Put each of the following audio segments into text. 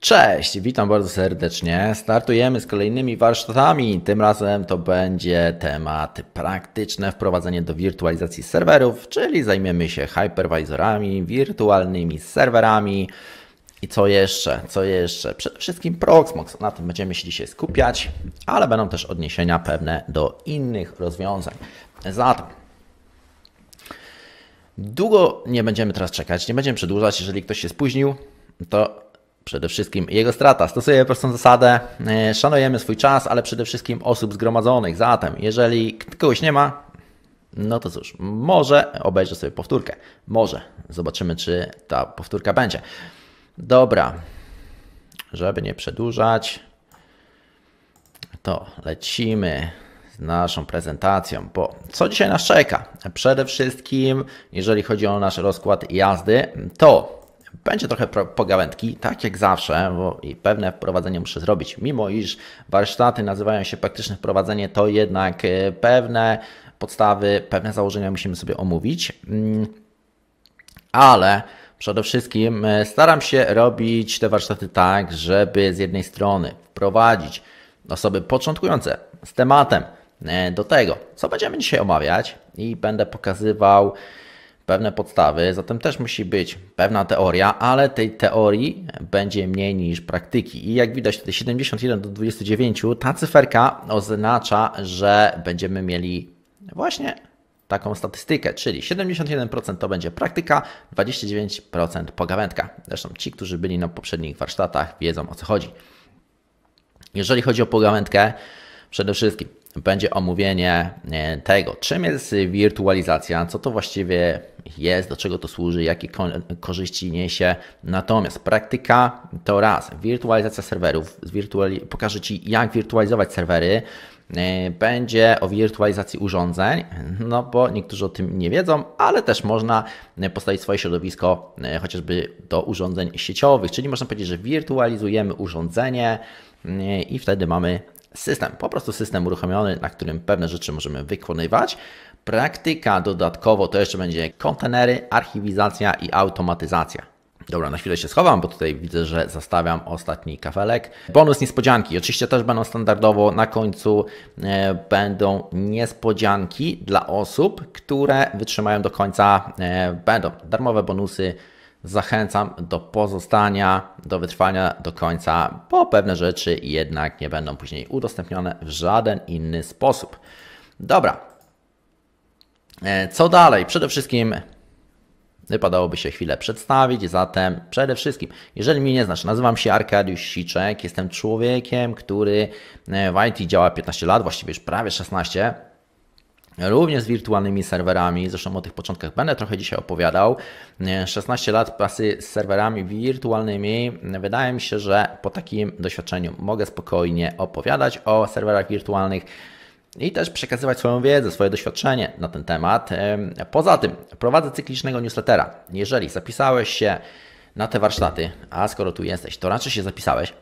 Cześć, witam bardzo serdecznie. Startujemy z kolejnymi warsztatami. Tym razem to będzie temat praktyczne wprowadzenie do wirtualizacji serwerów, czyli zajmiemy się hypervisorami, wirtualnymi serwerami i co jeszcze, co jeszcze? Przede wszystkim Proxmox, na tym będziemy się dzisiaj skupiać, ale będą też odniesienia pewne do innych rozwiązań. Zatem długo nie będziemy teraz czekać, nie będziemy przedłużać, jeżeli ktoś się spóźnił, to Przede wszystkim jego strata. Stosujemy prostą zasadę, e, szanujemy swój czas, ale przede wszystkim osób zgromadzonych. Zatem, jeżeli kogoś nie ma, no to cóż, może obejrzę sobie powtórkę. Może. Zobaczymy, czy ta powtórka będzie. Dobra. Żeby nie przedłużać, to lecimy z naszą prezentacją, bo co dzisiaj nas czeka? Przede wszystkim, jeżeli chodzi o nasz rozkład jazdy, to będzie trochę pogawędki, tak jak zawsze, bo i pewne wprowadzenie muszę zrobić. Mimo iż warsztaty nazywają się praktyczne wprowadzenie, to jednak e, pewne podstawy, pewne założenia musimy sobie omówić. Mm, ale przede wszystkim e, staram się robić te warsztaty tak, żeby z jednej strony wprowadzić osoby początkujące z tematem e, do tego, co będziemy dzisiaj omawiać i będę pokazywał pewne podstawy, zatem też musi być pewna teoria, ale tej teorii będzie mniej niż praktyki. I jak widać tutaj 71 do 29, ta cyferka oznacza, że będziemy mieli właśnie taką statystykę, czyli 71% to będzie praktyka, 29% pogawędka. Zresztą ci, którzy byli na poprzednich warsztatach wiedzą o co chodzi. Jeżeli chodzi o pogawędkę, Przede wszystkim będzie omówienie e, tego, czym jest wirtualizacja, co to właściwie jest, do czego to służy, jakie korzyści niesie. Natomiast praktyka to raz, wirtualizacja serwerów, wirtuali pokażę Ci, jak wirtualizować serwery. E, będzie o wirtualizacji urządzeń, no bo niektórzy o tym nie wiedzą, ale też można e, postawić swoje środowisko chociażby do urządzeń sieciowych, czyli można powiedzieć, że wirtualizujemy urządzenie i wtedy mamy system, po prostu system uruchomiony, na którym pewne rzeczy możemy wykonywać. Praktyka dodatkowo to jeszcze będzie kontenery, archiwizacja i automatyzacja. Dobra, na chwilę się schowam, bo tutaj widzę, że zostawiam ostatni kafelek. Bonus niespodzianki. Oczywiście też będą standardowo na końcu e, będą niespodzianki dla osób, które wytrzymają do końca. E, będą darmowe bonusy zachęcam do pozostania, do wytrwania do końca, bo pewne rzeczy jednak nie będą później udostępnione w żaden inny sposób. Dobra. E, co dalej? Przede wszystkim wypadałoby się chwilę przedstawić, zatem przede wszystkim, jeżeli mnie nie znasz, nazywam się Arkadiusz Siczek, jestem człowiekiem, który e, w IT działa 15 lat, właściwie już prawie 16 również z wirtualnymi serwerami. Zresztą o tych początkach będę trochę dzisiaj opowiadał. 16 lat pracy z serwerami wirtualnymi. Wydaje mi się, że po takim doświadczeniu mogę spokojnie opowiadać o serwerach wirtualnych. I też przekazywać swoją wiedzę, swoje doświadczenie na ten temat. Poza tym prowadzę cyklicznego newslettera. Jeżeli zapisałeś się na te warsztaty, a skoro tu jesteś, to raczej się zapisałeś,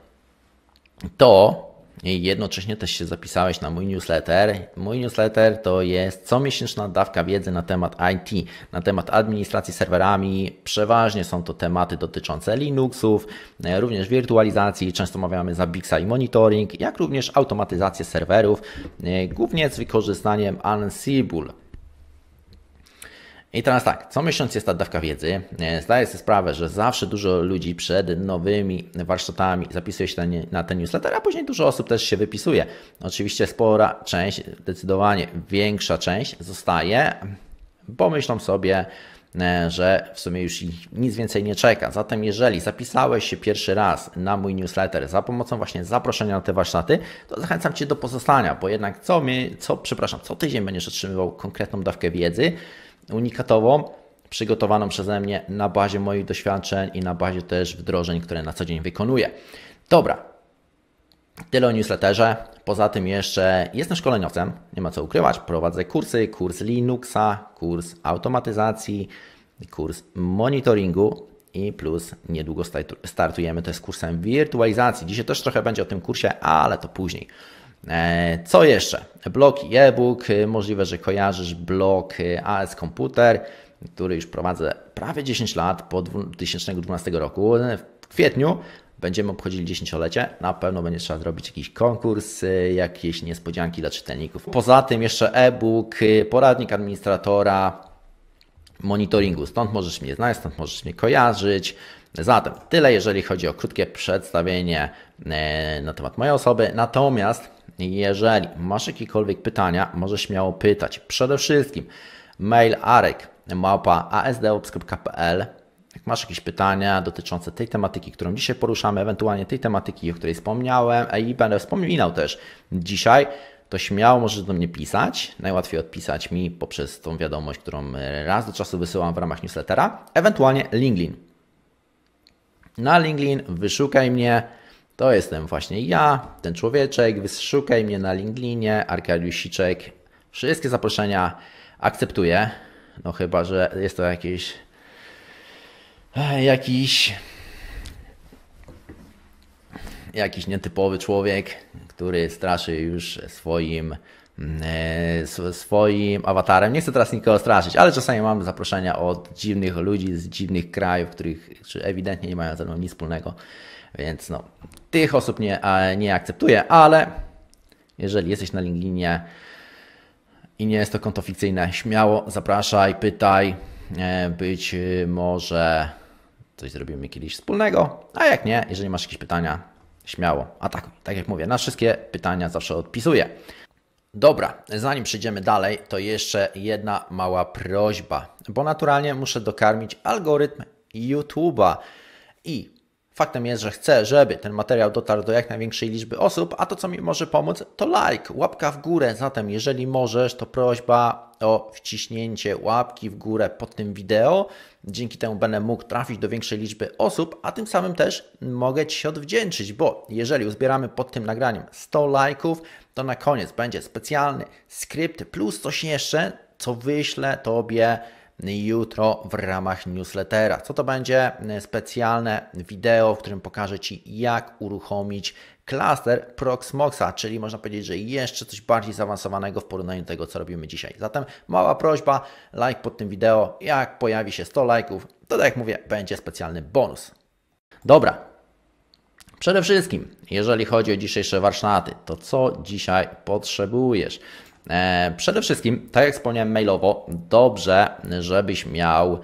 to i jednocześnie też się zapisałeś na mój newsletter. Mój newsletter to jest comiesięczna dawka wiedzy na temat IT, na temat administracji serwerami. Przeważnie są to tematy dotyczące Linuxów, e, również wirtualizacji, często omawiamy Bixa i monitoring, jak również automatyzację serwerów, e, głównie z wykorzystaniem Ansible. I teraz tak, co miesiąc jest ta dawka wiedzy. E, zdaję sobie sprawę, że zawsze dużo ludzi przed nowymi warsztatami zapisuje się na ten newsletter, a później dużo osób też się wypisuje. Oczywiście spora część, zdecydowanie większa część zostaje, bo myślą sobie, e, że w sumie już nic więcej nie czeka. Zatem jeżeli zapisałeś się pierwszy raz na mój newsletter za pomocą właśnie zaproszenia na te warsztaty, to zachęcam Cię do pozostania, bo jednak co, mi, co, przepraszam, co tydzień będziesz otrzymywał konkretną dawkę wiedzy, unikatową, przygotowaną przeze mnie na bazie moich doświadczeń i na bazie też wdrożeń, które na co dzień wykonuję. Dobra, Tyle o newsletterze. Poza tym jeszcze jestem szkoleniowcem, nie ma co ukrywać. Prowadzę kursy, kurs Linuxa, kurs automatyzacji, kurs monitoringu i plus niedługo startujemy też z kursem wirtualizacji. Dzisiaj też trochę będzie o tym kursie, ale to później. E, co jeszcze? Blog e-book, możliwe, że kojarzysz blog AS Komputer, który już prowadzę prawie 10 lat, po 2012 roku. W kwietniu będziemy obchodzili dziesięciolecie. Na pewno będzie trzeba zrobić jakiś konkurs, e, jakieś niespodzianki dla czytelników. Poza tym jeszcze e-book, e, poradnik administratora, monitoringu. Stąd możesz mnie znać, stąd możesz mnie kojarzyć. Zatem tyle, jeżeli chodzi o krótkie przedstawienie na temat mojej osoby. Natomiast jeżeli masz jakiekolwiek pytania, możesz śmiało pytać. Przede wszystkim mail arek małpa asdobs.pl jak masz jakieś pytania dotyczące tej tematyki, którą dzisiaj poruszamy, ewentualnie tej tematyki, o której wspomniałem i będę wspominał też dzisiaj, to śmiało możesz do mnie pisać. Najłatwiej odpisać mi poprzez tą wiadomość, którą e, raz do czasu wysyłam w ramach newslettera, ewentualnie LinkedIn. Na LinkedIn wyszukaj mnie, to jestem właśnie ja, ten człowieczek, wyszukaj mnie na LinkedInie, Arkadiusiczek. Wszystkie zaproszenia akceptuję, no chyba, że jest to jakiś eh, jakiś jakiś nietypowy człowiek, który straszy już swoim mm, swoim awatarem. Nie chcę teraz nikogo straszyć, ale czasami mamy zaproszenia od dziwnych ludzi z dziwnych krajów, których ewidentnie nie mają ze mną nic wspólnego. Więc no, tych osób nie, nie akceptuję, ale jeżeli jesteś na LinkedInie i nie jest to konto fikcyjne, śmiało zapraszaj, pytaj. E, być y, może coś zrobimy kiedyś wspólnego, a jak nie, jeżeli masz jakieś pytania, śmiało A tak, Tak jak mówię, na wszystkie pytania zawsze odpisuję. Dobra, zanim przejdziemy dalej, to jeszcze jedna mała prośba, bo naturalnie muszę dokarmić algorytm YouTube'a i Faktem jest, że chcę, żeby ten materiał dotarł do jak największej liczby osób, a to co mi może pomóc to like, łapka w górę. Zatem jeżeli możesz, to prośba o wciśnięcie łapki w górę pod tym wideo. Dzięki temu będę mógł trafić do większej liczby osób, a tym samym też mogę Ci się odwdzięczyć, bo jeżeli uzbieramy pod tym nagraniem 100 lajków, to na koniec będzie specjalny skrypt plus coś jeszcze, co wyślę Tobie jutro w ramach newslettera. Co to będzie? E, specjalne wideo, w którym pokażę Ci, jak uruchomić klaster Proxmoxa, czyli można powiedzieć, że jeszcze coś bardziej zaawansowanego w porównaniu do tego, co robimy dzisiaj. Zatem mała prośba, like pod tym wideo. Jak pojawi się 100 lajków, to tak jak mówię, będzie specjalny bonus. Dobra. Przede wszystkim, jeżeli chodzi o dzisiejsze warsztaty, to co dzisiaj potrzebujesz? E, przede wszystkim, tak jak wspomniałem mailowo, dobrze, żebyś miał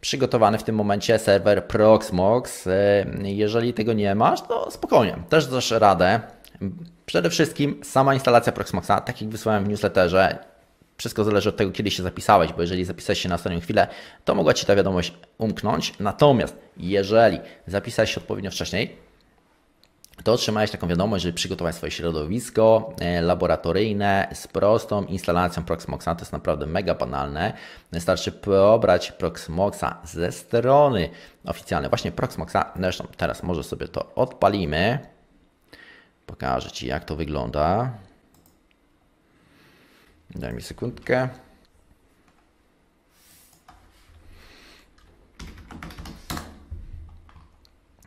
przygotowany w tym momencie serwer Proxmox. E, jeżeli tego nie masz, to spokojnie, też dasz radę. Przede wszystkim sama instalacja Proxmoxa, tak jak wysłałem w newsletterze, wszystko zależy od tego, kiedy się zapisałeś, bo jeżeli zapisałeś się na ostatnią chwilę, to mogła Ci ta wiadomość umknąć. Natomiast jeżeli zapisałeś się odpowiednio wcześniej, to otrzymałeś taką wiadomość, żeby przygotować swoje środowisko e, laboratoryjne z prostą instalacją Proxmoxa. To jest naprawdę mega banalne. Wystarczy pobrać Proxmoxa ze strony oficjalnej, właśnie Proxmoxa. Zresztą teraz może sobie to odpalimy. Pokażę Ci, jak to wygląda. Daj mi sekundkę.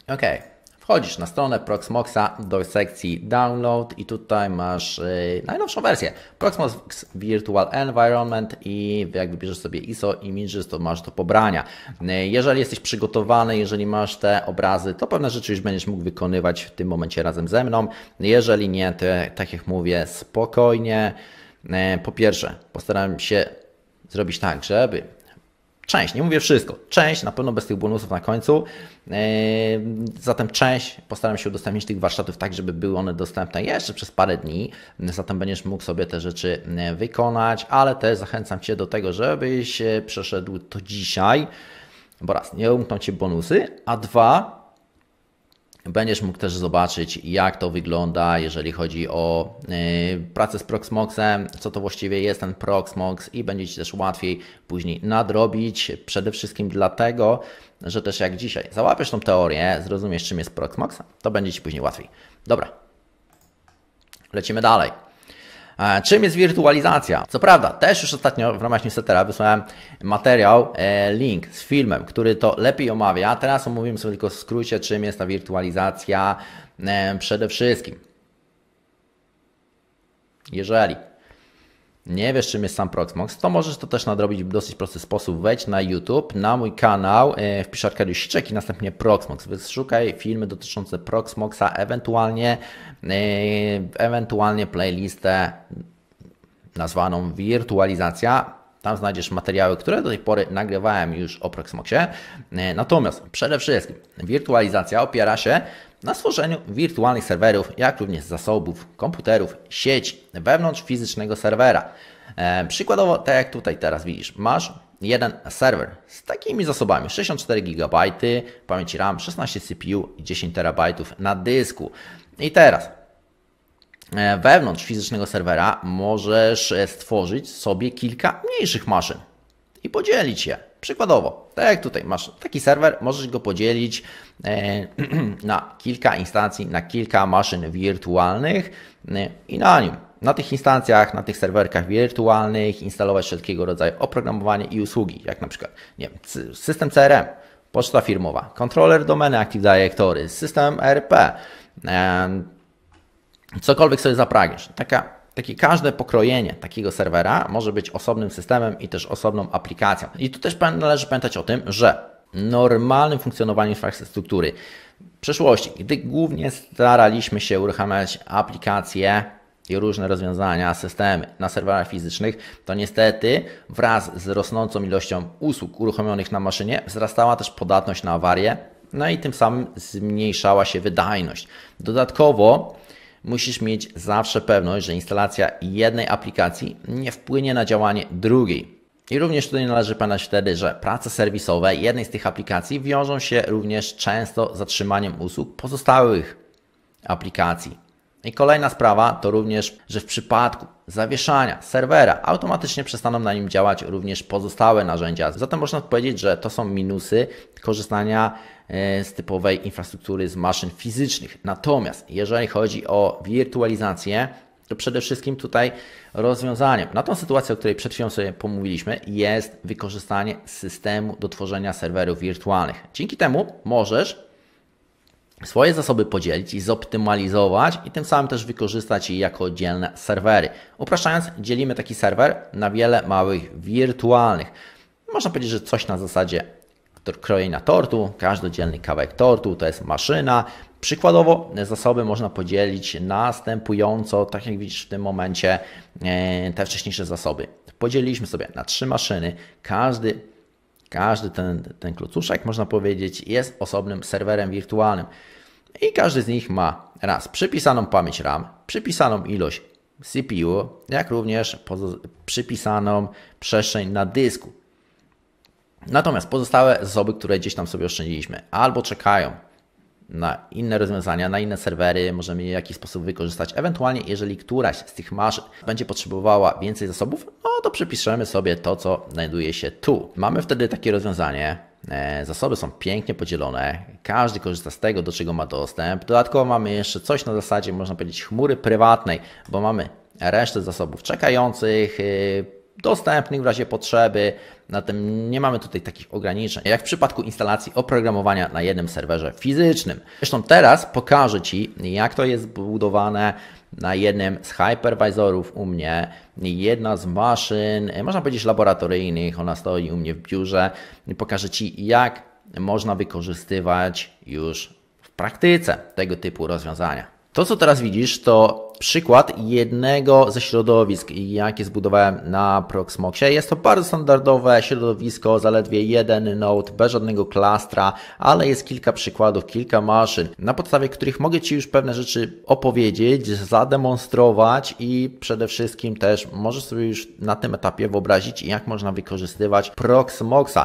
Okej. Okay. Wchodzisz na stronę Proxmoxa do sekcji Download i tutaj masz yy, najnowszą wersję Proxmox Virtual Environment i jak wybierzesz sobie ISO Images, to masz do pobrania. Yy, jeżeli jesteś przygotowany, jeżeli masz te obrazy, to pewne rzeczy już będziesz mógł wykonywać w tym momencie razem ze mną. Jeżeli nie, to tak jak mówię, spokojnie. Y, po pierwsze, postaram się zrobić tak, żeby Część, nie mówię wszystko, część, na pewno bez tych bonusów na końcu. E, zatem część postaram się udostępnić tych warsztatów tak, żeby były one dostępne jeszcze przez parę dni. Zatem będziesz mógł sobie te rzeczy e, wykonać, ale też zachęcam Cię do tego, żebyś e, przeszedł to dzisiaj, bo raz, nie umkną Cię bonusy, a dwa, Będziesz mógł też zobaczyć, jak to wygląda, jeżeli chodzi o e, pracę z Proxmoxem, co to właściwie jest ten Proxmox i będzie Ci też łatwiej później nadrobić. Przede wszystkim dlatego, że też jak dzisiaj załapiesz tą teorię, zrozumiesz czym jest Proxmox, to będzie Ci później łatwiej. Dobra, lecimy dalej. Czym jest wirtualizacja? Co prawda, też już ostatnio w ramach newslettera wysłałem materiał, e, link z filmem, który to lepiej omawia. Teraz omówimy sobie tylko w skrócie, czym jest ta wirtualizacja e, przede wszystkim. Jeżeli nie wiesz, czym jest sam Proxmox, to możesz to też nadrobić w dosyć prosty sposób. Wejdź na YouTube, na mój kanał, e, wpisz Arkadiusz i następnie Proxmox. Wyszukaj filmy dotyczące Proxmoxa, ewentualnie, e, ewentualnie playlistę nazwaną Wirtualizacja. Tam znajdziesz materiały, które do tej pory nagrywałem już o Proxmoxie. E, natomiast przede wszystkim wirtualizacja opiera się na stworzeniu wirtualnych serwerów, jak również zasobów komputerów, sieci wewnątrz fizycznego serwera. E, przykładowo, tak jak tutaj teraz widzisz, masz jeden serwer z takimi zasobami 64 GB, pamięci RAM, 16 CPU i 10 TB na dysku. I teraz e, wewnątrz fizycznego serwera możesz e, stworzyć sobie kilka mniejszych maszyn i podzielić je. Przykładowo, tak jak tutaj masz taki serwer, możesz go podzielić e, na kilka instancji, na kilka maszyn wirtualnych e, i na nim na tych instancjach, na tych serwerkach wirtualnych instalować wszelkiego rodzaju oprogramowanie i usługi, jak na przykład nie wiem, system CRM, poczta firmowa, kontroler domeny Active Directory, system RP, e, cokolwiek sobie zapragniesz. Taka takie każde pokrojenie takiego serwera może być osobnym systemem i też osobną aplikacją. I tu też należy pamiętać o tym, że normalnym funkcjonowaniu infrastruktury w przeszłości, gdy głównie staraliśmy się uruchamiać aplikacje i różne rozwiązania, systemy na serwerach fizycznych, to niestety wraz z rosnącą ilością usług uruchomionych na maszynie wzrastała też podatność na awarie, no i tym samym zmniejszała się wydajność. Dodatkowo musisz mieć zawsze pewność, że instalacja jednej aplikacji nie wpłynie na działanie drugiej. I również tutaj należy pamiętać wtedy, że prace serwisowe jednej z tych aplikacji wiążą się również często z zatrzymaniem usług pozostałych aplikacji. I kolejna sprawa to również, że w przypadku zawieszania serwera automatycznie przestaną na nim działać również pozostałe narzędzia. Zatem można powiedzieć, że to są minusy korzystania E, z typowej infrastruktury z maszyn fizycznych. Natomiast jeżeli chodzi o wirtualizację, to przede wszystkim tutaj rozwiązaniem na tą sytuację, o której przed chwilą sobie pomówiliśmy, jest wykorzystanie systemu do tworzenia serwerów wirtualnych. Dzięki temu możesz swoje zasoby podzielić i zoptymalizować i tym samym też wykorzystać je jako oddzielne serwery. Upraszczając, dzielimy taki serwer na wiele małych wirtualnych. Można powiedzieć, że coś na zasadzie krojenia tortu. Każdy dzielny kawałek tortu to jest maszyna. Przykładowo zasoby można podzielić następująco, tak jak widzisz w tym momencie, e, te wcześniejsze zasoby. Podzieliliśmy sobie na trzy maszyny. Każdy, każdy ten, ten klocuszek, można powiedzieć, jest osobnym serwerem wirtualnym. I każdy z nich ma raz przypisaną pamięć RAM, przypisaną ilość CPU, jak również przypisaną przestrzeń na dysku. Natomiast pozostałe zasoby, które gdzieś tam sobie oszczędziliśmy, albo czekają na inne rozwiązania, na inne serwery, możemy je w jakiś sposób wykorzystać. Ewentualnie, jeżeli któraś z tych masz będzie potrzebowała więcej zasobów, no to przypiszemy sobie to, co znajduje się tu. Mamy wtedy takie rozwiązanie. E, zasoby są pięknie podzielone, każdy korzysta z tego, do czego ma dostęp. Dodatkowo mamy jeszcze coś na zasadzie, można powiedzieć, chmury prywatnej, bo mamy resztę zasobów czekających, y, dostępnych w razie potrzeby. Zatem nie mamy tutaj takich ograniczeń, jak w przypadku instalacji oprogramowania na jednym serwerze fizycznym. Zresztą teraz pokażę Ci, jak to jest zbudowane na jednym z hypervisorów u mnie. Jedna z maszyn, można powiedzieć laboratoryjnych, ona stoi u mnie w biurze. Pokażę Ci, jak można wykorzystywać już w praktyce tego typu rozwiązania. To, co teraz widzisz, to przykład jednego ze środowisk, jakie zbudowałem na Proxmoxie. Jest to bardzo standardowe środowisko, zaledwie jeden node, bez żadnego klastra, ale jest kilka przykładów, kilka maszyn, na podstawie których mogę Ci już pewne rzeczy opowiedzieć, zademonstrować i przede wszystkim też możesz sobie już na tym etapie wyobrazić, jak można wykorzystywać Proxmoxa.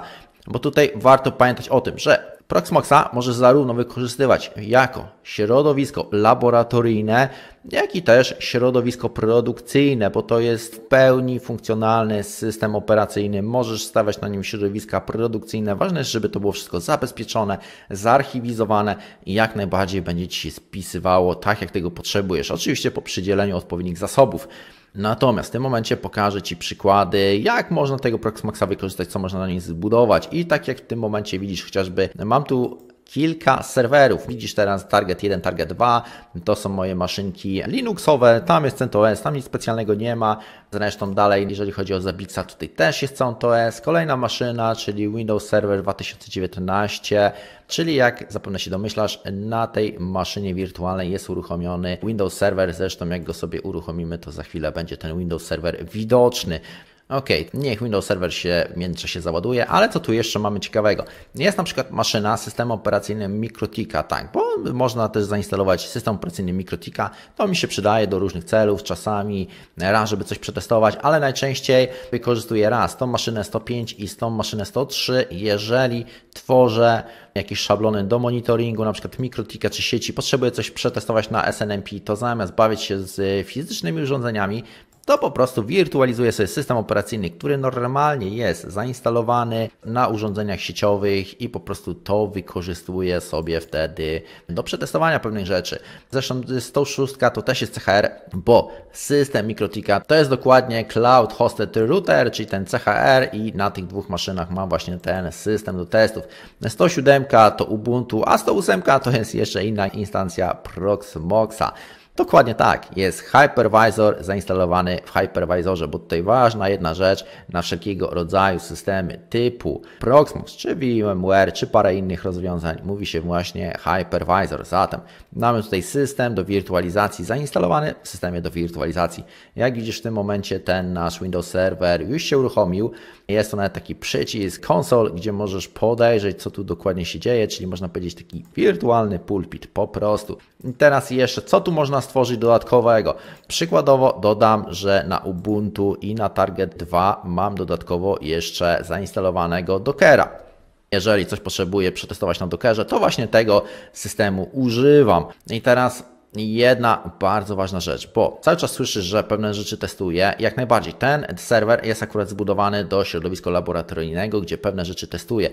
Bo tutaj warto pamiętać o tym, że Proxmoxa możesz zarówno wykorzystywać jako środowisko laboratoryjne, jak i też środowisko produkcyjne, bo to jest w pełni funkcjonalny system operacyjny. Możesz stawiać na nim środowiska produkcyjne. Ważne jest, żeby to było wszystko zabezpieczone, zarchiwizowane i jak najbardziej będzie Ci się spisywało tak, jak tego potrzebujesz. Oczywiście po przydzieleniu odpowiednich zasobów. Natomiast w tym momencie pokażę Ci przykłady, jak można tego Proxmoxa wykorzystać, co można na nim zbudować. I tak jak w tym momencie widzisz, chociażby mam tu kilka serwerów. Widzisz teraz Target 1, Target 2, to są moje maszynki Linuxowe, tam jest CentOS, tam nic specjalnego nie ma. Zresztą dalej, jeżeli chodzi o Zabica, tutaj też jest CentOS. Kolejna maszyna, czyli Windows Server 2019, czyli jak zapewne się domyślasz, na tej maszynie wirtualnej jest uruchomiony Windows Server, zresztą jak go sobie uruchomimy, to za chwilę będzie ten Windows Server widoczny. Ok, niech Windows Server się w międzyczasie załaduje, ale co tu jeszcze mamy ciekawego? Jest na przykład maszyna system operacyjny Mikrotika, tak, bo można też zainstalować system operacyjny Mikrotika. To mi się przydaje do różnych celów, czasami raz, żeby coś przetestować, ale najczęściej wykorzystuję raz tą maszynę 105 i tą maszynę 103, jeżeli tworzę jakieś szablony do monitoringu, na przykład Mikrotika czy sieci, potrzebuję coś przetestować na SNMP, to zamiast bawić się z fizycznymi urządzeniami, to po prostu wirtualizuje sobie system operacyjny, który normalnie jest zainstalowany na urządzeniach sieciowych i po prostu to wykorzystuje sobie wtedy do przetestowania pewnych rzeczy. Zresztą 106 to też jest CHR, bo system Mikrotika to jest dokładnie Cloud Hosted Router, czyli ten CHR i na tych dwóch maszynach mam właśnie ten system do testów. 107 to Ubuntu, a 108 to jest jeszcze inna instancja Proxmoxa. Dokładnie tak, jest hypervisor zainstalowany w hypervisorze, bo tutaj ważna jedna rzecz, na wszelkiego rodzaju systemy typu Proxmox, czy VMware, czy parę innych rozwiązań mówi się właśnie hypervisor. Zatem mamy tutaj system do wirtualizacji zainstalowany w systemie do wirtualizacji. Jak widzisz w tym momencie ten nasz Windows Server już się uruchomił, jest to nawet taki przycisk konsol, gdzie możesz podejrzeć co tu dokładnie się dzieje, czyli można powiedzieć taki wirtualny pulpit po prostu. Teraz jeszcze, co tu można stworzyć dodatkowego? Przykładowo dodam, że na Ubuntu i na Target 2 mam dodatkowo jeszcze zainstalowanego Dockera. Jeżeli coś potrzebuję przetestować na Dockerze, to właśnie tego systemu używam. No I teraz jedna bardzo ważna rzecz, bo cały czas słyszysz, że pewne rzeczy testuje. Jak najbardziej ten serwer jest akurat zbudowany do środowiska laboratoryjnego, gdzie pewne rzeczy testuje.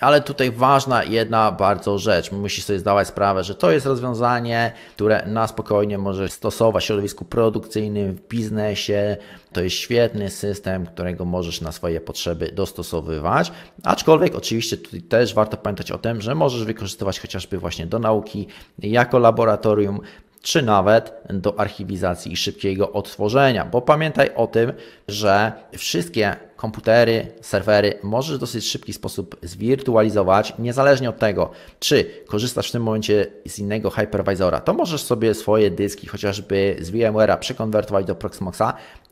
Ale tutaj ważna jedna bardzo rzecz. Musisz sobie zdawać sprawę, że to jest rozwiązanie, które na spokojnie możesz stosować w środowisku produkcyjnym, w biznesie. To jest świetny system, którego możesz na swoje potrzeby dostosowywać. Aczkolwiek oczywiście tutaj też warto pamiętać o tym, że możesz wykorzystywać chociażby właśnie do nauki, jako laboratorium, czy nawet do archiwizacji i szybkiego odtworzenia. Bo pamiętaj o tym, że wszystkie komputery, serwery możesz w dosyć szybki sposób zwirtualizować, niezależnie od tego, czy korzystasz w tym momencie z innego hypervisora. To możesz sobie swoje dyski chociażby z VMware'a przekonwertować do Proxmoxa,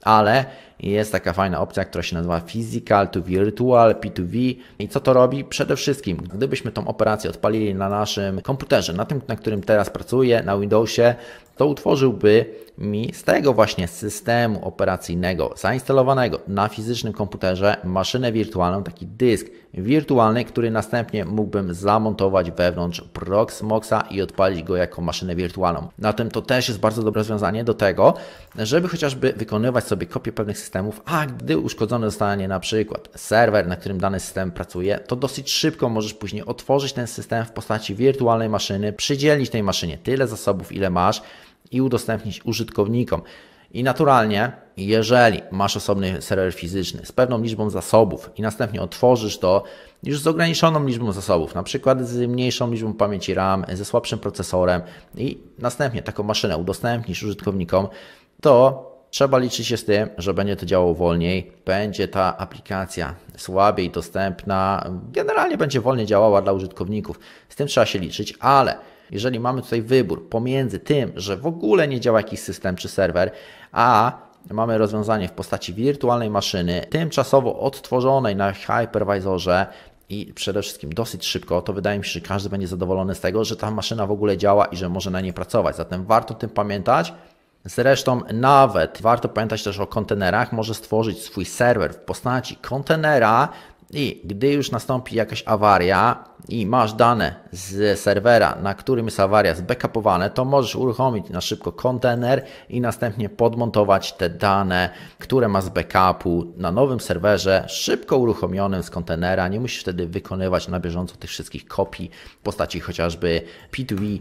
ale jest taka fajna opcja, która się nazywa Physical to Virtual P2V. I co to robi? Przede wszystkim, gdybyśmy tą operację odpalili na naszym komputerze, na tym, na którym teraz pracuję, na Windowsie, to utworzyłby mi z tego właśnie systemu operacyjnego zainstalowanego na fizycznym komputerze maszynę wirtualną, taki dysk wirtualny, który następnie mógłbym zamontować wewnątrz Proxmoxa i odpalić go jako maszynę wirtualną. Na tym to też jest bardzo dobre rozwiązanie do tego, żeby chociażby wykonywać sobie kopię pewnych systemów, a gdy uszkodzony zostanie na przykład serwer, na którym dany system pracuje, to dosyć szybko możesz później otworzyć ten system w postaci wirtualnej maszyny, przydzielić tej maszynie tyle zasobów, ile masz i udostępnić użytkownikom. I naturalnie, jeżeli masz osobny serwer fizyczny z pewną liczbą zasobów i następnie otworzysz to już z ograniczoną liczbą zasobów, na przykład z mniejszą liczbą pamięci RAM, ze słabszym procesorem i następnie taką maszynę udostępnisz użytkownikom, to Trzeba liczyć się z tym, że będzie to działało wolniej, będzie ta aplikacja słabiej dostępna, generalnie będzie wolniej działała dla użytkowników. Z tym trzeba się liczyć, ale jeżeli mamy tutaj wybór pomiędzy tym, że w ogóle nie działa jakiś system czy serwer, a mamy rozwiązanie w postaci wirtualnej maszyny, tymczasowo odtworzonej na hypervisorze, i przede wszystkim dosyć szybko, to wydaje mi się, że każdy będzie zadowolony z tego, że ta maszyna w ogóle działa i że może na niej pracować. Zatem warto tym pamiętać Zresztą nawet warto pamiętać też o kontenerach, może stworzyć swój serwer w postaci kontenera i gdy już nastąpi jakaś awaria i masz dane z serwera, na którym jest awaria zbackupowane, to możesz uruchomić na szybko kontener i następnie podmontować te dane, które ma z backupu na nowym serwerze, szybko uruchomionym z kontenera. Nie musisz wtedy wykonywać na bieżąco tych wszystkich kopii w postaci chociażby P2E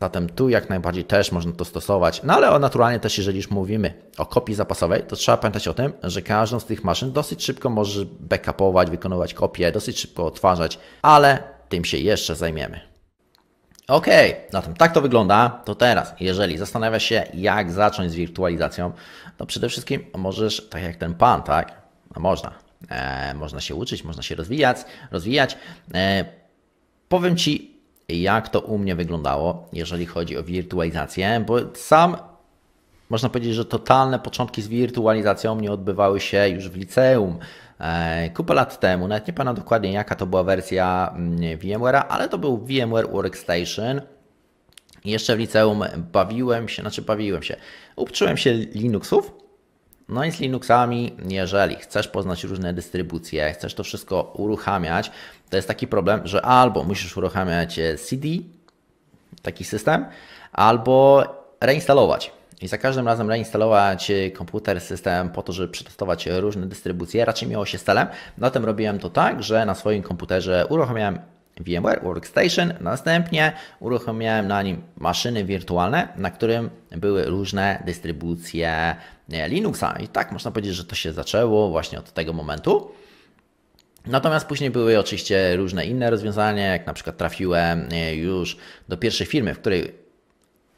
Zatem tu jak najbardziej też można to stosować. No ale naturalnie też, jeżeli już mówimy o kopii zapasowej, to trzeba pamiętać o tym, że każdą z tych maszyn dosyć szybko może backupować, wykonywać kopie, dosyć szybko odtwarzać, ale tym się jeszcze zajmiemy. Ok, zatem tak to wygląda. To teraz, jeżeli zastanawiasz się, jak zacząć z wirtualizacją, to przede wszystkim możesz, tak jak ten pan, tak? No można. E, można się uczyć, można się rozwijać, rozwijać. E, powiem Ci, jak to u mnie wyglądało, jeżeli chodzi o wirtualizację, bo sam można powiedzieć, że totalne początki z wirtualizacją mnie odbywały się już w liceum. E, kupę lat temu, nawet nie pamiętam dokładnie jaka to była wersja mm, VMware'a, ale to był VMware Workstation. Jeszcze w liceum bawiłem się, znaczy bawiłem się, uczyłem się Linuxów. No i z Linuxami, jeżeli chcesz poznać różne dystrybucje, chcesz to wszystko uruchamiać, to jest taki problem, że albo musisz uruchamiać e, CD, taki system, albo reinstalować. I za każdym razem reinstalować e, komputer, system po to, żeby przetestować różne dystrybucje. Raczej miało się z celem. Na tym robiłem to tak, że na swoim komputerze uruchamiałem VMware Workstation, następnie uruchamiałem na nim maszyny wirtualne, na którym były różne dystrybucje e, Linuxa. I tak można powiedzieć, że to się zaczęło właśnie od tego momentu. Natomiast później były oczywiście różne inne rozwiązania, jak na przykład trafiłem e, już do pierwszej firmy, w której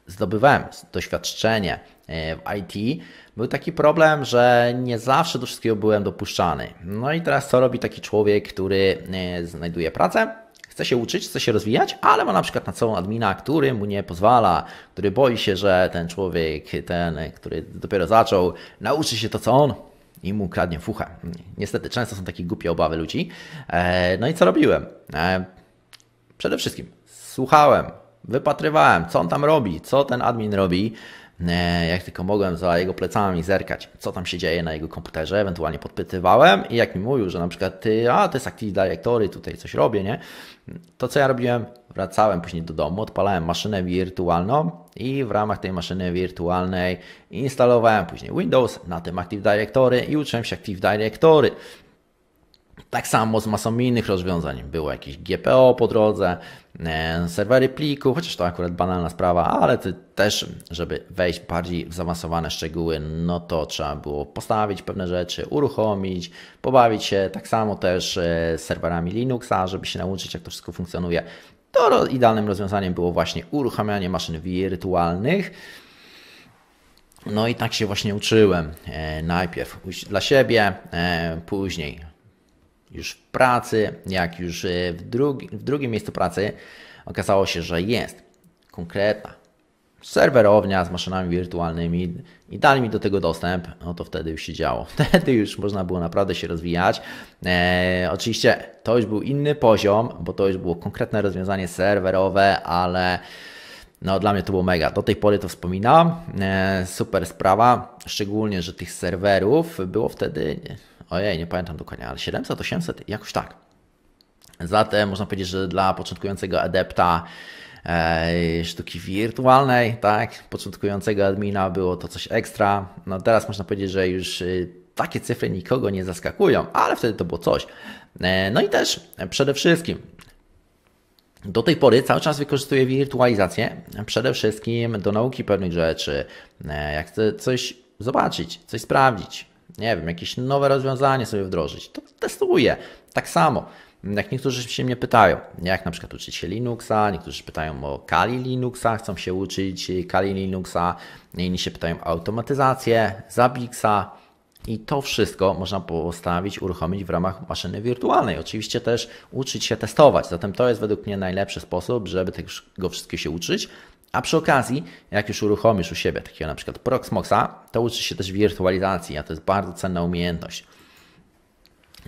zdobywałem doświadczenie e, w IT, był taki problem, że nie zawsze do wszystkiego byłem dopuszczany. No i teraz co robi taki człowiek, który e, znajduje pracę? Chce się uczyć, chce się rozwijać, ale ma na przykład na całą admina, który mu nie pozwala, który boi się, że ten człowiek, ten, który dopiero zaczął, nauczy się to, co on, i mu kradnie fuchę. Niestety, często są takie głupie obawy ludzi. E, no i co robiłem? E, przede wszystkim słuchałem, wypatrywałem, co on tam robi, co ten admin robi. E, jak tylko mogłem za jego plecami zerkać, co tam się dzieje na jego komputerze, ewentualnie podpytywałem i jak mi mówił, że na przykład ty, a to jest Active Directory, tutaj coś robię, nie? To co ja robiłem? Wracałem później do domu, odpalałem maszynę wirtualną i w ramach tej maszyny wirtualnej instalowałem później Windows, na tym Active Directory i uczyłem się Active Directory. Tak samo z masą innych rozwiązań. Było jakieś GPO po drodze, e, serwery pliku, chociaż to akurat banalna sprawa, ale też, żeby wejść bardziej w zaawansowane szczegóły, no to trzeba było postawić pewne rzeczy, uruchomić, pobawić się. Tak samo też e, z serwerami Linuxa, żeby się nauczyć, jak to wszystko funkcjonuje to idealnym rozwiązaniem było właśnie uruchamianie maszyn wirtualnych. No i tak się właśnie uczyłem. E, najpierw dla siebie, e, później już w pracy, jak już e, w, drugi, w drugim miejscu pracy okazało się, że jest konkretna serwerownia z maszynami wirtualnymi i dali mi do tego dostęp, no to wtedy już się działo. Wtedy już można było naprawdę się rozwijać. E, oczywiście to już był inny poziom, bo to już było konkretne rozwiązanie serwerowe, ale no dla mnie to było mega. Do tej pory to wspominam. E, super sprawa, szczególnie, że tych serwerów było wtedy, ojej, nie pamiętam dokładnie, ale 700, 800, jakoś tak. Zatem można powiedzieć, że dla początkującego adepta E, sztuki wirtualnej, tak? Początkującego admina było to coś ekstra. No teraz można powiedzieć, że już e, takie cyfry nikogo nie zaskakują, ale wtedy to było coś. E, no i też przede wszystkim do tej pory cały czas wykorzystuję wirtualizację, przede wszystkim do nauki pewnych rzeczy. Jak chcę coś zobaczyć, coś sprawdzić, nie wiem, jakieś nowe rozwiązanie sobie wdrożyć, to testuję. Tak samo jak niektórzy się mnie pytają, jak na przykład uczyć się Linuxa, niektórzy pytają o Kali Linuxa, chcą się uczyć Kali Linuxa, inni się pytają o automatyzację, Zabixa, i to wszystko można postawić, uruchomić w ramach maszyny wirtualnej. Oczywiście też uczyć się testować. Zatem to jest według mnie najlepszy sposób, żeby tego wszystkiego się uczyć. A przy okazji, jak już uruchomisz u siebie takiego na przykład Proxmoxa, to uczysz się też wirtualizacji, a to jest bardzo cenna umiejętność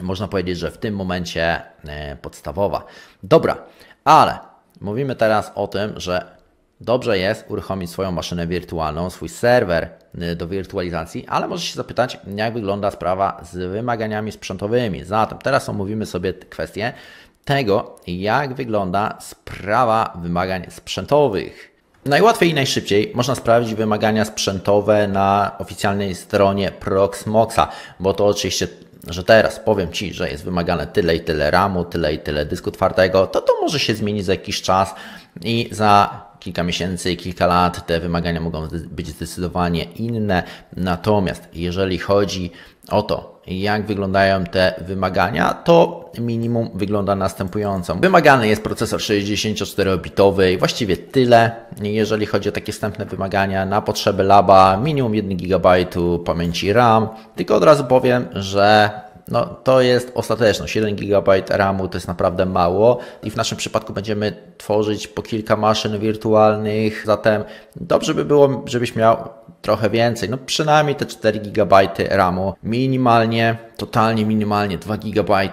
można powiedzieć, że w tym momencie e, podstawowa. Dobra, ale mówimy teraz o tym, że dobrze jest uruchomić swoją maszynę wirtualną, swój serwer e, do wirtualizacji, ale możesz się zapytać, jak wygląda sprawa z wymaganiami sprzętowymi. Zatem teraz omówimy sobie kwestię tego, jak wygląda sprawa wymagań sprzętowych. Najłatwiej i najszybciej można sprawdzić wymagania sprzętowe na oficjalnej stronie Proxmoxa, bo to oczywiście że teraz powiem Ci, że jest wymagane tyle i tyle ramu, tyle i tyle dysku twardego, to to może się zmienić za jakiś czas i za kilka miesięcy, kilka lat te wymagania mogą być zdecydowanie inne. Natomiast jeżeli chodzi o to, jak wyglądają te wymagania, to minimum wygląda następująco. Wymagany jest procesor 64-bitowy i właściwie tyle, jeżeli chodzi o takie wstępne wymagania na potrzeby laba, minimum 1 GB pamięci RAM. Tylko od razu powiem, że no, to jest ostateczność. 1 GB RAMu to jest naprawdę mało i w naszym przypadku będziemy tworzyć po kilka maszyn wirtualnych, zatem dobrze by było, żebyś miał trochę więcej, no przynajmniej te 4 GB RAMu, minimalnie, totalnie minimalnie 2 GB,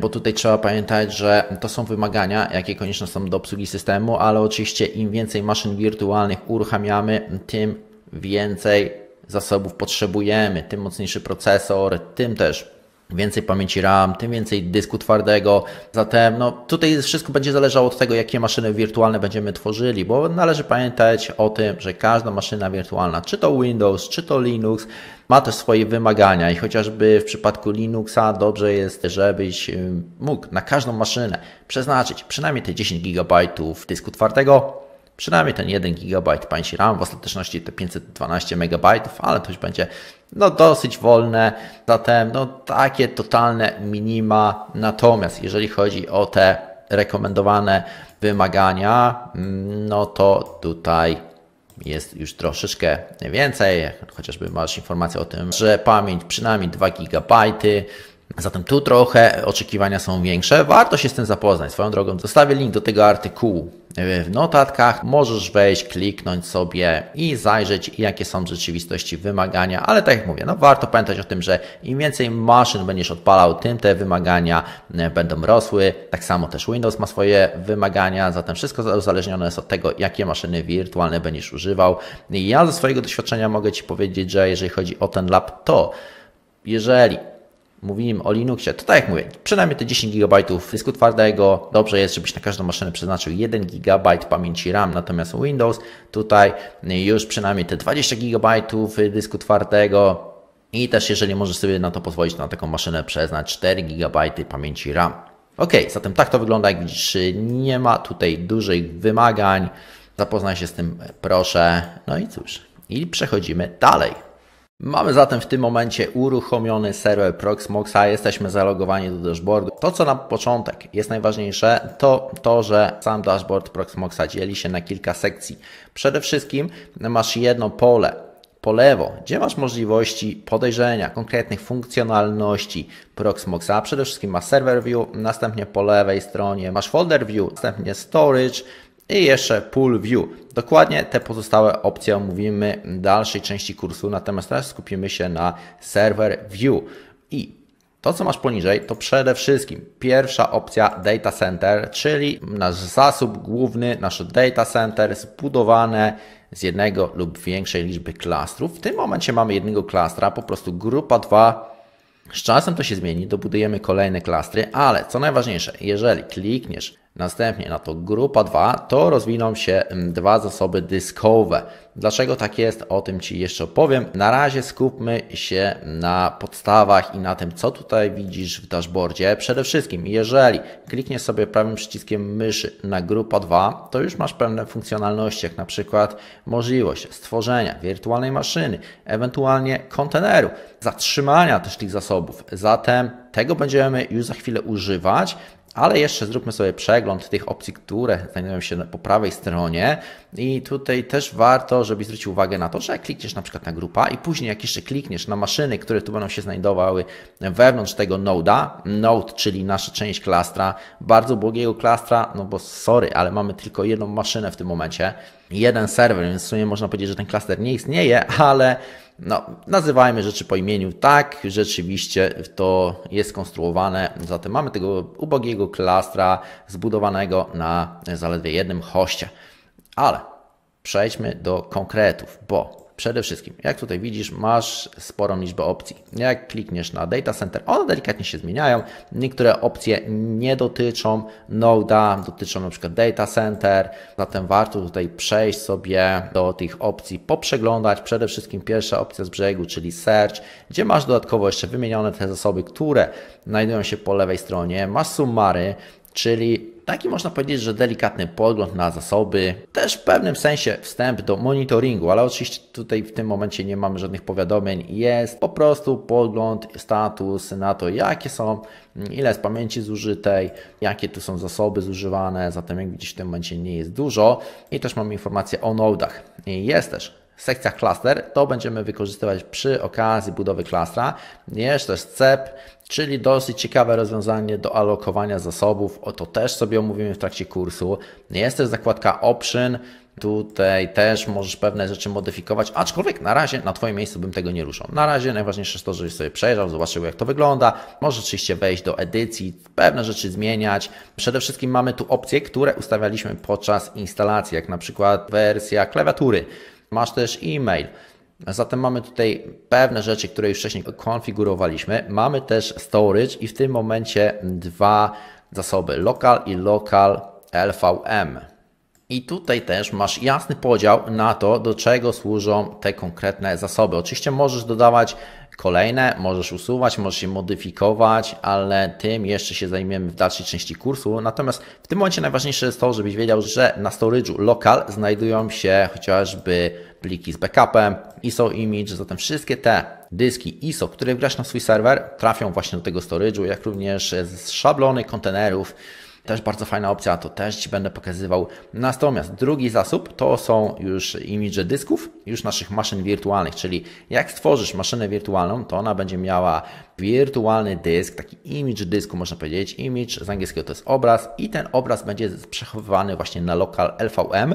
bo tutaj trzeba pamiętać, że to są wymagania, jakie konieczne są do obsługi systemu, ale oczywiście im więcej maszyn wirtualnych uruchamiamy, tym więcej zasobów potrzebujemy, tym mocniejszy procesor, tym też więcej pamięci RAM, tym więcej dysku twardego. Zatem no, tutaj wszystko będzie zależało od tego, jakie maszyny wirtualne będziemy tworzyli, bo należy pamiętać o tym, że każda maszyna wirtualna, czy to Windows, czy to Linux, ma też swoje wymagania i chociażby w przypadku Linuxa dobrze jest, żebyś y, mógł na każdą maszynę przeznaczyć przynajmniej te 10 GB dysku twardego, przynajmniej ten 1 GB pamięci RAM, w ostateczności te 512 MB, ale to już będzie no dosyć wolne, zatem no takie totalne minima. Natomiast jeżeli chodzi o te rekomendowane wymagania, no to tutaj jest już troszeczkę więcej, chociażby masz informację o tym, że pamięć przynajmniej 2 GB, Zatem tu trochę oczekiwania są większe. Warto się z tym zapoznać. Swoją drogą zostawię link do tego artykułu w notatkach. Możesz wejść, kliknąć sobie i zajrzeć, jakie są w rzeczywistości wymagania. Ale tak jak mówię, no warto pamiętać o tym, że im więcej maszyn będziesz odpalał, tym te wymagania e, będą rosły. Tak samo też Windows ma swoje wymagania, zatem wszystko uzależnione jest od tego, jakie maszyny wirtualne będziesz używał. Ja ze swojego doświadczenia mogę Ci powiedzieć, że jeżeli chodzi o ten laptop, jeżeli mówimy o Linuxie, to tak jak mówię, przynajmniej te 10 GB dysku twardego, dobrze jest, żebyś na każdą maszynę przeznaczył 1 GB pamięci RAM, natomiast Windows tutaj już przynajmniej te 20 GB dysku twardego, i też jeżeli możesz sobie na to pozwolić, na taką maszynę przeznać 4 GB pamięci RAM. Ok, zatem tak to wygląda, jak widzisz, nie ma tutaj dużych wymagań. Zapoznaj się z tym, proszę. No i cóż, i przechodzimy dalej. Mamy zatem w tym momencie uruchomiony serwer Proxmoxa, jesteśmy zalogowani do dashboardu. To, co na początek jest najważniejsze, to to, że sam dashboard Proxmoxa dzieli się na kilka sekcji. Przede wszystkim masz jedno pole po lewo, gdzie masz możliwości podejrzenia konkretnych funkcjonalności Proxmoxa. Przede wszystkim masz server view, następnie po lewej stronie masz folder view, następnie storage, i jeszcze Pool View. Dokładnie te pozostałe opcje omówimy w dalszej części kursu, natomiast teraz skupimy się na Server View. I to, co masz poniżej, to przede wszystkim pierwsza opcja data center, czyli nasz zasób główny, nasze data center zbudowane z jednego lub większej liczby klastrów. W tym momencie mamy jednego klastra, po prostu grupa 2. Z czasem to się zmieni, dobudujemy kolejne klastry, ale co najważniejsze, jeżeli klikniesz Następnie na to grupa 2 to rozwiną się dwa zasoby dyskowe. Dlaczego tak jest, o tym Ci jeszcze opowiem. Na razie skupmy się na podstawach i na tym, co tutaj widzisz w dashboardzie. Przede wszystkim, jeżeli klikniesz sobie prawym przyciskiem myszy na grupa 2, to już masz pewne funkcjonalności, jak na przykład możliwość stworzenia wirtualnej maszyny, ewentualnie konteneru, zatrzymania też tych zasobów. Zatem tego będziemy już za chwilę używać ale jeszcze zróbmy sobie przegląd tych opcji, które znajdują się po prawej stronie i tutaj też warto, żebyś zwrócił uwagę na to, że klikniesz na przykład na grupa i później jak jeszcze klikniesz na maszyny, które tu będą się znajdowały wewnątrz tego noda, node, czyli nasza część klastra, bardzo błogiego klastra, no bo sorry, ale mamy tylko jedną maszynę w tym momencie, jeden serwer, więc w sumie można powiedzieć, że ten klaster nie istnieje, ale no, nazywajmy rzeczy po imieniu. Tak, rzeczywiście to jest konstruowane. Zatem mamy tego ubogiego klastra zbudowanego na zaledwie jednym hoście. Ale przejdźmy do konkretów, bo Przede wszystkim, jak tutaj widzisz, masz sporą liczbę opcji. Jak klikniesz na Data Center, one delikatnie się zmieniają. Niektóre opcje nie dotyczą Node'a, dotyczą np. Data Center, zatem warto tutaj przejść sobie do tych opcji, poprzeglądać. Przede wszystkim pierwsza opcja z brzegu, czyli Search, gdzie masz dodatkowo jeszcze wymienione te zasoby, które znajdują się po lewej stronie. Masz sumary, czyli taki można powiedzieć, że delikatny pogląd na zasoby, też w pewnym sensie wstęp do monitoringu, ale oczywiście tutaj w tym momencie nie mamy żadnych powiadomień, jest po prostu pogląd, status na to, jakie są, ile jest pamięci zużytej, jakie tu są zasoby zużywane, zatem jak widzisz w tym momencie nie jest dużo i też mamy informację o nodach. Jest też sekcjach cluster, to będziemy wykorzystywać przy okazji budowy klastra. Jest też CEP, czyli dosyć ciekawe rozwiązanie do alokowania zasobów. O to też sobie omówimy w trakcie kursu. Jest też zakładka Option. Tutaj też możesz pewne rzeczy modyfikować, aczkolwiek na razie na Twoim miejscu bym tego nie ruszał. Na razie najważniejsze jest to, żebyś sobie przejrzał, zobaczył jak to wygląda. Możesz oczywiście wejść do edycji, pewne rzeczy zmieniać. Przede wszystkim mamy tu opcje, które ustawialiśmy podczas instalacji, jak na przykład wersja klawiatury masz też e-mail. Zatem mamy tutaj pewne rzeczy, które już wcześniej konfigurowaliśmy. Mamy też storage i w tym momencie dwa zasoby, local i local LVM. I tutaj też masz jasny podział na to, do czego służą te konkretne zasoby. Oczywiście możesz dodawać Kolejne możesz usuwać, możesz je modyfikować, ale tym jeszcze się zajmiemy w dalszej części kursu. Natomiast w tym momencie najważniejsze jest to, żebyś wiedział, że na storage'u lokal znajdują się chociażby pliki z backupem, ISO image, zatem wszystkie te dyski ISO, które wgrasz na swój serwer, trafią właśnie do tego storage'u, jak również z szablony kontenerów, też bardzo fajna opcja, to też Ci będę pokazywał. Natomiast drugi zasób to są już imidże dysków, już naszych maszyn wirtualnych, czyli jak stworzysz maszynę wirtualną, to ona będzie miała wirtualny dysk, taki image dysku można powiedzieć. Image z angielskiego to jest obraz i ten obraz będzie przechowywany właśnie na lokal LVM.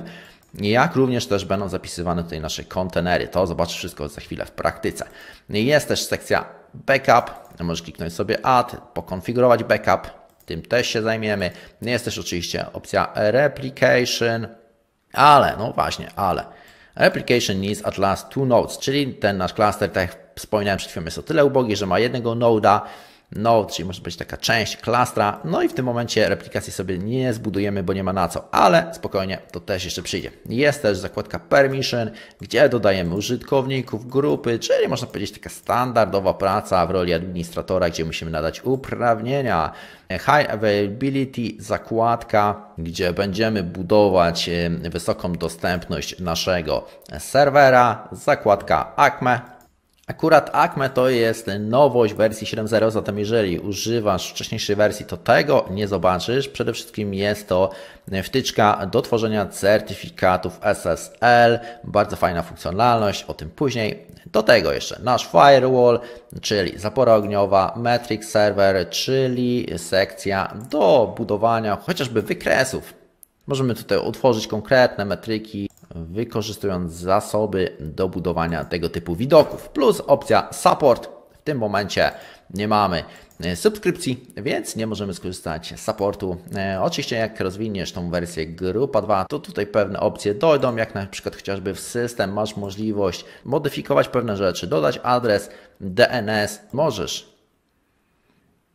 Jak również też będą zapisywane tutaj nasze kontenery. To zobaczysz wszystko za chwilę w praktyce. Jest też sekcja backup. Możesz kliknąć sobie add, pokonfigurować backup tym też się zajmiemy. Jest też oczywiście opcja replication, ale, no właśnie, ale. Replication needs at last two nodes, czyli ten nasz klaster, tak jak wspominałem przed chwilą, jest o tyle ubogi, że ma jednego noda, node, czyli może być taka część klastra. No i w tym momencie replikacji sobie nie zbudujemy, bo nie ma na co, ale spokojnie, to też jeszcze przyjdzie. Jest też zakładka permission, gdzie dodajemy użytkowników, grupy, czyli można powiedzieć taka standardowa praca w roli administratora, gdzie musimy nadać uprawnienia. High availability zakładka, gdzie będziemy budować wysoką dostępność naszego serwera, zakładka ACME, Akurat ACME to jest nowość wersji 7.0, zatem jeżeli używasz wcześniejszej wersji, to tego nie zobaczysz. Przede wszystkim jest to wtyczka do tworzenia certyfikatów SSL, bardzo fajna funkcjonalność, o tym później. Do tego jeszcze nasz firewall, czyli zapora ogniowa, metric server, czyli sekcja do budowania chociażby wykresów. Możemy tutaj utworzyć konkretne metryki wykorzystując zasoby do budowania tego typu widoków. Plus opcja support. W tym momencie nie mamy e, subskrypcji, więc nie możemy skorzystać z supportu. E, oczywiście jak rozwiniesz tą wersję grupa 2, to tutaj pewne opcje dojdą, jak na przykład chociażby w system masz możliwość modyfikować pewne rzeczy, dodać adres DNS, możesz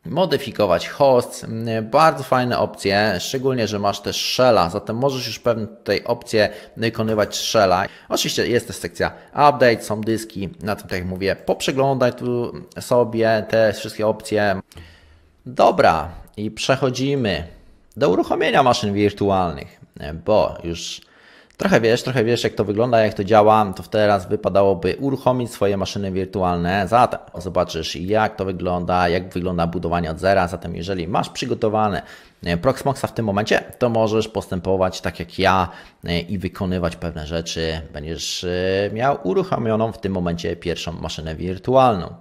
modyfikować host. Bardzo fajne opcje, szczególnie, że masz też shella, zatem możesz już pewne tutaj opcje wykonywać shella. Oczywiście jest też sekcja update, są dyski, na tym tak jak mówię, poprzeglądaj tu sobie te wszystkie opcje. Dobra, i przechodzimy do uruchomienia maszyn wirtualnych, bo już trochę wiesz, trochę wiesz, jak to wygląda, jak to działa, to teraz wypadałoby uruchomić swoje maszyny wirtualne. Zatem zobaczysz, jak to wygląda, jak wygląda budowanie od zera. Zatem, jeżeli masz przygotowane e, Proxmoxa w tym momencie, to możesz postępować tak jak ja e, i wykonywać pewne rzeczy. Będziesz e, miał uruchomioną w tym momencie pierwszą maszynę wirtualną.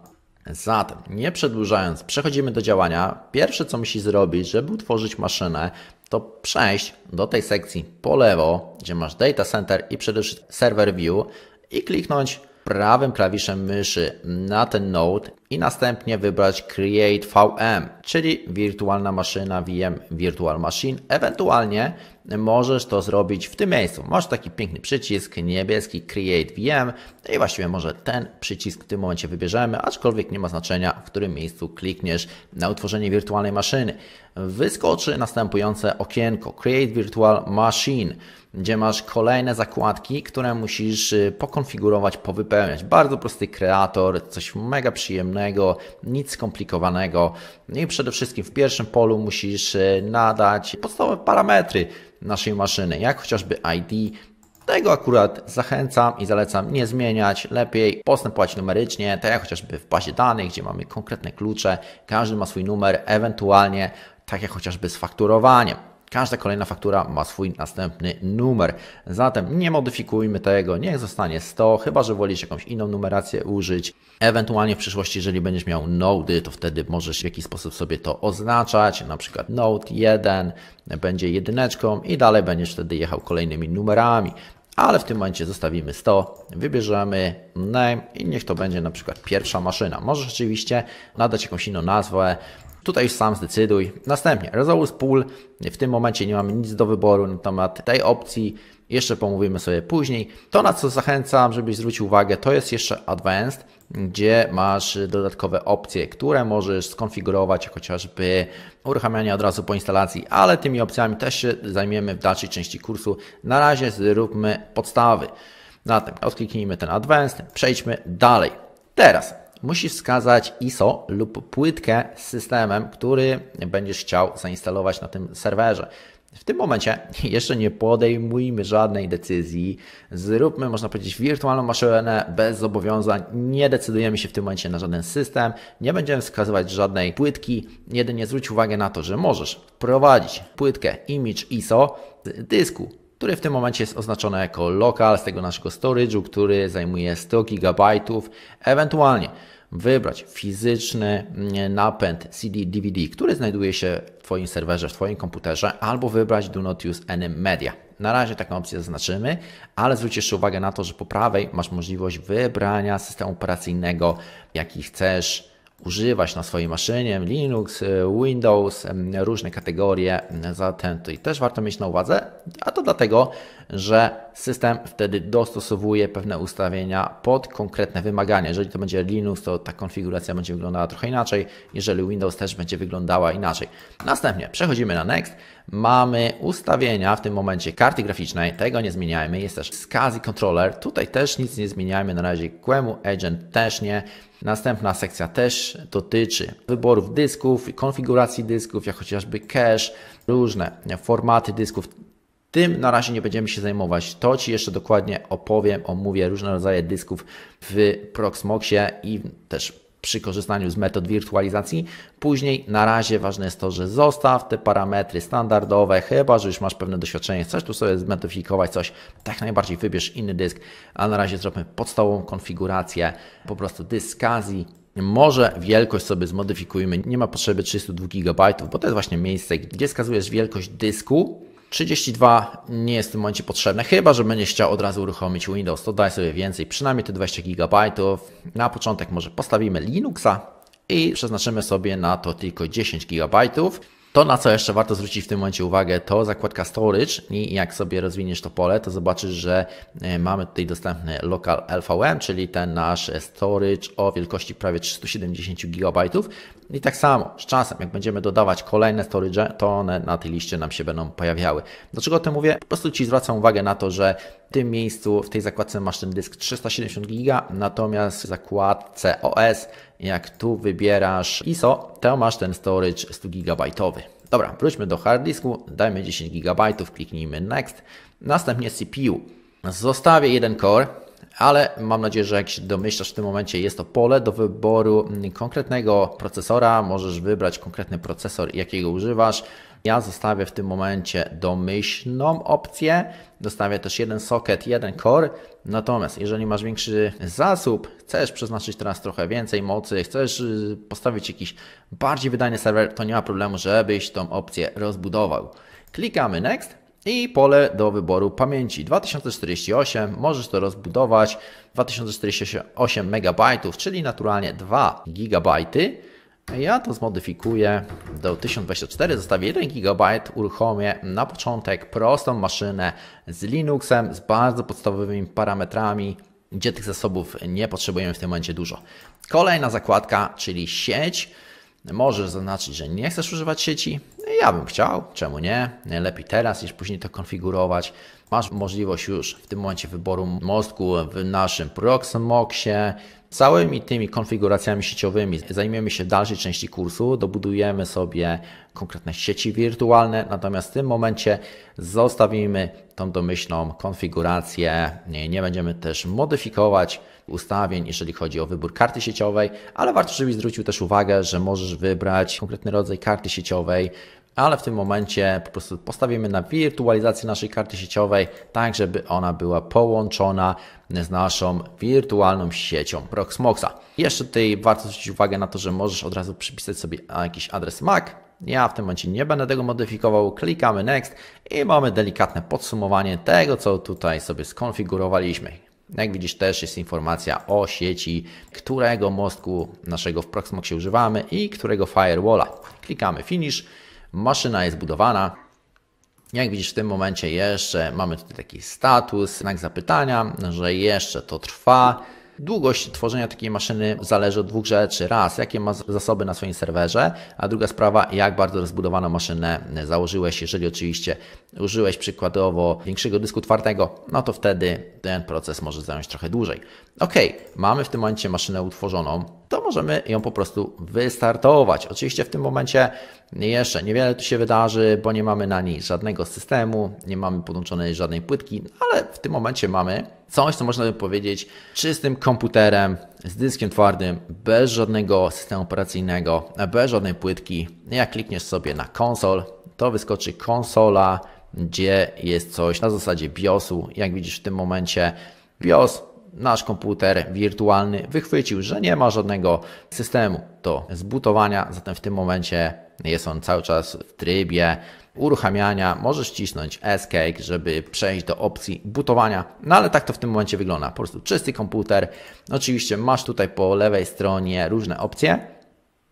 Zatem, nie przedłużając, przechodzimy do działania. Pierwsze, co musisz zrobić, żeby utworzyć maszynę, to przejść do tej sekcji po lewo, gdzie masz Data Center i przede wszystkim Server View i kliknąć prawym klawiszem myszy na ten node i następnie wybrać Create VM, czyli wirtualna maszyna VM Virtual Machine. Ewentualnie możesz to zrobić w tym miejscu. Masz taki piękny przycisk niebieski Create VM no i właściwie może ten przycisk w tym momencie wybierzemy, aczkolwiek nie ma znaczenia, w którym miejscu klikniesz na utworzenie wirtualnej maszyny wyskoczy następujące okienko Create Virtual Machine, gdzie masz kolejne zakładki, które musisz y, pokonfigurować, powypełniać. Bardzo prosty kreator, coś mega przyjemnego, nic skomplikowanego. No I przede wszystkim w pierwszym polu musisz y, nadać podstawowe parametry naszej maszyny, jak chociażby ID, tego akurat zachęcam i zalecam nie zmieniać. Lepiej postępować numerycznie, tak jak chociażby w bazie danych, gdzie mamy konkretne klucze, każdy ma swój numer, ewentualnie tak jak chociażby z fakturowaniem. Każda kolejna faktura ma swój następny numer, zatem nie modyfikujmy tego, niech zostanie 100, chyba że wolisz jakąś inną numerację użyć. Ewentualnie w przyszłości, jeżeli będziesz miał nody, to wtedy możesz w jakiś sposób sobie to oznaczać, na przykład node 1 będzie jedyneczką i dalej będziesz wtedy jechał kolejnymi numerami. Ale w tym momencie zostawimy 100, wybierzemy name i niech to będzie na przykład pierwsza maszyna. Możesz oczywiście nadać jakąś inną nazwę, Tutaj już sam zdecyduj. Następnie rozłóż Pool, W tym momencie nie mamy nic do wyboru na temat tej opcji. Jeszcze pomówimy sobie później. To, na co zachęcam, żebyś zwrócił uwagę, to jest jeszcze Advanced, gdzie masz dodatkowe opcje, które możesz skonfigurować, chociażby uruchamianie od razu po instalacji, ale tymi opcjami też się zajmiemy w dalszej części kursu. Na razie zróbmy podstawy. Zatem odkliknijmy ten Advanced, przejdźmy dalej. Teraz musisz wskazać ISO lub płytkę z systemem, który będziesz chciał zainstalować na tym serwerze. W tym momencie jeszcze nie podejmujmy żadnej decyzji. Zróbmy, można powiedzieć, wirtualną maszynę bez zobowiązań. Nie decydujemy się w tym momencie na żaden system, nie będziemy wskazywać żadnej płytki. Jedynie zwróć uwagę na to, że możesz wprowadzić płytkę image ISO dysku który w tym momencie jest oznaczony jako lokal z tego naszego storage'u, który zajmuje 100 GB, ewentualnie wybrać fizyczny mm, napęd CD-DVD, który znajduje się w Twoim serwerze, w Twoim komputerze, albo wybrać Do Not Use Any Media. Na razie taką opcję zaznaczymy, ale zwróć jeszcze uwagę na to, że po prawej masz możliwość wybrania systemu operacyjnego, jaki chcesz używać na swojej maszynie Linux, e, Windows, różne kategorie zatem i też warto mieć na uwadze, a to dlatego, że system wtedy dostosowuje pewne ustawienia pod konkretne wymagania. Jeżeli to będzie Linux, to ta konfiguracja będzie wyglądała trochę inaczej, jeżeli Windows też będzie wyglądała inaczej. Następnie przechodzimy na Next. Mamy ustawienia w tym momencie karty graficznej, tego nie zmieniajmy. Jest też SCSI Controller, tutaj też nic nie zmieniajmy na razie. QEMU Agent też nie. Następna sekcja też dotyczy wyborów dysków, konfiguracji dysków, jak chociażby cache, różne formaty dysków. Tym na razie nie będziemy się zajmować. To Ci jeszcze dokładnie opowiem, omówię różne rodzaje dysków w Proxmoxie i też przy korzystaniu z metod wirtualizacji. Później na razie ważne jest to, że zostaw te parametry standardowe, chyba że już masz pewne doświadczenie, chcesz tu sobie zmodyfikować, coś, tak najbardziej wybierz inny dysk, a na razie zrobimy podstawową konfigurację, po prostu dyskazji. może wielkość sobie zmodyfikujmy, nie ma potrzeby 302 GB, bo to jest właśnie miejsce, gdzie skazujesz wielkość dysku, 32 nie jest w tym momencie potrzebne, chyba że będziesz chciał od razu uruchomić Windows, to daj sobie więcej, przynajmniej te 20 GB. Na początek może postawimy Linuxa i przeznaczymy sobie na to tylko 10 GB. To, na co jeszcze warto zwrócić w tym momencie uwagę, to zakładka Storage i jak sobie rozwiniesz to pole, to zobaczysz, że e, mamy tutaj dostępny lokal LVM, czyli ten nasz storage o wielkości prawie 370 GB. I tak samo z czasem, jak będziemy dodawać kolejne storage, to one na tej liście nam się będą pojawiały. Dlaczego o tym mówię? Po prostu Ci zwracam uwagę na to, że w tym miejscu, w tej zakładce masz ten dysk 370 GB, natomiast w zakładce OS jak tu wybierasz ISO, to masz ten storage 100 GB. Dobra, wróćmy do harddisku, dajmy 10 GB, kliknijmy Next. Następnie CPU. Zostawię jeden core, ale mam nadzieję, że jak się domyślasz w tym momencie jest to pole do wyboru konkretnego procesora. Możesz wybrać konkretny procesor, jakiego używasz. Ja zostawię w tym momencie domyślną opcję. Dostawię też jeden socket, jeden core Natomiast jeżeli masz większy zasób, chcesz przeznaczyć teraz trochę więcej mocy, chcesz y, postawić jakiś bardziej wydajny serwer, to nie ma problemu, żebyś tą opcję rozbudował. Klikamy Next i pole do wyboru pamięci 2048, możesz to rozbudować 2048 MB, czyli naturalnie 2 GB ja to zmodyfikuję do 1024, zostawię 1 GB, uruchomię na początek prostą maszynę z Linuxem, z bardzo podstawowymi parametrami, gdzie tych zasobów nie potrzebujemy w tym momencie dużo. Kolejna zakładka, czyli sieć. Możesz zaznaczyć, że nie chcesz używać sieci. No ja bym chciał, czemu nie? Lepiej teraz niż później to konfigurować. Masz możliwość już w tym momencie wyboru mostku w naszym Proxmoxie, Całymi tymi konfiguracjami sieciowymi zajmiemy się w dalszej części kursu, dobudujemy sobie konkretne sieci wirtualne, natomiast w tym momencie zostawimy tą domyślną konfigurację, nie, nie będziemy też modyfikować ustawień, jeżeli chodzi o wybór karty sieciowej, ale warto, żebyś zwrócił też uwagę, że możesz wybrać konkretny rodzaj karty sieciowej, ale w tym momencie po prostu postawimy na wirtualizację naszej karty sieciowej, tak żeby ona była połączona z naszą wirtualną siecią Proxmoxa. Jeszcze tutaj warto zwrócić uwagę na to, że możesz od razu przypisać sobie jakiś adres MAC, ja w tym momencie nie będę tego modyfikował, klikamy Next i mamy delikatne podsumowanie tego, co tutaj sobie skonfigurowaliśmy. Jak widzisz też jest informacja o sieci, którego mostku naszego w Proxmoxie używamy i którego firewalla. Klikamy Finish Maszyna jest budowana. Jak widzisz, w tym momencie jeszcze mamy tutaj taki status, znak zapytania, że jeszcze to trwa. Długość tworzenia takiej maszyny zależy od dwóch rzeczy. Raz, jakie ma zasoby na swoim serwerze, a druga sprawa, jak bardzo rozbudowaną maszynę założyłeś. Jeżeli oczywiście użyłeś przykładowo większego dysku twardego, no to wtedy ten proces może zająć trochę dłużej. Ok, mamy w tym momencie maszynę utworzoną to możemy ją po prostu wystartować. Oczywiście w tym momencie jeszcze niewiele tu się wydarzy, bo nie mamy na niej żadnego systemu, nie mamy podłączonej żadnej płytki, ale w tym momencie mamy coś, co można by powiedzieć czystym komputerem z dyskiem twardym, bez żadnego systemu operacyjnego, bez żadnej płytki. Jak klikniesz sobie na konsol, to wyskoczy konsola, gdzie jest coś na zasadzie BIOSu. Jak widzisz w tym momencie BIOS nasz komputer wirtualny wychwycił, że nie ma żadnego systemu do zbutowania, zatem w tym momencie jest on cały czas w trybie uruchamiania. Możesz cisnąć Escape, żeby przejść do opcji butowania, no ale tak to w tym momencie wygląda. Po prostu czysty komputer. Oczywiście masz tutaj po lewej stronie różne opcje.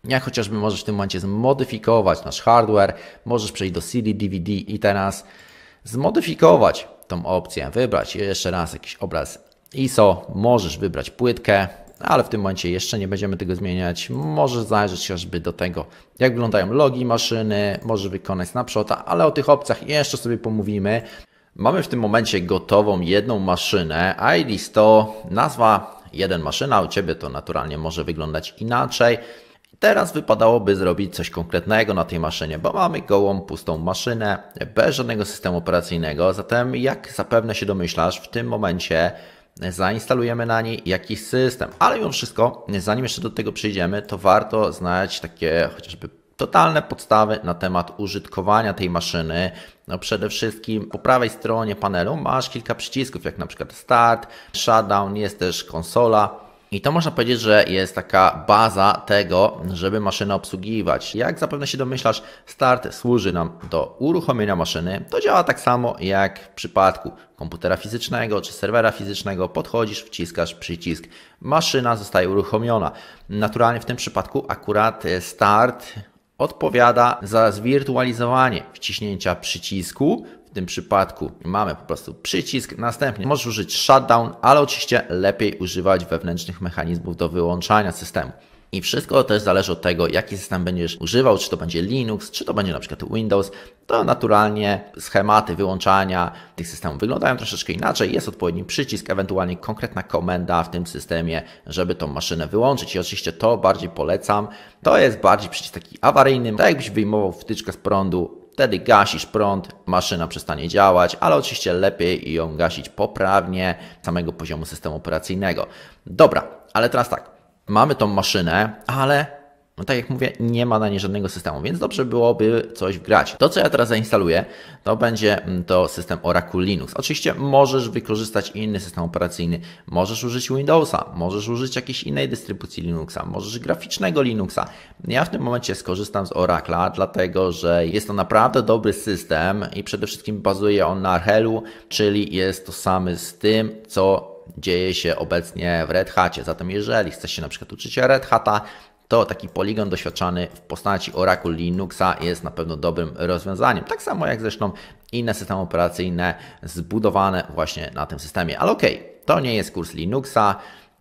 Jak chociażby możesz w tym momencie zmodyfikować nasz hardware, możesz przejść do CD, DVD i teraz zmodyfikować tą opcję, wybrać jeszcze raz jakiś obraz ISO, możesz wybrać płytkę, ale w tym momencie jeszcze nie będziemy tego zmieniać. Możesz zajrzeć chociażby do tego, jak wyglądają logi maszyny, możesz wykonać snapshot, ale o tych opcjach jeszcze sobie pomówimy. Mamy w tym momencie gotową jedną maszynę, ID 100, nazwa jeden maszyna, u Ciebie to naturalnie może wyglądać inaczej. Teraz wypadałoby zrobić coś konkretnego na tej maszynie, bo mamy gołą, pustą maszynę bez żadnego systemu operacyjnego. Zatem, jak zapewne się domyślasz, w tym momencie zainstalujemy na niej jakiś system. Ale mimo wszystko, zanim jeszcze do tego przejdziemy, to warto znać takie chociażby totalne podstawy na temat użytkowania tej maszyny. No przede wszystkim po prawej stronie panelu masz kilka przycisków, jak na przykład start, shutdown, jest też konsola, i to można powiedzieć, że jest taka baza tego, żeby maszynę obsługiwać. Jak zapewne się domyślasz, start służy nam do uruchomienia maszyny. To działa tak samo jak w przypadku komputera fizycznego czy serwera fizycznego. Podchodzisz, wciskasz przycisk, maszyna zostaje uruchomiona. Naturalnie w tym przypadku akurat start odpowiada za zwirtualizowanie wciśnięcia przycisku w tym przypadku mamy po prostu przycisk, następnie możesz użyć shutdown, ale oczywiście lepiej używać wewnętrznych mechanizmów do wyłączania systemu. I wszystko też zależy od tego, jaki system będziesz używał, czy to będzie Linux, czy to będzie na przykład Windows, to naturalnie schematy wyłączania tych systemów wyglądają troszeczkę inaczej. Jest odpowiedni przycisk, ewentualnie konkretna komenda w tym systemie, żeby tą maszynę wyłączyć. I oczywiście to bardziej polecam. To jest bardziej przycisk taki awaryjny, tak jakbyś wyjmował wtyczkę z prądu, Wtedy gasisz prąd, maszyna przestanie działać, ale oczywiście lepiej ją gasić poprawnie samego poziomu systemu operacyjnego. Dobra, ale teraz tak, mamy tą maszynę, ale no tak jak mówię, nie ma na nie żadnego systemu, więc dobrze byłoby coś wgrać. To, co ja teraz zainstaluję, to będzie mm, to system Oracle Linux. Oczywiście możesz wykorzystać inny system operacyjny, możesz użyć Windowsa, możesz użyć jakiejś innej dystrybucji Linuxa, możesz graficznego Linuxa. Ja w tym momencie skorzystam z Oracla, dlatego że jest to naprawdę dobry system i przede wszystkim bazuje on na Archelu, czyli jest to samy z tym, co dzieje się obecnie w Red Hacie. Zatem jeżeli chcesz się na przykład uczyć Red Hata, to taki poligon doświadczany w postaci Oracle Linuxa jest na pewno dobrym rozwiązaniem. Tak samo jak zresztą inne systemy operacyjne zbudowane właśnie na tym systemie. Ale okej, okay, to nie jest kurs Linuxa.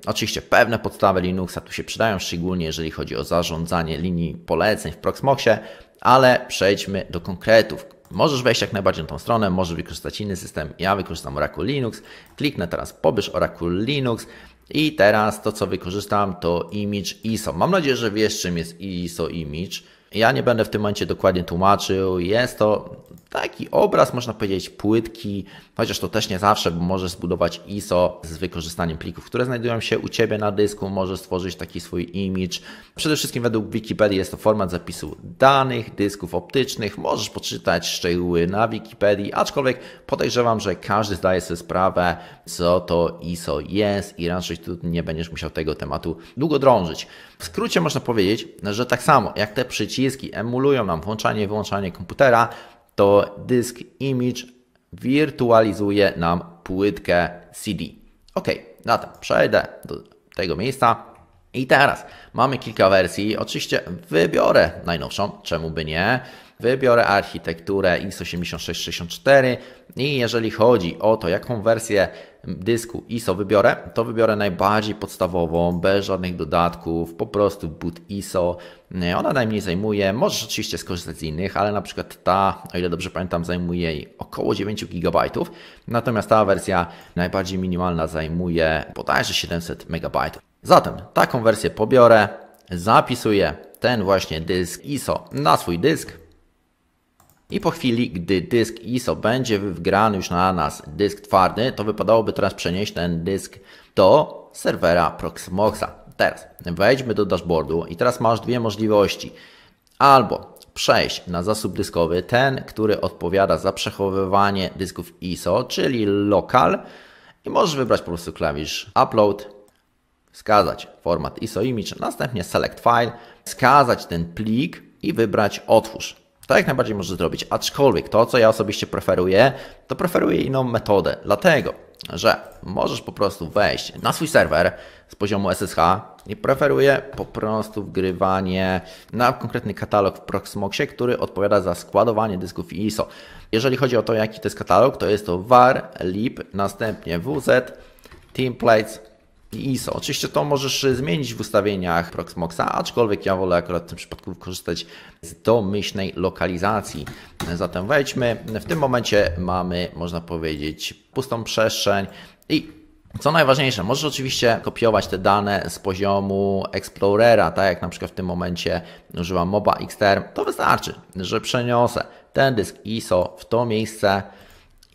Oczywiście pewne podstawy Linuxa tu się przydają, szczególnie jeżeli chodzi o zarządzanie linii poleceń w Proxmoxie, ale przejdźmy do konkretów. Możesz wejść jak najbardziej na tą stronę, możesz wykorzystać inny system. Ja wykorzystam Oracle Linux. Kliknę teraz pobierz Oracle Linux. I teraz to, co wykorzystam, to image ISO. Mam nadzieję, że wiesz, czym jest ISO image. Ja nie będę w tym momencie dokładnie tłumaczył. Jest to taki obraz, można powiedzieć, płytki, chociaż to też nie zawsze, bo możesz zbudować ISO z wykorzystaniem plików, które znajdują się u Ciebie na dysku, możesz stworzyć taki swój image. Przede wszystkim według Wikipedii jest to format zapisu danych, dysków optycznych, możesz poczytać szczegóły na Wikipedii, aczkolwiek podejrzewam, że każdy zdaje sobie sprawę, co to ISO jest i raczej tu nie będziesz musiał tego tematu długo drążyć. W skrócie można powiedzieć, że tak samo jak te przyciski emulują nam włączanie i wyłączanie komputera, to dysk image wirtualizuje nam płytkę CD. Ok, zatem przejdę do tego miejsca. I teraz mamy kilka wersji. Oczywiście wybiorę najnowszą, czemu by nie. Wybiorę architekturę x8664 i jeżeli chodzi o to, jaką wersję dysku ISO wybiorę, to wybiorę najbardziej podstawową, bez żadnych dodatków, po prostu boot ISO. Ona najmniej zajmuje, może rzeczywiście skorzystać z innych, ale na przykład ta, o ile dobrze pamiętam, zajmuje około 9 GB, natomiast ta wersja najbardziej minimalna zajmuje bodajże 700 MB. Zatem taką wersję pobiorę, zapisuję ten właśnie dysk ISO na swój dysk, i po chwili, gdy dysk ISO będzie wgrany już na nas dysk twardy, to wypadałoby teraz przenieść ten dysk do serwera Proxmoxa. Teraz wejdźmy do dashboardu i teraz masz dwie możliwości. Albo przejść na zasób dyskowy, ten, który odpowiada za przechowywanie dysków ISO, czyli lokal i możesz wybrać po prostu klawisz upload, wskazać format ISO image, następnie select file, wskazać ten plik i wybrać otwórz. To jak najbardziej możesz zrobić. Aczkolwiek to, co ja osobiście preferuję, to preferuję inną metodę. Dlatego, że możesz po prostu wejść na swój serwer z poziomu SSH i preferuję po prostu wgrywanie na konkretny katalog w Proxmoxie, który odpowiada za składowanie dysków ISO. Jeżeli chodzi o to, jaki to jest katalog, to jest to var, lib, następnie wz, templates, i ISO. Oczywiście to możesz e, zmienić w ustawieniach Proxmoxa, aczkolwiek ja wolę akurat w tym przypadku korzystać z domyślnej lokalizacji. Zatem wejdźmy. W tym momencie mamy, można powiedzieć, pustą przestrzeń i co najważniejsze, możesz oczywiście kopiować te dane z poziomu Explorera, tak jak na przykład w tym momencie używam MobaXterm. To wystarczy, że przeniosę ten dysk ISO w to miejsce,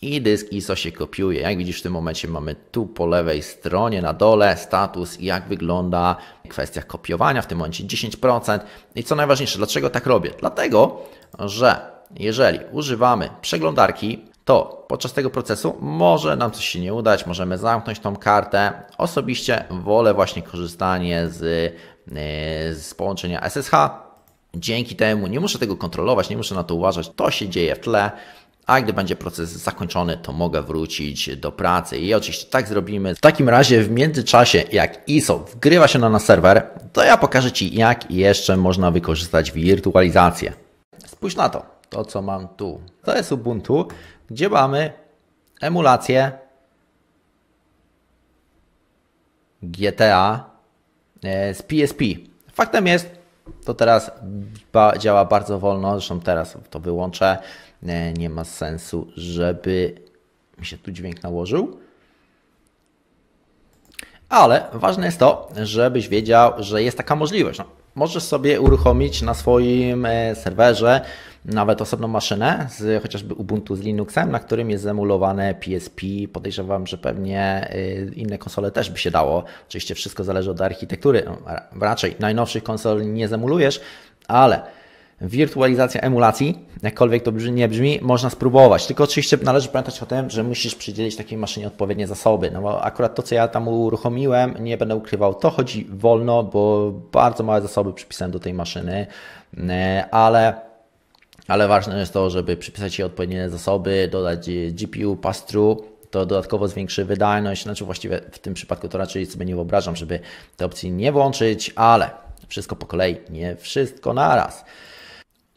i dysk ISO się kopiuje. Jak widzisz w tym momencie mamy tu po lewej stronie na dole status i jak wygląda kwestia kopiowania, w tym momencie 10%. I co najważniejsze, dlaczego tak robię? Dlatego, że jeżeli używamy przeglądarki, to podczas tego procesu może nam coś się nie udać, możemy zamknąć tą kartę. Osobiście wolę właśnie korzystanie z, e, z połączenia SSH, Dzięki temu nie muszę tego kontrolować, nie muszę na to uważać, to się dzieje w tle a gdy będzie proces zakończony, to mogę wrócić do pracy. I oczywiście tak zrobimy. W takim razie w międzyczasie, jak ISO wgrywa się na nasz serwer, to ja pokażę Ci, jak jeszcze można wykorzystać wirtualizację. Spójrz na to, to co mam tu. To jest Ubuntu, gdzie mamy emulację GTA e, z PSP. Faktem jest, to teraz działa bardzo wolno, zresztą teraz to wyłączę. E, nie ma sensu, żeby mi się tu dźwięk nałożył. Ale ważne jest to, żebyś wiedział, że jest taka możliwość. No, możesz sobie uruchomić na swoim e, serwerze nawet osobną maszynę, z, chociażby Ubuntu z Linuxem, na którym jest zemulowane PSP. Podejrzewam, że pewnie e, inne konsole też by się dało. Oczywiście wszystko zależy od architektury. No, raczej najnowszych konsol nie zemulujesz, ale wirtualizacja emulacji, jakkolwiek to brzmi, nie brzmi, można spróbować. Tylko oczywiście należy pamiętać o tym, że musisz przydzielić takiej maszynie odpowiednie zasoby. No bo akurat to, co ja tam uruchomiłem, nie będę ukrywał, to chodzi wolno, bo bardzo małe zasoby przypisałem do tej maszyny, e, ale. Ale ważne jest to, żeby przypisać jej odpowiednie zasoby, dodać GPU, pass-through, to dodatkowo zwiększy wydajność. Znaczy, właściwie w tym przypadku to raczej sobie nie wyobrażam, żeby te opcji nie włączyć, ale wszystko po kolei, nie wszystko naraz.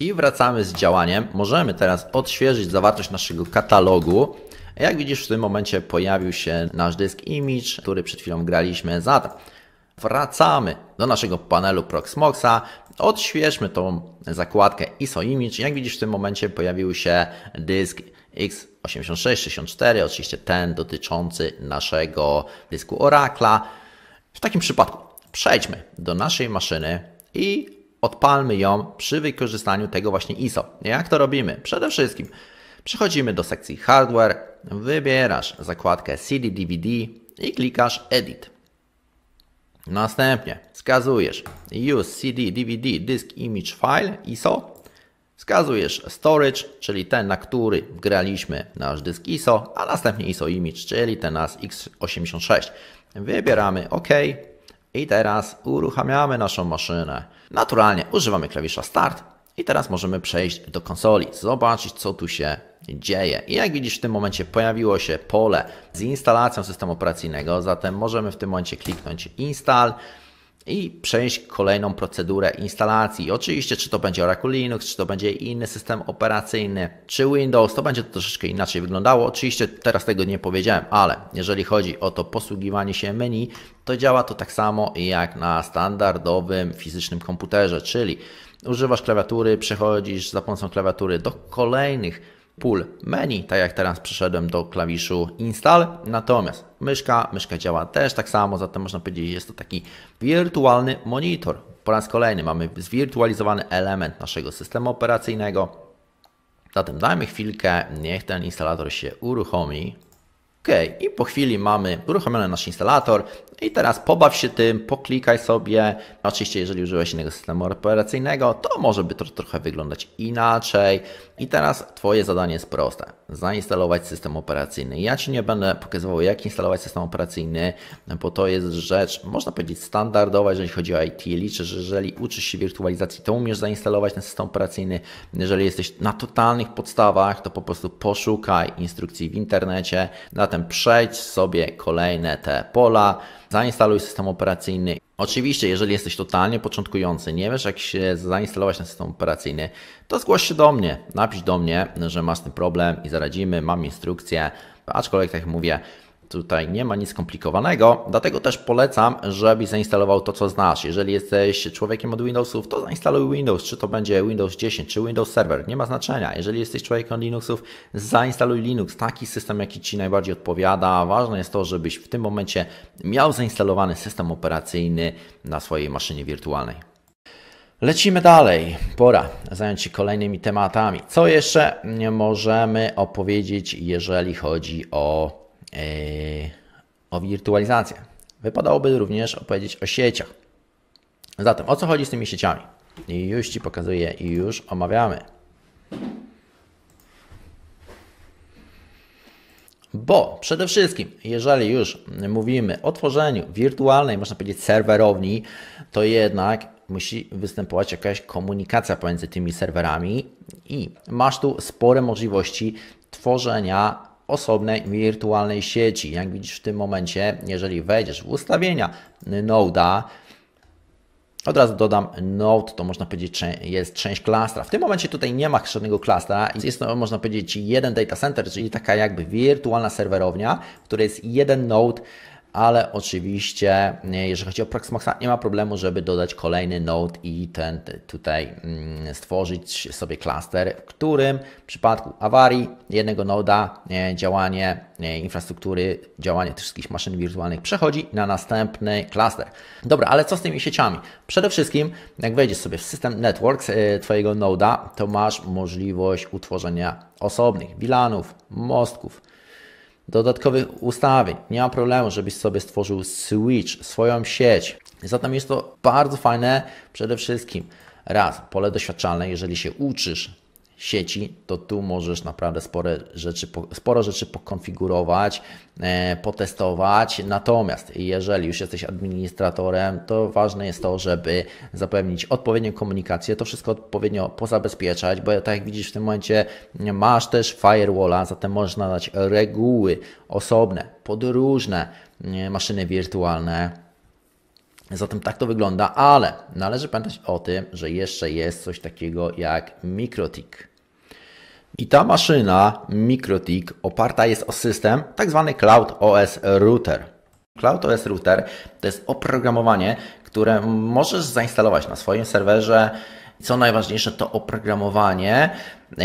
I wracamy z działaniem. Możemy teraz odświeżyć zawartość naszego katalogu. Jak widzisz, w tym momencie pojawił się nasz dysk Image, który przed chwilą graliśmy. Zatem wracamy do naszego panelu Proxmoxa, odświeżmy tą zakładkę ISO Image. Jak widzisz, w tym momencie pojawił się dysk x86, 64, oczywiście ten dotyczący naszego dysku Oracla. W takim przypadku przejdźmy do naszej maszyny i odpalmy ją przy wykorzystaniu tego właśnie ISO. Jak to robimy? Przede wszystkim przechodzimy do sekcji hardware, wybierasz zakładkę CD-DVD i klikasz Edit. Następnie wskazujesz Use CD-DVD Disk Image File ISO, wskazujesz Storage, czyli ten, na który wgraliśmy nasz dysk ISO, a następnie ISO Image, czyli ten nas x86. Wybieramy OK i teraz uruchamiamy naszą maszynę. Naturalnie używamy klawisza Start i teraz możemy przejść do konsoli, zobaczyć co tu się dzieje. I jak widzisz w tym momencie pojawiło się pole z instalacją systemu operacyjnego, zatem możemy w tym momencie kliknąć Install i przejść kolejną procedurę instalacji. Oczywiście, czy to będzie Oracle Linux, czy to będzie inny system operacyjny, czy Windows, to będzie to troszeczkę inaczej wyglądało. Oczywiście teraz tego nie powiedziałem, ale jeżeli chodzi o to posługiwanie się menu, to działa to tak samo jak na standardowym fizycznym komputerze, czyli używasz klawiatury, przechodzisz za pomocą klawiatury do kolejnych pól menu, tak jak teraz przeszedłem do klawiszu install, natomiast myszka, myszka działa też tak samo, zatem można powiedzieć, że jest to taki wirtualny monitor. Po raz kolejny mamy zwirtualizowany element naszego systemu operacyjnego. Zatem dajmy chwilkę, niech ten instalator się uruchomi. OK, i po chwili mamy uruchomiony nasz instalator i teraz pobaw się tym, poklikaj sobie. Oczywiście jeżeli używasz innego systemu operacyjnego, to może by to trochę wyglądać inaczej. I teraz Twoje zadanie jest proste. Zainstalować system operacyjny. Ja Ci nie będę pokazywał jak instalować system operacyjny, bo to jest rzecz, można powiedzieć standardowa, jeżeli chodzi o IT. Liczę, że jeżeli uczysz się wirtualizacji, to umiesz zainstalować ten system operacyjny. Jeżeli jesteś na totalnych podstawach, to po prostu poszukaj instrukcji w internecie. Na Zatem przejdź sobie kolejne te pola, zainstaluj system operacyjny. Oczywiście, jeżeli jesteś totalnie początkujący, nie wiesz jak się zainstalować na system operacyjny, to zgłoś się do mnie, napisz do mnie, że masz ten problem i zaradzimy, mam instrukcję. Aczkolwiek, tak jak mówię, Tutaj nie ma nic skomplikowanego, dlatego też polecam, żebyś zainstalował to, co znasz. Jeżeli jesteś człowiekiem od Windowsów, to zainstaluj Windows, czy to będzie Windows 10, czy Windows Server, nie ma znaczenia. Jeżeli jesteś człowiekiem od Linuxów, zainstaluj Linux, taki system, jaki Ci najbardziej odpowiada. Ważne jest to, żebyś w tym momencie miał zainstalowany system operacyjny na swojej maszynie wirtualnej. Lecimy dalej. Pora zająć się kolejnymi tematami. Co jeszcze możemy opowiedzieć, jeżeli chodzi o Yy, o wirtualizację. Wypadałoby również opowiedzieć o sieciach. Zatem, o co chodzi z tymi sieciami? I już Ci pokazuję i już omawiamy. Bo przede wszystkim, jeżeli już mówimy o tworzeniu wirtualnej, można powiedzieć, serwerowni, to jednak musi występować jakaś komunikacja pomiędzy tymi serwerami i masz tu spore możliwości tworzenia osobnej wirtualnej sieci. Jak widzisz w tym momencie, jeżeli wejdziesz w ustawienia Node'a, od razu dodam node, to można powiedzieć jest część klastra. W tym momencie tutaj nie ma żadnego klastra, jest to można powiedzieć jeden data center, czyli taka jakby wirtualna serwerownia, w której jest jeden node ale oczywiście, mm, jeżeli chodzi o Proxmoxa, nie ma problemu, żeby dodać kolejny node i ten tutaj mm, stworzyć sobie klaster, w którym w przypadku awarii jednego noda e, działanie e, infrastruktury, działanie tych wszystkich maszyn wirtualnych przechodzi na następny klaster. Dobra, ale co z tymi sieciami? Przede wszystkim, jak wejdziesz sobie w system networks e, Twojego noda, to masz możliwość utworzenia osobnych VLANów, mostków, dodatkowych ustawień. Nie ma problemu, żebyś sobie stworzył switch, swoją sieć. Zatem jest to bardzo fajne przede wszystkim raz pole doświadczalne, jeżeli się uczysz sieci, to tu możesz naprawdę spore rzeczy, sporo rzeczy pokonfigurować, e, potestować. Natomiast jeżeli już jesteś administratorem, to ważne jest to, żeby zapewnić odpowiednią komunikację, to wszystko odpowiednio pozabezpieczać, bo tak jak widzisz w tym momencie masz też firewalla, zatem możesz nadać reguły osobne pod różne e, maszyny wirtualne. Zatem tak to wygląda, ale należy pamiętać o tym, że jeszcze jest coś takiego jak mikrotik. I ta maszyna MikroTik oparta jest o system tak zwany Cloud OS Router. Cloud OS Router to jest oprogramowanie, które możesz zainstalować na swoim serwerze. Co najważniejsze, to oprogramowanie e,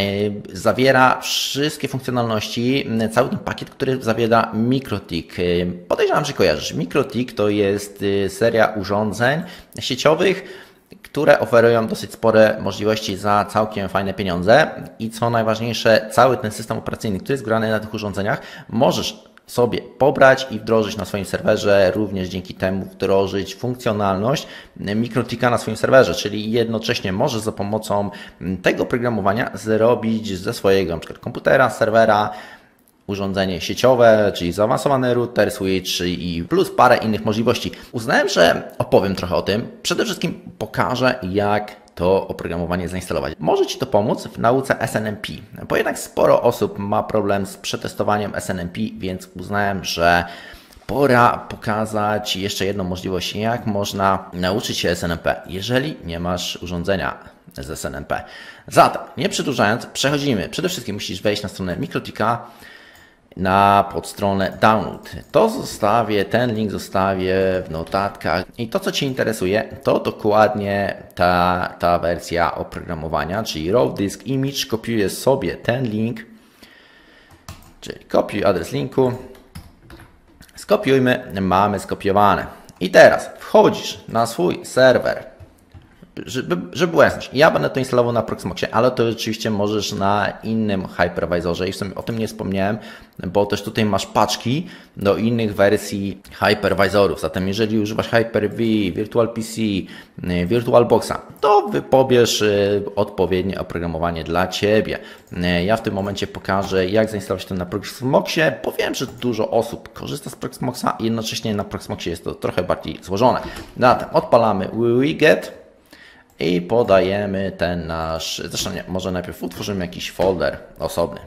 zawiera wszystkie funkcjonalności, e, cały ten pakiet, który zawiera MikroTik. E, podejrzewam, że kojarzysz. MikroTik to jest seria urządzeń sieciowych, które oferują dosyć spore możliwości za całkiem fajne pieniądze. I co najważniejsze, cały ten system operacyjny, który jest grany na tych urządzeniach, możesz sobie pobrać i wdrożyć na swoim serwerze, również dzięki temu wdrożyć funkcjonalność mikrotika na swoim serwerze, czyli jednocześnie możesz za pomocą tego programowania zrobić ze swojego np. komputera, serwera, urządzenie sieciowe, czyli zaawansowany router, switch i plus parę innych możliwości. Uznałem, że opowiem trochę o tym. Przede wszystkim pokażę, jak to oprogramowanie zainstalować. Może Ci to pomóc w nauce SNMP, bo jednak sporo osób ma problem z przetestowaniem SNMP, więc uznałem, że pora pokazać jeszcze jedną możliwość, jak można nauczyć się SNMP, jeżeli nie masz urządzenia z SNMP. Zatem, nie przedłużając, przechodzimy. Przede wszystkim musisz wejść na stronę Mikrotika, na podstronę download. To zostawię, ten link zostawię w notatkach i to co Cię interesuje to dokładnie ta, ta wersja oprogramowania, czyli Raw Disk Image, kopiuję sobie ten link, czyli kopiuj adres linku, skopiujmy, mamy skopiowane. I teraz wchodzisz na swój serwer, żeby, żeby było jasność. Ja będę to instalował na Proxmoxie, ale to oczywiście możesz na innym hypervisorze i w sumie o tym nie wspomniałem, bo też tutaj masz paczki do innych wersji hypervisorów. Zatem jeżeli używasz Hyper-V, Virtual Virtual VirtualBoxa, to pobierz e, odpowiednie oprogramowanie dla Ciebie. E, ja w tym momencie pokażę, jak zainstalować to na Proxmoxie, bo wiem, że dużo osób korzysta z Proxmoxa i jednocześnie na Proxmoxie jest to trochę bardziej złożone. Zatem odpalamy WeGet i podajemy ten nasz, zresztą nie, może najpierw utworzymy jakiś folder osobny.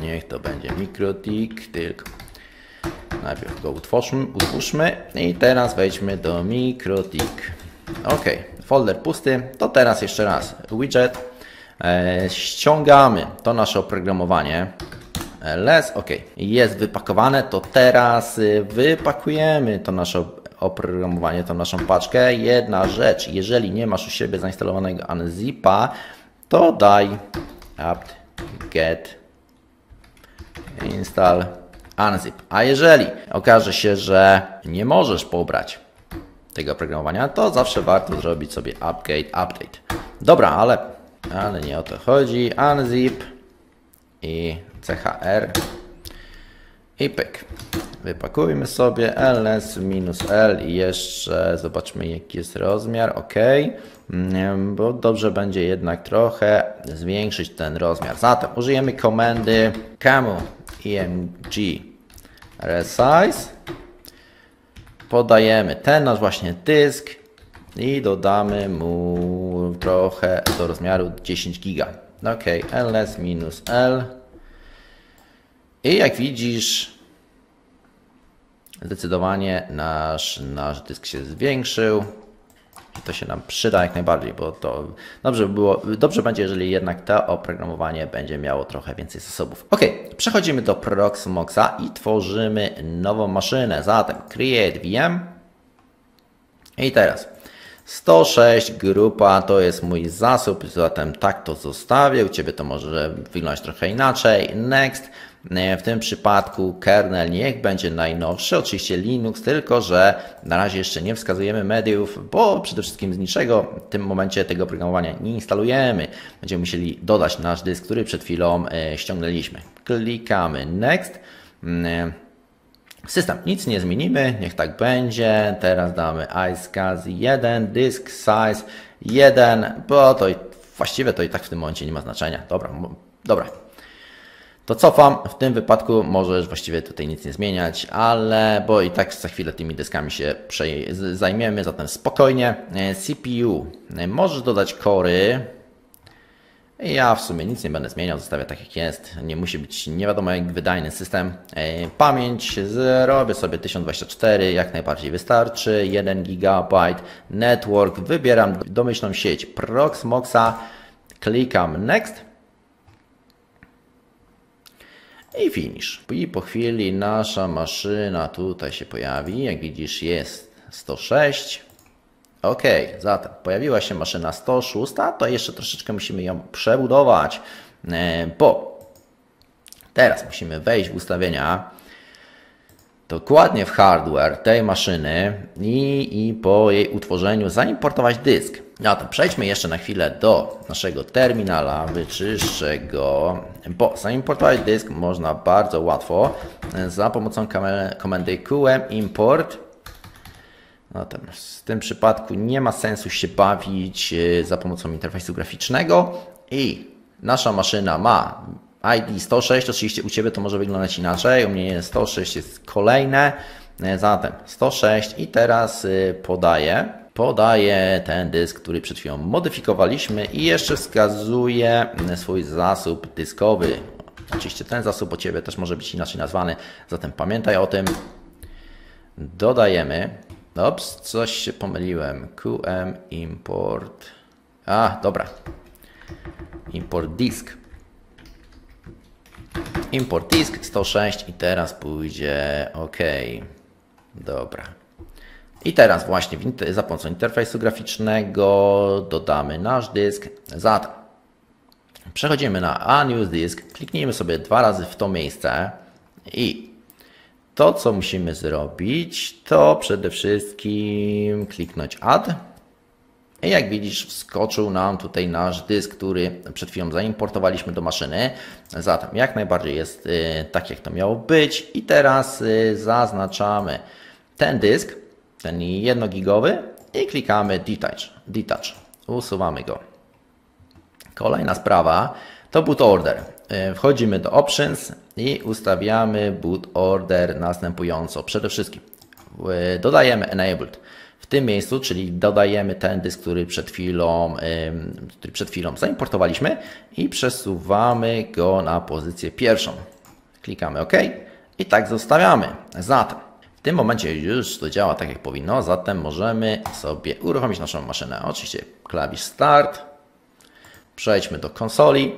Niech to będzie mikrotik, tylko najpierw go utworzmy, utwórzmy i teraz wejdźmy do mikrotik. Ok, folder pusty, to teraz jeszcze raz widget, e, ściągamy to nasze oprogramowanie, e, les, ok, jest wypakowane, to teraz e, wypakujemy to nasze oprogramowanie, tą naszą paczkę. Jedna rzecz, jeżeli nie masz u siebie zainstalowanego Unzipa, to daj apt get install unzip. A jeżeli okaże się, że nie możesz pobrać tego oprogramowania, to zawsze warto zrobić sobie update, update. Dobra, ale, ale nie o to chodzi. Unzip i chr i pyk. Wypakujmy sobie ls minus l i jeszcze zobaczmy jaki jest rozmiar, ok, mm, bo dobrze będzie jednak trochę zwiększyć ten rozmiar. Zatem użyjemy komendy camu img e resize, podajemy ten nasz właśnie dysk i dodamy mu trochę do rozmiaru 10 giga. Ok, ls minus l i jak widzisz Zdecydowanie nasz, nasz dysk się zwiększył. I to się nam przyda jak najbardziej, bo to dobrze, by było, dobrze będzie, jeżeli jednak to oprogramowanie będzie miało trochę więcej zasobów. Ok, przechodzimy do Proxmoxa i tworzymy nową maszynę. Zatem create VM. I teraz 106 grupa to jest mój zasób, zatem tak to zostawię. U Ciebie to może wyglądać trochę inaczej. Next. E, w tym przypadku kernel niech będzie najnowszy, oczywiście Linux, tylko że na razie jeszcze nie wskazujemy mediów, bo przede wszystkim z niczego w tym momencie tego programowania nie instalujemy. Będziemy musieli dodać nasz dysk, który przed chwilą e, ściągnęliśmy. Klikamy Next. Mm, e, system, nic nie zmienimy, niech tak będzie. Teraz damy iSCSI 1, disk size 1, bo to właściwie to i tak w tym momencie nie ma znaczenia. Dobra, dobra, to cofam. W tym wypadku możesz właściwie tutaj nic nie zmieniać, ale bo i tak za chwilę tymi dyskami się zajmiemy, zatem spokojnie. E, CPU. E, możesz dodać kory. Ja w sumie nic nie będę zmieniał, zostawię tak jak jest. Nie musi być nie wiadomo jak wydajny system. E, pamięć zrobię sobie 1024, jak najbardziej wystarczy. 1 GB. Network. Wybieram domyślną sieć Proxmoxa. Klikam Next i finisz. I po chwili nasza maszyna tutaj się pojawi. Jak widzisz jest 106. Ok, zatem pojawiła się maszyna 106, to jeszcze troszeczkę musimy ją przebudować, e, bo teraz musimy wejść w ustawienia dokładnie w hardware tej maszyny i, i po jej utworzeniu zaimportować dysk. No to przejdźmy jeszcze na chwilę do naszego terminala, wyczyszczę go, bo zaimportować dysk można bardzo łatwo e, za pomocą komendy QM import. Zatem no w tym przypadku nie ma sensu się bawić e, za pomocą interfejsu graficznego i nasza maszyna ma ID 106, oczywiście u Ciebie to może wyglądać inaczej, u mnie jest 106 jest kolejne, e, zatem 106 i teraz podaję podaje ten dysk, który przed chwilą modyfikowaliśmy i jeszcze wskazuje swój zasób dyskowy. Oczywiście ten zasób o Ciebie też może być inaczej nazwany, zatem pamiętaj o tym. Dodajemy. Ops, coś się pomyliłem. QM import. A, dobra. Import disk. Import disk 106 i teraz pójdzie OK. Dobra. I teraz właśnie za pomocą interfejsu graficznego dodamy nasz dysk. Zatem przechodzimy na Unuse Disk, kliknijmy sobie dwa razy w to miejsce i to, co musimy zrobić, to przede wszystkim kliknąć Add. I jak widzisz, wskoczył nam tutaj nasz dysk, który przed chwilą zaimportowaliśmy do maszyny. Zatem jak najbardziej jest y, tak, jak to miało być. I teraz y, zaznaczamy ten dysk ten 1-gigowy i klikamy detach, detach. Usuwamy go. Kolejna sprawa to boot order. Y, wchodzimy do options i ustawiamy boot order następująco. Przede wszystkim dodajemy enabled w tym miejscu, czyli dodajemy ten dysk, który przed chwilą, który przed chwilą zaimportowaliśmy i przesuwamy go na pozycję pierwszą. Klikamy OK i tak zostawiamy. Zatem w tym momencie już to działa tak jak powinno, zatem możemy sobie uruchomić naszą maszynę. Oczywiście klawisz Start, przejdźmy do konsoli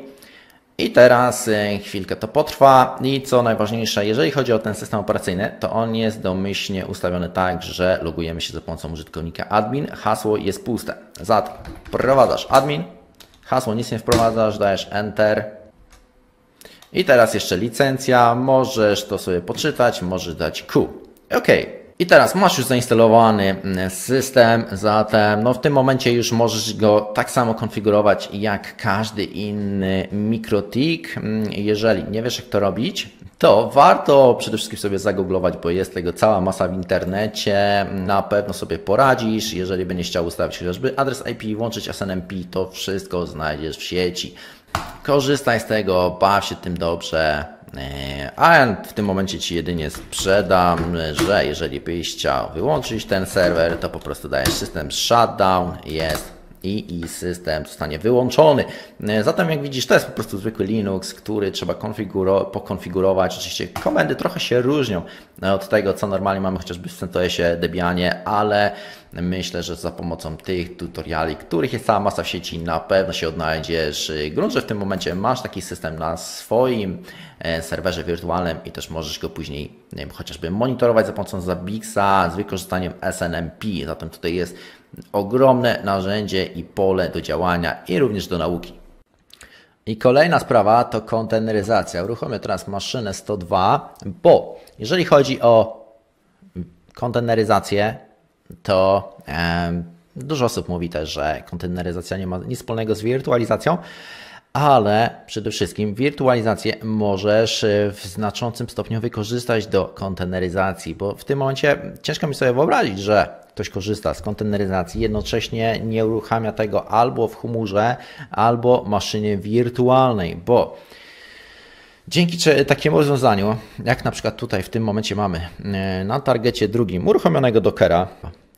i teraz e, chwilkę to potrwa i co najważniejsze, jeżeli chodzi o ten system operacyjny, to on jest domyślnie ustawiony tak, że logujemy się za pomocą użytkownika admin, hasło jest puste. Zatem wprowadzasz admin, hasło nic nie wprowadzasz, dajesz Enter, i teraz jeszcze licencja, możesz to sobie poczytać, możesz dać Q. OK. I teraz masz już zainstalowany mm, system, zatem no w tym momencie już możesz go tak samo konfigurować jak każdy inny MikroTik. Mm, jeżeli nie wiesz jak to robić, to warto przede wszystkim sobie zagooglować, bo jest tego cała masa w internecie. Na pewno sobie poradzisz. Jeżeli będziesz chciał ustawić chociażby adres IP i włączyć SNMP, to wszystko znajdziesz w sieci. Korzystaj z tego, baw się tym dobrze. E, a w tym momencie Ci jedynie sprzedam, że jeżeli byś chciał wyłączyć ten serwer, to po prostu dajesz system shutdown, jest i, i system zostanie wyłączony. E, zatem jak widzisz, to jest po prostu zwykły Linux, który trzeba pokonfigurować. Oczywiście komendy trochę się różnią e, od tego, co normalnie mamy chociażby w CentOSie, Debianie, ale myślę, że za pomocą tych tutoriali, których jest cała masa w sieci, na pewno się odnajdziesz. Grunt, że w tym momencie masz taki system na swoim e, serwerze wirtualnym i też możesz go później wiem, chociażby monitorować za pomocą Zabbixa z wykorzystaniem SNMP. Zatem tutaj jest ogromne narzędzie i pole do działania i również do nauki. I kolejna sprawa to konteneryzacja. Uruchomię teraz maszynę 102, bo jeżeli chodzi o konteneryzację, to e, dużo osób mówi też, że konteneryzacja nie ma nic wspólnego z wirtualizacją, ale przede wszystkim wirtualizację możesz e, w znaczącym stopniu wykorzystać do konteneryzacji, bo w tym momencie ciężko mi sobie wyobrazić, że ktoś korzysta z konteneryzacji, jednocześnie nie uruchamia tego albo w chmurze, albo maszynie wirtualnej, bo Dzięki takiemu rozwiązaniu, jak na przykład tutaj w tym momencie mamy e, na targecie drugim uruchomionego Dockera,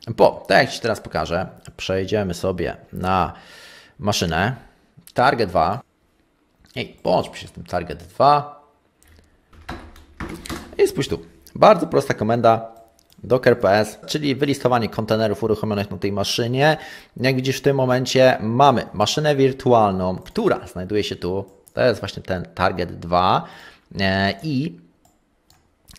bo tak jak Ci teraz pokażę, przejdziemy sobie na maszynę Target 2. Ej, połączmy się z tym Target 2 i spójrz tu. Bardzo prosta komenda Docker PS, czyli wylistowanie kontenerów uruchomionych na tej maszynie. Jak widzisz w tym momencie mamy maszynę wirtualną, która znajduje się tu, to jest właśnie ten target 2 e, i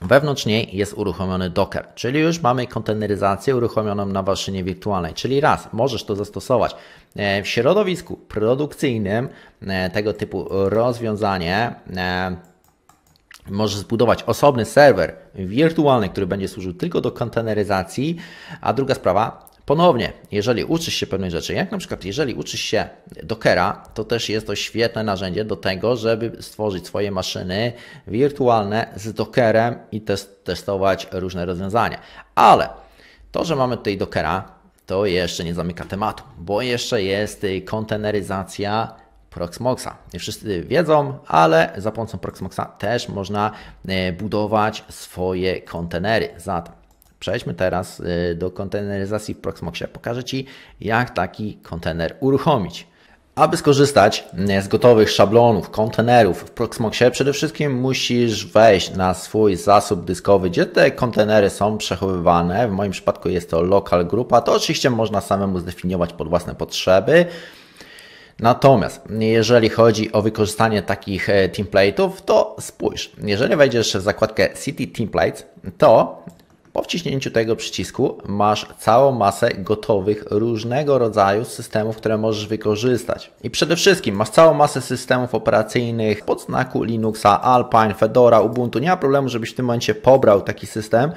Wewnątrz niej jest uruchomiony Docker, czyli już mamy konteneryzację uruchomioną na maszynie wirtualnej. Czyli raz, możesz to zastosować e, w środowisku produkcyjnym, e, tego typu rozwiązanie. Możesz zbudować osobny serwer wirtualny, który będzie służył tylko do konteneryzacji. A druga sprawa, Ponownie, jeżeli uczysz się pewnej rzeczy, jak na przykład jeżeli uczysz się Dockera, to też jest to świetne narzędzie do tego, żeby stworzyć swoje maszyny wirtualne z Dockerem i testować różne rozwiązania. Ale to, że mamy tutaj Dockera, to jeszcze nie zamyka tematu, bo jeszcze jest konteneryzacja Proxmoxa. Nie wszyscy wiedzą, ale za pomocą Proxmoxa też można e, budować swoje kontenery. Zatem przejdźmy teraz e, do konteneryzacji w Proxmoxie. Pokażę Ci, jak taki kontener uruchomić. Aby skorzystać e, z gotowych szablonów, kontenerów w Proxmoxie, przede wszystkim musisz wejść na swój zasób dyskowy, gdzie te kontenery są przechowywane. W moim przypadku jest to local grupa. To oczywiście można samemu zdefiniować pod własne potrzeby. Natomiast jeżeli chodzi o wykorzystanie takich e, template'ów, to spójrz, jeżeli wejdziesz w zakładkę City Templates, to po wciśnięciu tego przycisku masz całą masę gotowych różnego rodzaju systemów, które możesz wykorzystać. I przede wszystkim masz całą masę systemów operacyjnych pod znaku Linuxa, Alpine, Fedora, Ubuntu. Nie ma problemu, żebyś w tym momencie pobrał taki system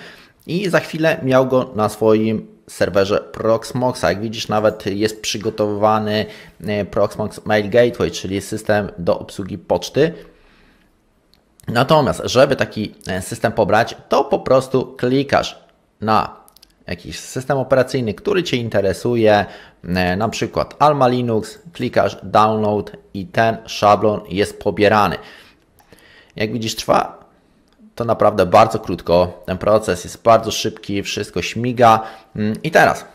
i za chwilę miał go na swoim serwerze Proxmoxa. Jak widzisz, nawet jest przygotowany e, Proxmox Mail Gateway, czyli system do obsługi poczty. Natomiast, żeby taki e, system pobrać, to po prostu klikasz na jakiś system operacyjny, który Cię interesuje, e, na przykład Alma Linux, klikasz download i ten szablon jest pobierany. Jak widzisz, trwa to naprawdę bardzo krótko. Ten proces jest bardzo szybki, wszystko śmiga. Mm, I teraz,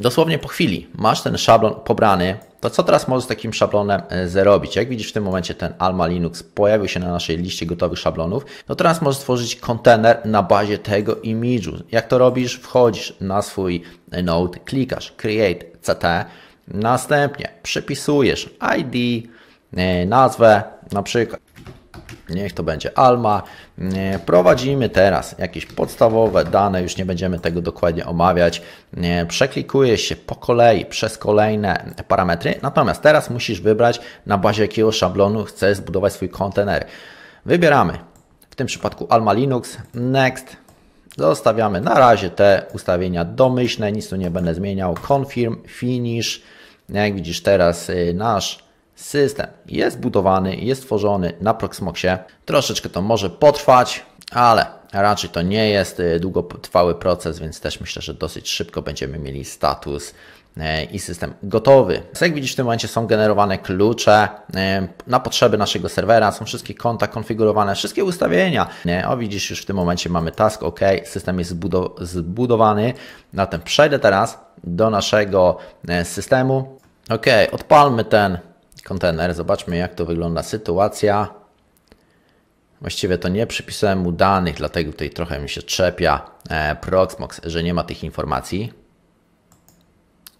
dosłownie po chwili, masz ten szablon pobrany. To co teraz możesz z takim szablonem e, zrobić? Jak widzisz w tym momencie ten Alma Linux pojawił się na naszej liście gotowych szablonów, to no teraz możesz stworzyć kontener na bazie tego imidżu. Jak to robisz? Wchodzisz na swój e, node, klikasz create ct, następnie przypisujesz ID, e, nazwę na przykład Niech to będzie Alma. Prowadzimy teraz jakieś podstawowe dane, już nie będziemy tego dokładnie omawiać. Przeklikuje się po kolei przez kolejne parametry, natomiast teraz musisz wybrać na bazie jakiego szablonu chcesz zbudować swój kontener. Wybieramy w tym przypadku Alma Linux, Next, Zostawiamy na razie te ustawienia domyślne, nic tu nie będę zmieniał. Confirm, finish. Jak widzisz teraz y, nasz system jest budowany, jest tworzony na Proxmoxie. Troszeczkę to może potrwać, ale raczej to nie jest y, długotrwały proces, więc też myślę, że dosyć szybko będziemy mieli status y, i system gotowy. Jak widzisz, w tym momencie są generowane klucze y, na potrzeby naszego serwera, są wszystkie konta konfigurowane, wszystkie ustawienia. O, widzisz, już w tym momencie mamy task OK, system jest zbudowany. Zatem przejdę teraz do naszego systemu. OK, odpalmy ten kontener. Zobaczmy, jak to wygląda sytuacja. Właściwie to nie przypisałem mu danych, dlatego tutaj trochę mi się trzepia e, Proxmox, że nie ma tych informacji.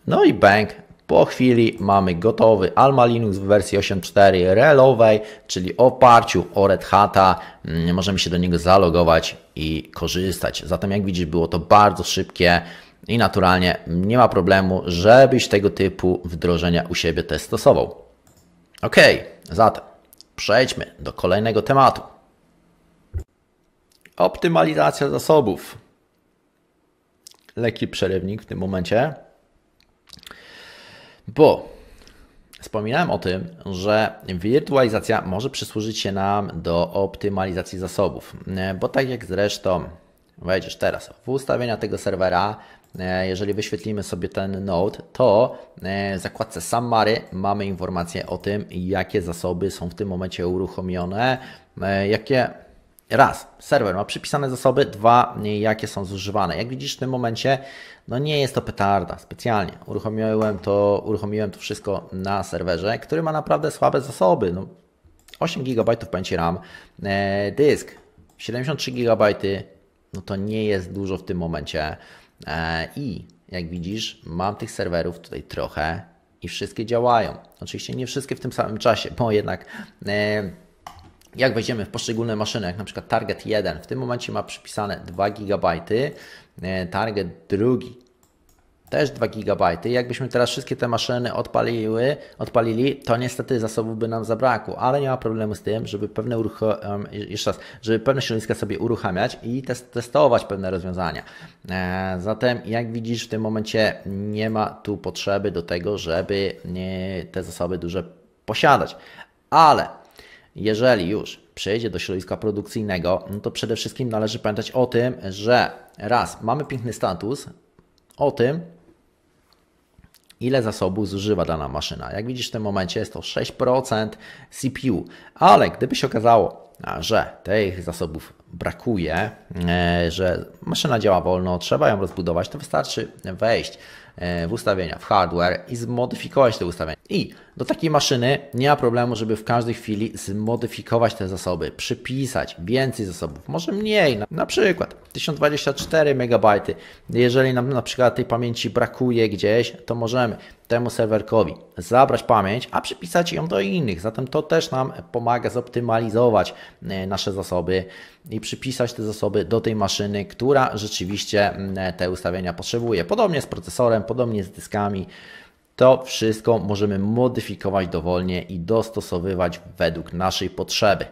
No i bank. Po chwili mamy gotowy Alma Linux w wersji 8.4 relowej, czyli oparciu o Red Hata. Mm, możemy się do niego zalogować i korzystać. Zatem jak widzisz było to bardzo szybkie i naturalnie nie ma problemu, żebyś tego typu wdrożenia u siebie testował. Ok, zatem przejdźmy do kolejnego tematu. Optymalizacja zasobów. Lekki przerywnik w tym momencie, bo wspominałem o tym, że wirtualizacja może przysłużyć się nam do optymalizacji zasobów, bo tak jak zresztą wejdziesz teraz w ustawienia tego serwera, E, jeżeli wyświetlimy sobie ten node, to e, w zakładce Summary mamy informację o tym, jakie zasoby są w tym momencie uruchomione, e, jakie raz, serwer ma przypisane zasoby, dwa, jakie są zużywane. Jak widzisz w tym momencie, no nie jest to petarda specjalnie. Uruchomiłem to, uruchomiłem to wszystko na serwerze, który ma naprawdę słabe zasoby. No, 8 GB pamięci RAM, dysk 73 GB, no to nie jest dużo w tym momencie. E, I jak widzisz, mam tych serwerów tutaj trochę i wszystkie działają. Oczywiście nie wszystkie w tym samym czasie, bo jednak e, jak wejdziemy w poszczególne maszyny, jak na przykład Target 1, w tym momencie ma przypisane 2 GB, e, Target drugi też 2 GB. Jakbyśmy teraz wszystkie te maszyny odpaliły, odpalili, to niestety zasobów by nam zabrakło, ale nie ma problemu z tym, żeby pewne um, jeszcze raz, żeby pewne środowiska sobie uruchamiać i test- testować pewne rozwiązania. E, zatem jak widzisz w tym momencie nie ma tu potrzeby do tego, żeby nie, te zasoby duże posiadać. Ale jeżeli już przejdzie do środowiska produkcyjnego, no to przede wszystkim należy pamiętać o tym, że raz mamy piękny status, o tym, ile zasobu zużywa dana maszyna. Jak widzisz w tym momencie jest to 6% CPU, ale gdyby się okazało, że tych zasobów brakuje, e, że maszyna działa wolno, trzeba ją rozbudować, to wystarczy wejść E, w ustawienia, w hardware i zmodyfikować te ustawienia. I do takiej maszyny nie ma problemu, żeby w każdej chwili zmodyfikować te zasoby, przypisać więcej zasobów, może mniej, na, na przykład 1024 MB. Jeżeli nam na przykład tej pamięci brakuje gdzieś, to możemy temu serwerkowi, zabrać pamięć, a przypisać ją do innych. Zatem to też nam pomaga zoptymalizować e, nasze zasoby i przypisać te zasoby do tej maszyny, która rzeczywiście te ustawienia potrzebuje. Podobnie z procesorem, podobnie z dyskami. To wszystko możemy modyfikować dowolnie i dostosowywać według naszej potrzeby.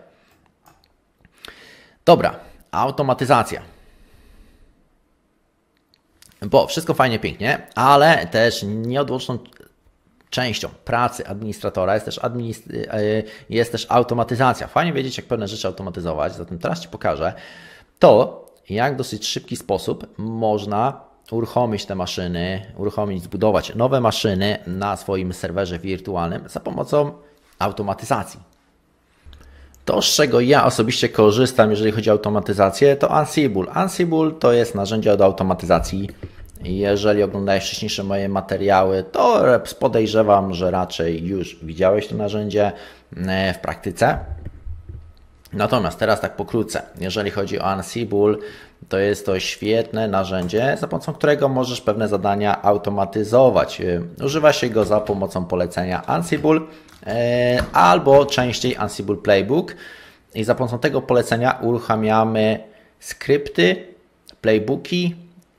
Dobra, automatyzacja. Bo wszystko fajnie, pięknie, ale też nieodłączną częścią pracy administratora jest też, administ- e, jest też automatyzacja. Fajnie wiedzieć, jak pewne rzeczy automatyzować, zatem teraz Ci pokażę to, jak w dosyć szybki sposób można uruchomić te maszyny, uruchomić, zbudować nowe maszyny na swoim serwerze wirtualnym za pomocą automatyzacji. To, z czego ja osobiście korzystam, jeżeli chodzi o automatyzację, to Ansible. Ansible to jest narzędzie do automatyzacji jeżeli oglądałeś wcześniejsze moje materiały, to podejrzewam, że raczej już widziałeś to narzędzie e, w praktyce. Natomiast teraz tak pokrótce, jeżeli chodzi o Ansible, to jest to świetne narzędzie, za pomocą którego możesz pewne zadania automatyzować. E, używa się go za pomocą polecenia Ansible e, albo częściej Ansible Playbook. I za pomocą tego polecenia uruchamiamy skrypty, playbooki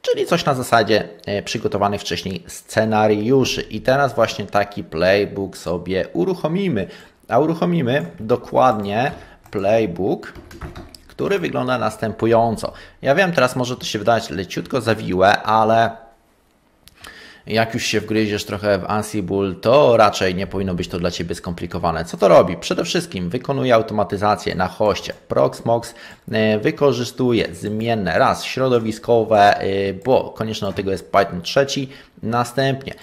czyli coś na zasadzie e, przygotowanych wcześniej scenariuszy. I teraz właśnie taki playbook sobie uruchomimy. A uruchomimy dokładnie playbook, który wygląda następująco. Ja wiem, teraz może to się wydać leciutko zawiłe, ale jak już się wgryziesz trochę w Ansible, to raczej nie powinno być to dla Ciebie skomplikowane. Co to robi? Przede wszystkim wykonuje automatyzację na hoście. Proxmox e, wykorzystuje zmienne raz środowiskowe, e, bo konieczne do tego jest Python 3, następnie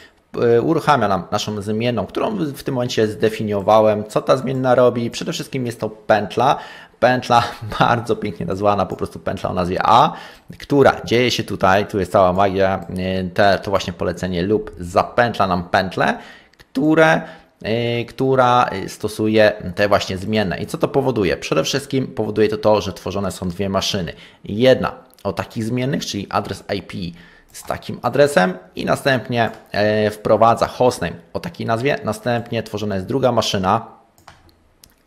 e, uruchamia nam naszą zmienną, którą w tym momencie zdefiniowałem. Co ta zmienna robi? Przede wszystkim jest to pętla, pętla bardzo pięknie nazwana, po prostu pętla o nazwie A, która dzieje się tutaj, tu jest cała magia, y, te, to właśnie polecenie lub zapętla nam pętle, które y, która stosuje te właśnie zmienne. I co to powoduje? Przede wszystkim powoduje to to, że tworzone są dwie maszyny. Jedna o takich zmiennych, czyli adres IP z takim adresem i następnie y, wprowadza hostname o takiej nazwie. Następnie tworzona jest druga maszyna,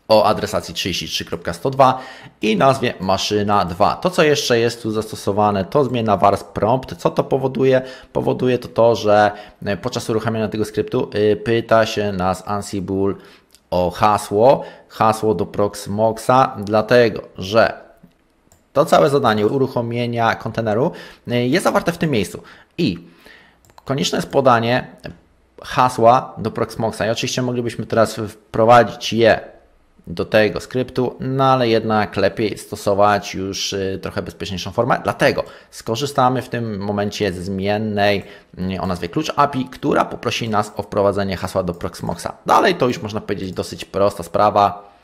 o adresacji 33.102 i nazwie maszyna 2. To co jeszcze jest tu zastosowane to zmiana warstw prompt. Co to powoduje? Powoduje to to, że e, podczas uruchamiania tego skryptu e, pyta się nas Ansible o hasło, hasło do Proxmoxa, dlatego że to całe zadanie uruchomienia konteneru e, jest zawarte w tym miejscu i konieczne jest podanie hasła do Proxmoxa i oczywiście moglibyśmy teraz wprowadzić je do tego skryptu, no ale jednak lepiej stosować już y, trochę bezpieczniejszą formę. Dlatego skorzystamy w tym momencie z zmiennej mm, o nazwie klucz API, która poprosi nas o wprowadzenie hasła do Proxmoxa. Dalej to już można powiedzieć dosyć prosta sprawa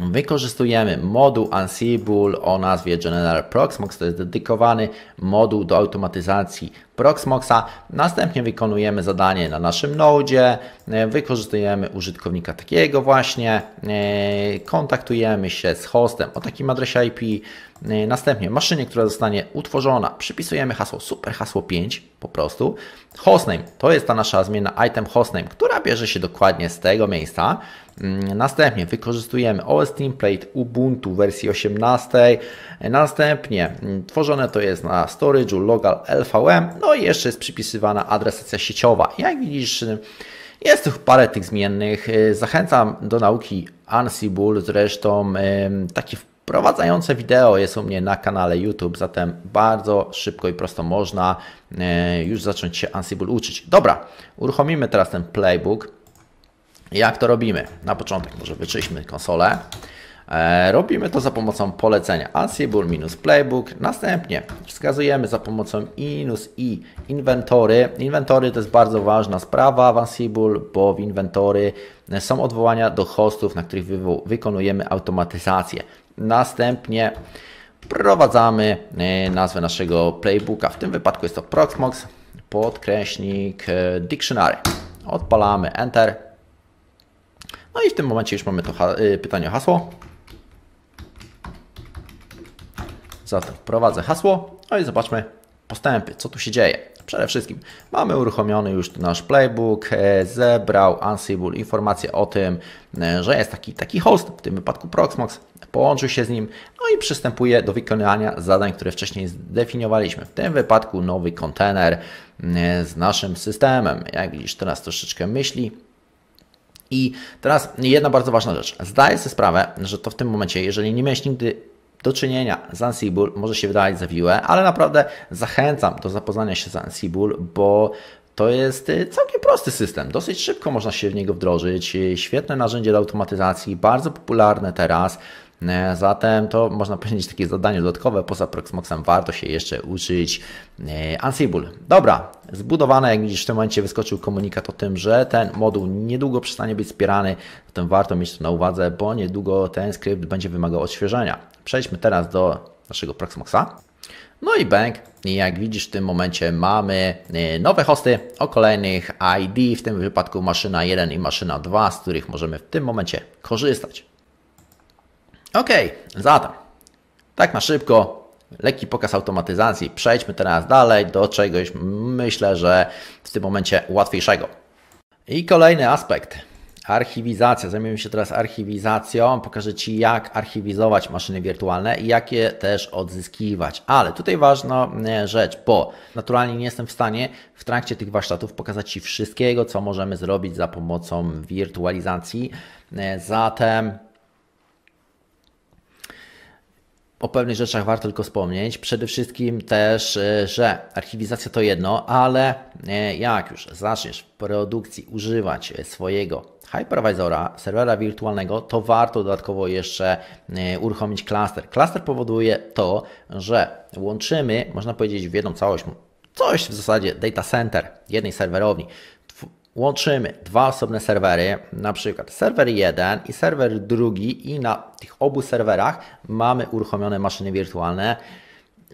Wykorzystujemy moduł Ansible o nazwie General Proxmox, to jest dedykowany moduł do automatyzacji Proxmoxa. Następnie wykonujemy zadanie na naszym nodzie, e, wykorzystujemy użytkownika takiego właśnie, e, kontaktujemy się z hostem o takim adresie IP, E, następnie maszynie, która zostanie utworzona, przypisujemy hasło super hasło 5 po prostu. Hostname to jest ta nasza zmienna item hostname, która bierze się dokładnie z tego miejsca. Mm, następnie wykorzystujemy OS Template Ubuntu wersji 18. E, następnie mm, tworzone to jest na storage'u local LVM, no i jeszcze jest przypisywana adresacja sieciowa. Jak widzisz, y, jest tu parę tych zmiennych. E, zachęcam do nauki Ansible, zresztą takie Wprowadzające wideo jest u mnie na kanale YouTube, zatem bardzo szybko i prosto można e, już zacząć się Ansible uczyć. Dobra, uruchomimy teraz ten playbook. Jak to robimy? Na początek może wyczyśmy konsolę. E, robimy to za pomocą polecenia Ansible minus playbook. Następnie wskazujemy za pomocą minus i inwentory. Inwentory to jest bardzo ważna sprawa w Ansible, bo w inwentory są odwołania do hostów, na których wykonujemy automatyzację. Następnie wprowadzamy e, nazwę naszego playbooka. W tym wypadku jest to Proxmox podkreśnik e, dictionary. Odpalamy Enter. No i w tym momencie już mamy to pytanie o hasło. Zatem wprowadzę hasło, no i zobaczmy postępy, co tu się dzieje. Przede wszystkim mamy uruchomiony już nasz playbook, e, zebrał Ansible informacje o tym, e, że jest taki, taki host, w tym wypadku Proxmox, połączył się z nim, no i przystępuje do wykonania zadań, które wcześniej zdefiniowaliśmy. W tym wypadku nowy kontener e, z naszym systemem. Jak widzisz, teraz troszeczkę myśli, i teraz jedna bardzo ważna rzecz. Zdaję sobie sprawę, że to w tym momencie, jeżeli nie miałeś nigdy do czynienia. Z Ansible może się wydawać zawiłe, ale naprawdę zachęcam do zapoznania się z Ansible, bo to jest y, całkiem prosty system. Dosyć szybko można się w niego wdrożyć. Y, świetne narzędzie do automatyzacji, bardzo popularne teraz. E, zatem to można powiedzieć takie zadanie dodatkowe. Poza Proxmoxem warto się jeszcze uczyć e, Ansible. Dobra, zbudowane, jak widzisz w tym momencie wyskoczył komunikat o tym, że ten moduł niedługo przestanie być wspierany. Zatem warto mieć to na uwadze, bo niedługo ten skrypt będzie wymagał odświeżenia. Przejdźmy teraz do naszego Proxmoxa. No i bank, jak widzisz w tym momencie mamy e, nowe hosty o kolejnych ID, w tym wypadku maszyna 1 i maszyna 2, z których możemy w tym momencie korzystać. Ok, zatem tak na szybko, lekki pokaz automatyzacji. Przejdźmy teraz dalej do czegoś, myślę, że w tym momencie łatwiejszego. I kolejny aspekt. Archiwizacja. Zajmiemy się teraz archiwizacją. Pokażę Ci, jak archiwizować maszyny wirtualne i jak je też odzyskiwać. Ale tutaj ważna e, rzecz, bo naturalnie nie jestem w stanie w trakcie tych warsztatów pokazać Ci wszystkiego, co możemy zrobić za pomocą wirtualizacji. E, zatem o pewnych rzeczach warto tylko wspomnieć. Przede wszystkim też, e, że archiwizacja to jedno, ale e, jak już zaczniesz w produkcji używać swojego hypervisora, serwera wirtualnego, to warto dodatkowo jeszcze e, uruchomić klaster. Klaster powoduje to, że łączymy, można powiedzieć, w jedną całość coś w zasadzie data center jednej serwerowni łączymy dwa osobne serwery, na przykład serwer jeden i serwer drugi i na tych obu serwerach mamy uruchomione maszyny wirtualne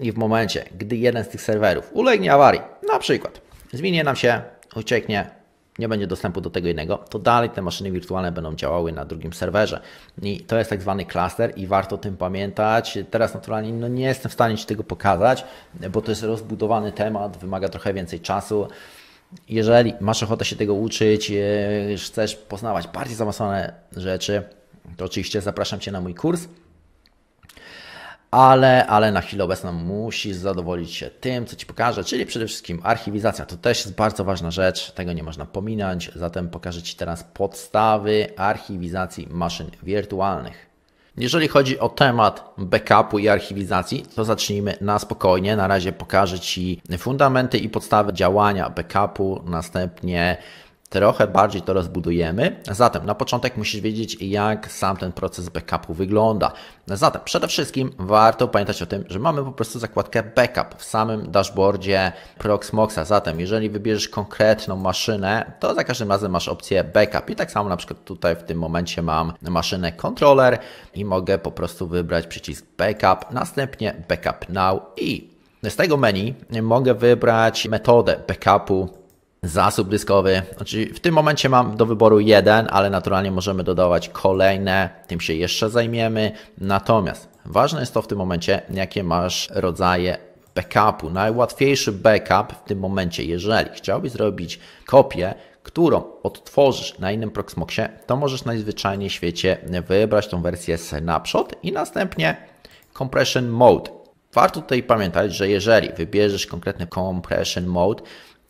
i w momencie, gdy jeden z tych serwerów ulegnie awarii, na przykład zmieni nam się, ucieknie, nie będzie dostępu do tego innego, to dalej te maszyny wirtualne będą działały na drugim serwerze. I to jest tak zwany klaster i warto o tym pamiętać. Teraz naturalnie no nie jestem w stanie Ci tego pokazać, bo to jest rozbudowany temat, wymaga trochę więcej czasu jeżeli masz ochotę się tego uczyć, e, chcesz poznawać bardziej zaawansowane rzeczy, to oczywiście zapraszam Cię na mój kurs. Ale, ale na chwilę obecną musisz zadowolić się tym, co Ci pokażę, czyli przede wszystkim archiwizacja. To też jest bardzo ważna rzecz, tego nie można pominąć. Zatem pokażę Ci teraz podstawy archiwizacji maszyn wirtualnych. Jeżeli chodzi o temat backupu i archiwizacji, to zacznijmy na spokojnie. Na razie pokażę Ci fundamenty i podstawy działania backupu, następnie trochę bardziej to rozbudujemy. Zatem na początek musisz wiedzieć, jak sam ten proces backupu wygląda. Zatem przede wszystkim warto pamiętać o tym, że mamy po prostu zakładkę backup w samym dashboardzie Proxmoxa. Zatem jeżeli wybierzesz konkretną maszynę, to za każdym razem masz opcję backup. I tak samo na przykład tutaj w tym momencie mam maszynę controller i mogę po prostu wybrać przycisk backup, następnie backup now i z tego menu mogę wybrać metodę backupu zasób dyskowy. Znaczy w tym momencie mam do wyboru jeden, ale naturalnie możemy dodawać kolejne, tym się jeszcze zajmiemy. Natomiast ważne jest to w tym momencie, jakie masz rodzaje backupu. Najłatwiejszy backup w tym momencie, jeżeli chciałbyś zrobić kopię, którą odtworzysz na innym Proxmoxie, to możesz najzwyczajniej w świecie wybrać tą wersję snapshot i następnie compression mode. Warto tutaj pamiętać, że jeżeli wybierzesz konkretny compression mode,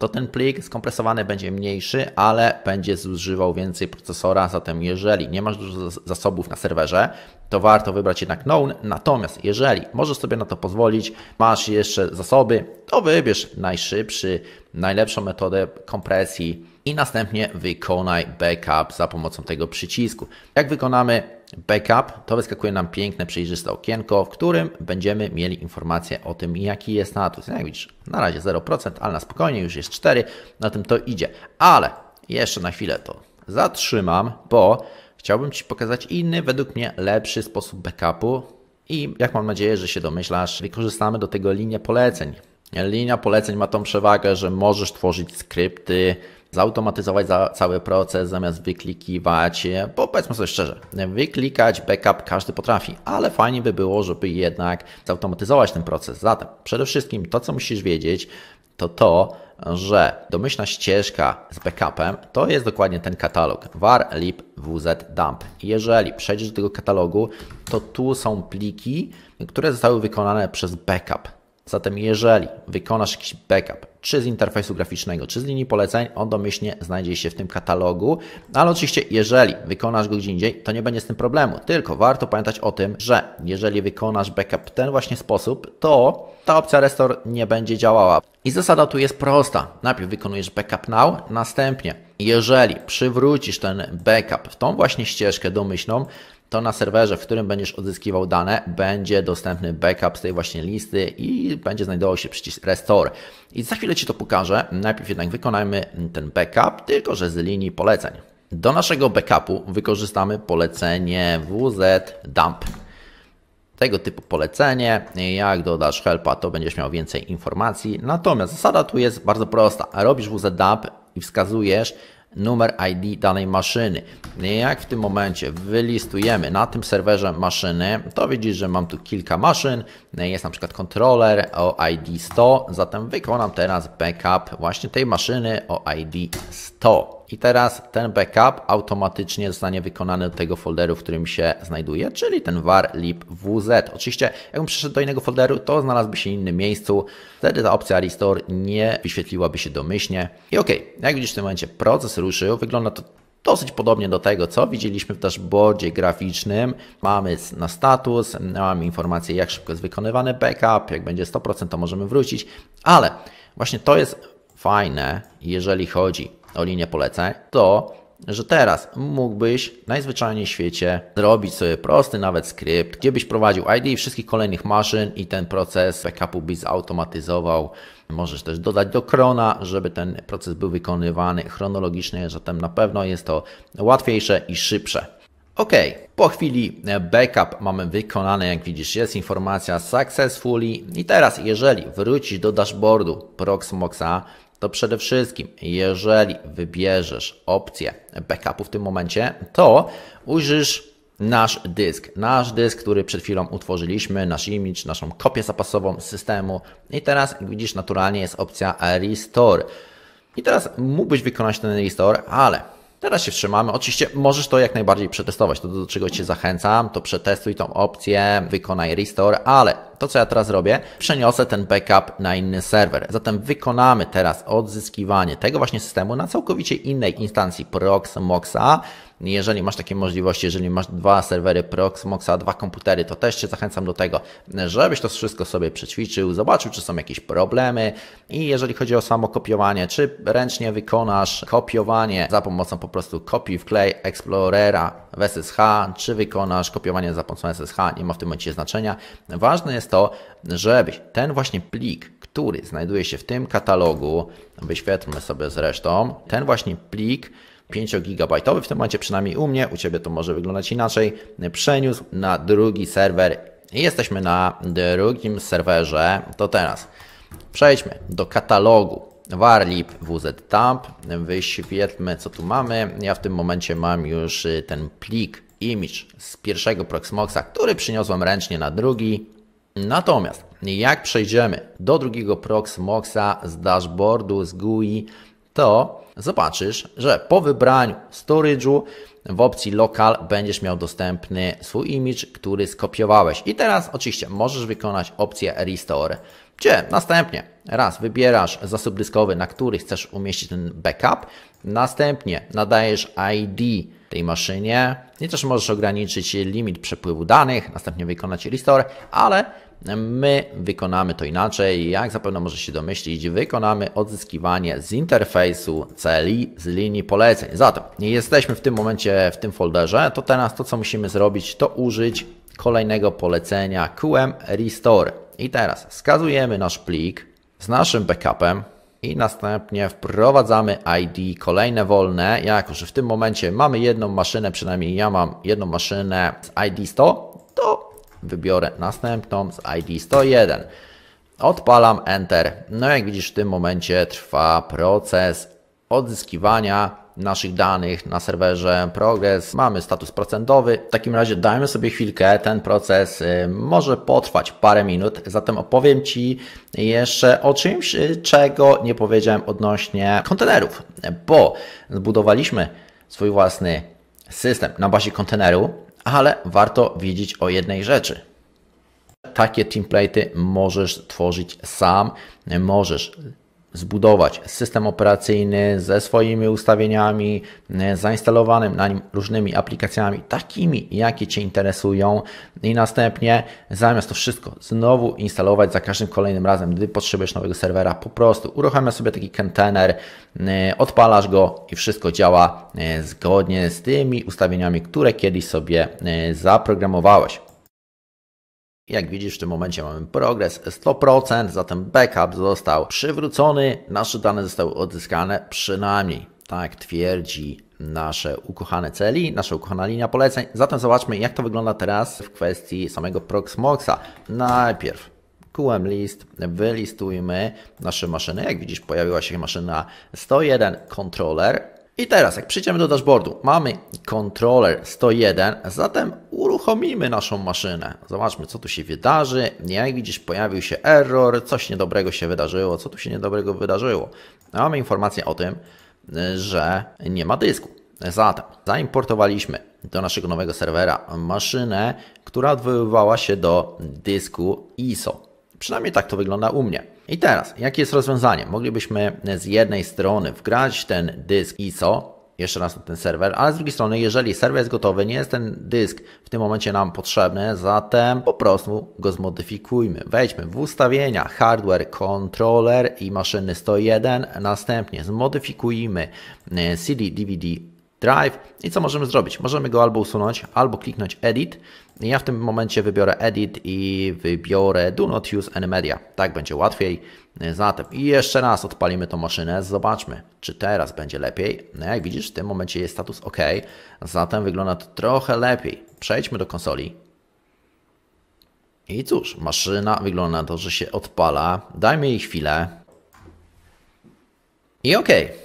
to ten plik skompresowany będzie mniejszy, ale będzie zużywał więcej procesora. Zatem, jeżeli nie masz dużo zasobów na serwerze, to warto wybrać jednak Known. Natomiast, jeżeli możesz sobie na to pozwolić, masz jeszcze zasoby, to wybierz najszybszy, najlepszą metodę kompresji i następnie wykonaj backup za pomocą tego przycisku. Jak wykonamy backup, to wyskakuje nam piękne, przejrzyste okienko, w którym będziemy mieli informację o tym, jaki jest status. Jak widzisz, na razie 0%, ale na spokojnie już jest 4, na tym to idzie. Ale jeszcze na chwilę to zatrzymam, bo chciałbym Ci pokazać inny, według mnie lepszy sposób backupu i jak mam nadzieję, że się domyślasz, wykorzystamy do tego linię poleceń. Linia poleceń ma tą przewagę, że możesz tworzyć skrypty, zautomatyzować za cały proces zamiast wyklikiwać, bo powiedzmy sobie szczerze, wyklikać backup każdy potrafi, ale fajnie by było, żeby jednak zautomatyzować ten proces. Zatem przede wszystkim to, co musisz wiedzieć, to to, że domyślna ścieżka z backupem to jest dokładnie ten katalog var lib wz dump. Jeżeli przejdziesz do tego katalogu, to tu są pliki, które zostały wykonane przez backup. Zatem jeżeli wykonasz jakiś backup czy z interfejsu graficznego, czy z linii poleceń, on domyślnie znajdzie się w tym katalogu. Ale oczywiście, jeżeli wykonasz go gdzie indziej, to nie będzie z tym problemu. Tylko warto pamiętać o tym, że jeżeli wykonasz backup w ten właśnie sposób, to ta opcja restore nie będzie działała. I zasada tu jest prosta. Najpierw wykonujesz backup now, następnie jeżeli przywrócisz ten backup w tą właśnie ścieżkę domyślną, to na serwerze, w którym będziesz odzyskiwał dane, będzie dostępny backup z tej właśnie listy i będzie znajdował się przycisk Restore. I za chwilę Ci to pokażę. Najpierw jednak wykonajmy ten backup, tylko że z linii poleceń. Do naszego backupu wykorzystamy polecenie wz-dump. Tego typu polecenie, jak dodasz helpa, to będziesz miał więcej informacji. Natomiast zasada tu jest bardzo prosta. Robisz wz-dump i wskazujesz numer ID danej maszyny. No jak w tym momencie wylistujemy na tym serwerze maszyny, to widzisz, że mam tu kilka maszyn, no jest na przykład kontroler o ID 100, zatem wykonam teraz backup właśnie tej maszyny o ID 100. I teraz ten backup automatycznie zostanie wykonany do tego folderu, w którym się znajduje, czyli ten var lib wz. Oczywiście, jakbym przeszedł do innego folderu, to znalazłby się w innym miejscu. Wtedy ta opcja restore nie wyświetliłaby się domyślnie. I ok, jak widzisz w tym momencie proces ruszył. Wygląda to dosyć podobnie do tego, co widzieliśmy w dashboardzie graficznym. Mamy na status, mamy informację, jak szybko jest wykonywany backup, jak będzie 100%, to możemy wrócić, ale właśnie to jest fajne, jeżeli chodzi o nie poleceń, to że teraz mógłbyś najzwyczajniej w świecie zrobić sobie prosty nawet skrypt, gdzie byś prowadził ID wszystkich kolejnych maszyn i ten proces backupu byś zautomatyzował. Możesz też dodać do krona, żeby ten proces był wykonywany chronologicznie, zatem na pewno jest to łatwiejsze i szybsze. Ok, po chwili backup mamy wykonany, jak widzisz jest informacja successfully i teraz jeżeli wrócisz do dashboardu Proxmoxa, to przede wszystkim, jeżeli wybierzesz opcję backupu w tym momencie, to ujrzysz nasz dysk. Nasz dysk, który przed chwilą utworzyliśmy, nasz image, naszą kopię zapasową systemu. I teraz, jak widzisz, naturalnie jest opcja Restore. I teraz mógłbyś wykonać ten restore, ale Teraz się wstrzymamy. Oczywiście możesz to jak najbardziej przetestować. To do czego Cię zachęcam, to przetestuj tą opcję, wykonaj restore, ale to co ja teraz robię, przeniosę ten backup na inny serwer. Zatem wykonamy teraz odzyskiwanie tego właśnie systemu na całkowicie innej instancji Proxmoxa jeżeli masz takie możliwości, jeżeli masz dwa serwery Proxmoxa, dwa komputery, to też Cię zachęcam do tego, żebyś to wszystko sobie przećwiczył, zobaczył, czy są jakieś problemy i jeżeli chodzi o samo kopiowanie, czy ręcznie wykonasz kopiowanie za pomocą po prostu kopii w klej Explorera w SSH, czy wykonasz kopiowanie za pomocą SSH, nie ma w tym momencie znaczenia. Ważne jest to, żebyś ten właśnie plik, który znajduje się w tym katalogu, wyświetlmy sobie zresztą, ten właśnie plik 5-gigabajtowy, w tym momencie przynajmniej u mnie, u Ciebie to może wyglądać inaczej, przeniósł na drugi serwer i jesteśmy na drugim serwerze, to teraz przejdźmy do katalogu varlib wztamp, wyświetlmy co tu mamy, ja w tym momencie mam już y, ten plik image z pierwszego Proxmoxa, który przyniosłem ręcznie na drugi, natomiast jak przejdziemy do drugiego Proxmoxa z dashboardu, z GUI, to zobaczysz, że po wybraniu storage'u w opcji lokal będziesz miał dostępny swój image, który skopiowałeś. I teraz oczywiście możesz wykonać opcję restore, gdzie następnie raz wybierasz zasób dyskowy, na który chcesz umieścić ten backup, następnie nadajesz ID tej maszynie i też możesz ograniczyć limit przepływu danych, następnie wykonać restore, ale My wykonamy to inaczej. Jak zapewne może się domyślić, wykonamy odzyskiwanie z interfejsu celi z linii poleceń. Zatem jesteśmy w tym momencie w tym folderze. To teraz to, co musimy zrobić, to użyć kolejnego polecenia QM Restore. I teraz skazujemy nasz plik z naszym backupem i następnie wprowadzamy ID kolejne wolne. Jako, że w tym momencie mamy jedną maszynę, przynajmniej ja mam jedną maszynę z ID 100, to Wybiorę następną z ID 101. Odpalam Enter. No jak widzisz w tym momencie trwa proces odzyskiwania naszych danych na serwerze Progress. Mamy status procentowy. W takim razie dajmy sobie chwilkę. Ten proces y, może potrwać parę minut. Zatem opowiem Ci jeszcze o czymś, y, czego nie powiedziałem odnośnie kontenerów, bo zbudowaliśmy swój własny system na bazie konteneru ale warto wiedzieć o jednej rzeczy. Takie template'y możesz tworzyć sam, możesz zbudować system operacyjny ze swoimi ustawieniami, e, zainstalowanym na nim różnymi aplikacjami, takimi jakie Cię interesują, i następnie zamiast to wszystko znowu instalować za każdym kolejnym razem, gdy potrzebujesz nowego serwera, po prostu uruchamia sobie taki kontener, e, odpalasz go i wszystko działa e, zgodnie z tymi ustawieniami, które kiedyś sobie zaprogramowałeś. Jak widzisz, w tym momencie mamy progres 100%, zatem backup został przywrócony, nasze dane zostały odzyskane przynajmniej. Tak twierdzi nasze ukochane celi, nasza ukochana linia poleceń. Zatem zobaczmy, jak to wygląda teraz w kwestii samego Proxmoxa. Najpierw QM list, wylistujmy nasze maszyny. Jak widzisz, pojawiła się maszyna 101 controller. I teraz, jak przyjdziemy do dashboardu, mamy controller 101, zatem uruchomimy naszą maszynę. Zobaczmy, co tu się wydarzy. Jak widzisz, pojawił się error, coś niedobrego się wydarzyło. Co tu się niedobrego wydarzyło? Mamy informację o tym, że nie ma dysku. Zatem zaimportowaliśmy do naszego nowego serwera maszynę, która odwoływała się do dysku ISO. Przynajmniej tak to wygląda u mnie. I teraz, jakie jest rozwiązanie? Moglibyśmy e, z jednej strony wgrać ten dysk ISO, jeszcze raz na ten serwer, ale z drugiej strony, jeżeli serwer jest gotowy, nie jest ten dysk w tym momencie nam potrzebny, zatem po prostu go zmodyfikujmy. Wejdźmy w ustawienia hardware controller i maszyny 101, następnie zmodyfikujmy e, CD, DVD drive i co możemy zrobić? Możemy go albo usunąć, albo kliknąć edit ja w tym momencie wybiorę Edit i wybiorę Do Not Use Any Media. Tak będzie łatwiej. Zatem i jeszcze raz odpalimy tą maszynę. Zobaczmy, czy teraz będzie lepiej. No jak widzisz, w tym momencie jest status OK. Zatem wygląda to trochę lepiej. Przejdźmy do konsoli. I cóż, maszyna wygląda na to, że się odpala. Dajmy jej chwilę. I okej. Okay.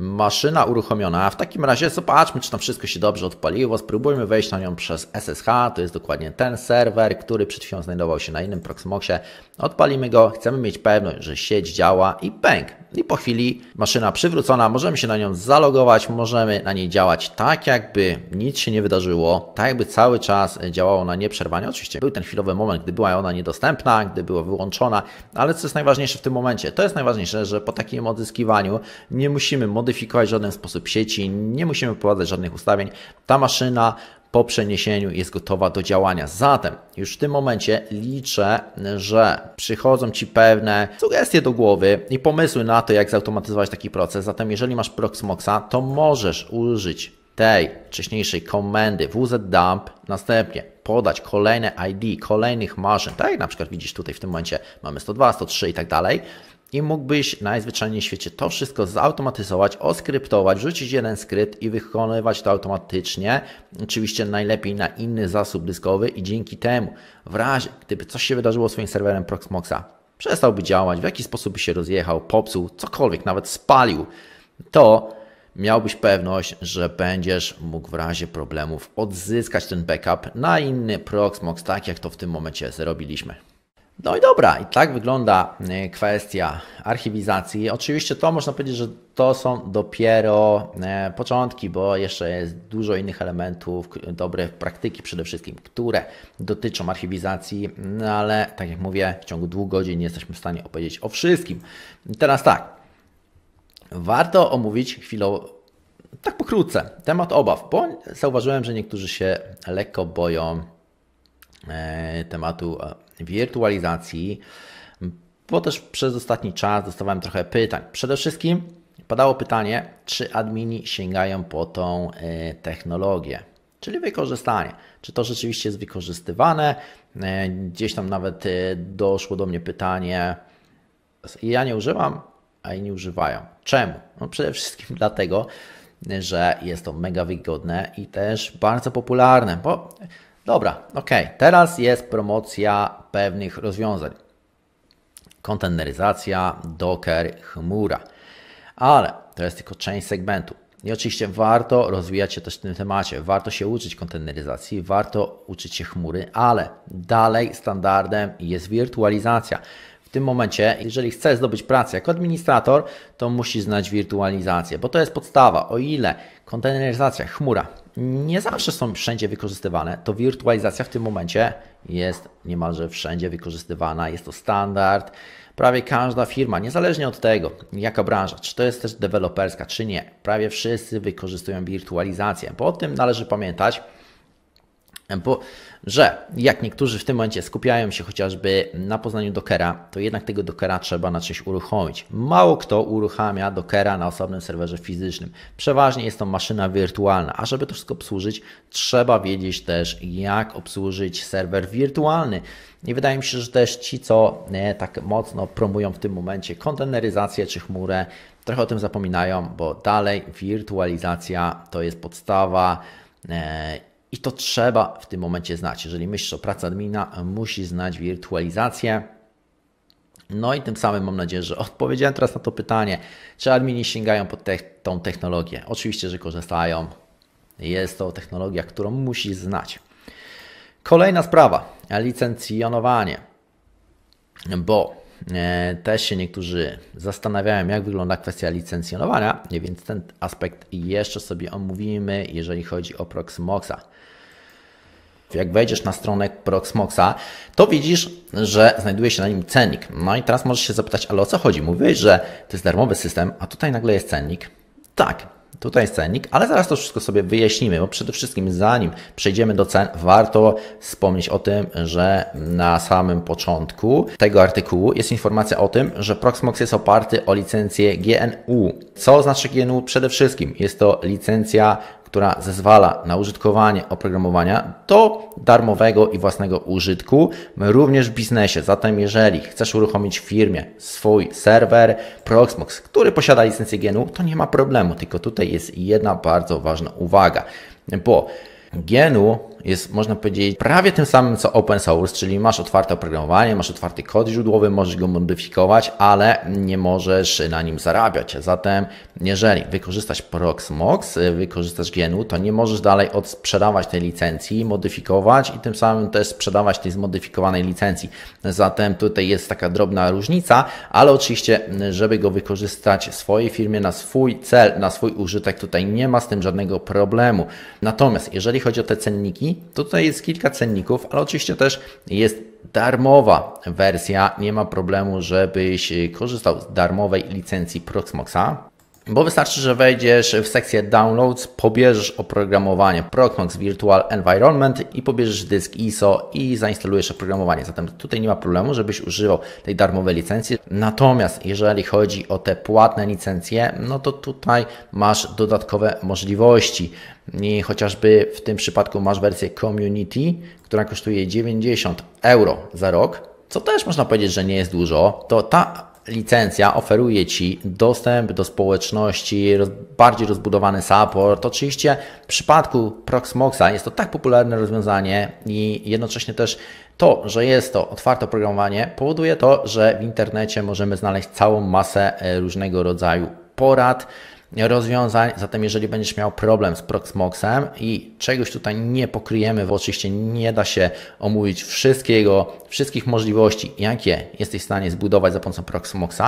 Maszyna uruchomiona. W takim razie zobaczmy, czy tam wszystko się dobrze odpaliło. Spróbujmy wejść na nią przez SSH. To jest dokładnie ten serwer, który przed chwilą znajdował się na innym Proxmoxie. Odpalimy go, chcemy mieć pewność, że sieć działa i pęk. I po chwili maszyna przywrócona, możemy się na nią zalogować, możemy na niej działać tak, jakby nic się nie wydarzyło, tak jakby cały czas działało na nieprzerwanie. Oczywiście był ten chwilowy moment, gdy była ona niedostępna, gdy była wyłączona, ale co jest najważniejsze w tym momencie? To jest najważniejsze, że po takim odzyskiwaniu nie musimy modyfikować w żaden sposób sieci, nie musimy wprowadzać żadnych ustawień. Ta maszyna po przeniesieniu jest gotowa do działania. Zatem już w tym momencie liczę, że przychodzą Ci pewne sugestie do głowy i pomysły na to, jak zautomatyzować taki proces. Zatem jeżeli masz Proxmoxa, to możesz użyć tej wcześniejszej komendy wzdump, następnie podać kolejne ID kolejnych maszyn, tak jak na przykład widzisz tutaj w tym momencie mamy 102, 103 i tak dalej, i mógłbyś najzwyczajniej w świecie to wszystko zautomatyzować, oskryptować, rzucić jeden skrypt i wykonywać to automatycznie. Oczywiście najlepiej na inny zasób dyskowy i dzięki temu w razie, gdyby coś się wydarzyło swoim serwerem Proxmoxa, przestałby działać, w jaki sposób by się rozjechał, popsuł, cokolwiek, nawet spalił, to miałbyś pewność, że będziesz mógł w razie problemów odzyskać ten backup na inny Proxmox, tak jak to w tym momencie zrobiliśmy. No i dobra, i tak wygląda y, kwestia archiwizacji. Oczywiście to można powiedzieć, że to są dopiero e, początki, bo jeszcze jest dużo innych elementów, dobre praktyki przede wszystkim, które dotyczą archiwizacji, no ale tak jak mówię, w ciągu dwóch godzin nie jesteśmy w stanie opowiedzieć o wszystkim. teraz tak, warto omówić chwilowo tak pokrótce, temat obaw, bo zauważyłem, że niektórzy się lekko boją e, tematu e, wirtualizacji, bo też przez ostatni czas dostawałem trochę pytań. Przede wszystkim padało pytanie, czy admini sięgają po tą e, technologię, czyli wykorzystanie. Czy to rzeczywiście jest wykorzystywane? E, gdzieś tam nawet e, doszło do mnie pytanie, ja nie używam, a inni używają. Czemu? No przede wszystkim dlatego, że jest to mega wygodne i też bardzo popularne, bo dobra, ok, teraz jest promocja pewnych rozwiązań. Konteneryzacja, Docker, chmura. Ale to jest tylko część segmentu. I oczywiście warto rozwijać się też w tym temacie, warto się uczyć konteneryzacji, warto uczyć się chmury, ale dalej standardem jest wirtualizacja. W tym momencie, jeżeli chcesz zdobyć pracę jako administrator, to musisz znać wirtualizację, bo to jest podstawa. O ile konteneryzacja, chmura nie zawsze są wszędzie wykorzystywane, to wirtualizacja w tym momencie jest niemalże wszędzie wykorzystywana. Jest to standard. Prawie każda firma, niezależnie od tego, jaka branża, czy to jest też deweloperska, czy nie, prawie wszyscy wykorzystują wirtualizację. Bo o tym należy pamiętać bo że jak niektórzy w tym momencie skupiają się chociażby na poznaniu Dockera, to jednak tego Dockera trzeba na czymś uruchomić. Mało kto uruchamia Dockera na osobnym serwerze fizycznym. Przeważnie jest to maszyna wirtualna, a żeby to wszystko obsłużyć, trzeba wiedzieć też jak obsłużyć serwer wirtualny. I wydaje mi się, że też ci, co e, tak mocno promują w tym momencie konteneryzację czy chmurę, trochę o tym zapominają, bo dalej wirtualizacja to jest podstawa e, i to trzeba w tym momencie znać. Jeżeli myślisz o pracy admina, musisz znać wirtualizację. No i tym samym mam nadzieję, że odpowiedziałem teraz na to pytanie, czy admini sięgają pod te, tą technologię. Oczywiście, że korzystają. Jest to technologia, którą musisz znać. Kolejna sprawa, licencjonowanie. Bo E, też się niektórzy zastanawiają, jak wygląda kwestia licencjonowania, więc ten aspekt jeszcze sobie omówimy, jeżeli chodzi o Proxmoxa. Jak wejdziesz na stronę Proxmoxa, to widzisz, że znajduje się na nim cennik. No i teraz możesz się zapytać, ale o co chodzi? Mówiłeś, że to jest darmowy system, a tutaj nagle jest cennik. Tak, Tutaj jest cennik, ale zaraz to wszystko sobie wyjaśnimy, bo przede wszystkim zanim przejdziemy do cen, warto wspomnieć o tym, że na samym początku tego artykułu jest informacja o tym, że Proxmox jest oparty o licencję GNU. Co znaczy GNU? Przede wszystkim jest to licencja która zezwala na użytkowanie oprogramowania do darmowego i własnego użytku, również w biznesie. Zatem, jeżeli chcesz uruchomić w firmie swój serwer Proxmox, który posiada licencję GNU, to nie ma problemu. Tylko tutaj jest jedna bardzo ważna uwaga, bo GNU jest, można powiedzieć, prawie tym samym co open source, czyli masz otwarte oprogramowanie, masz otwarty kod źródłowy, możesz go modyfikować, ale nie możesz na nim zarabiać. Zatem, jeżeli wykorzystasz Proxmox, y, wykorzystasz GNU, to nie możesz dalej odsprzedawać tej licencji, modyfikować i tym samym też sprzedawać tej zmodyfikowanej licencji. Zatem tutaj jest taka drobna różnica, ale oczywiście, y, żeby go wykorzystać w swojej firmie na swój cel, na swój użytek, tutaj nie ma z tym żadnego problemu. Natomiast jeżeli chodzi o te cenniki, tutaj jest kilka cenników, ale oczywiście też jest darmowa wersja. Nie ma problemu, żebyś korzystał z darmowej licencji Proxmoxa. Bo wystarczy, że wejdziesz w sekcję Downloads, pobierzesz oprogramowanie Proxmox Virtual Environment i pobierzesz dysk ISO i zainstalujesz oprogramowanie. Zatem tutaj nie ma problemu, żebyś używał tej darmowej licencji. Natomiast jeżeli chodzi o te płatne licencje, no to tutaj masz dodatkowe możliwości. I chociażby w tym przypadku masz wersję Community, która kosztuje 90 euro za rok, co też można powiedzieć, że nie jest dużo. To ta licencja oferuje Ci dostęp do społeczności, roz, bardziej rozbudowany support. Oczywiście w przypadku Proxmoxa jest to tak popularne rozwiązanie i jednocześnie też to, że jest to otwarte oprogramowanie, powoduje to, że w internecie możemy znaleźć całą masę e, różnego rodzaju porad rozwiązań. Zatem, jeżeli będziesz miał problem z Proxmoxem i czegoś tutaj nie pokryjemy, bo oczywiście nie da się omówić wszystkiego, wszystkich możliwości, jakie jesteś w stanie zbudować za pomocą Proxmoxa,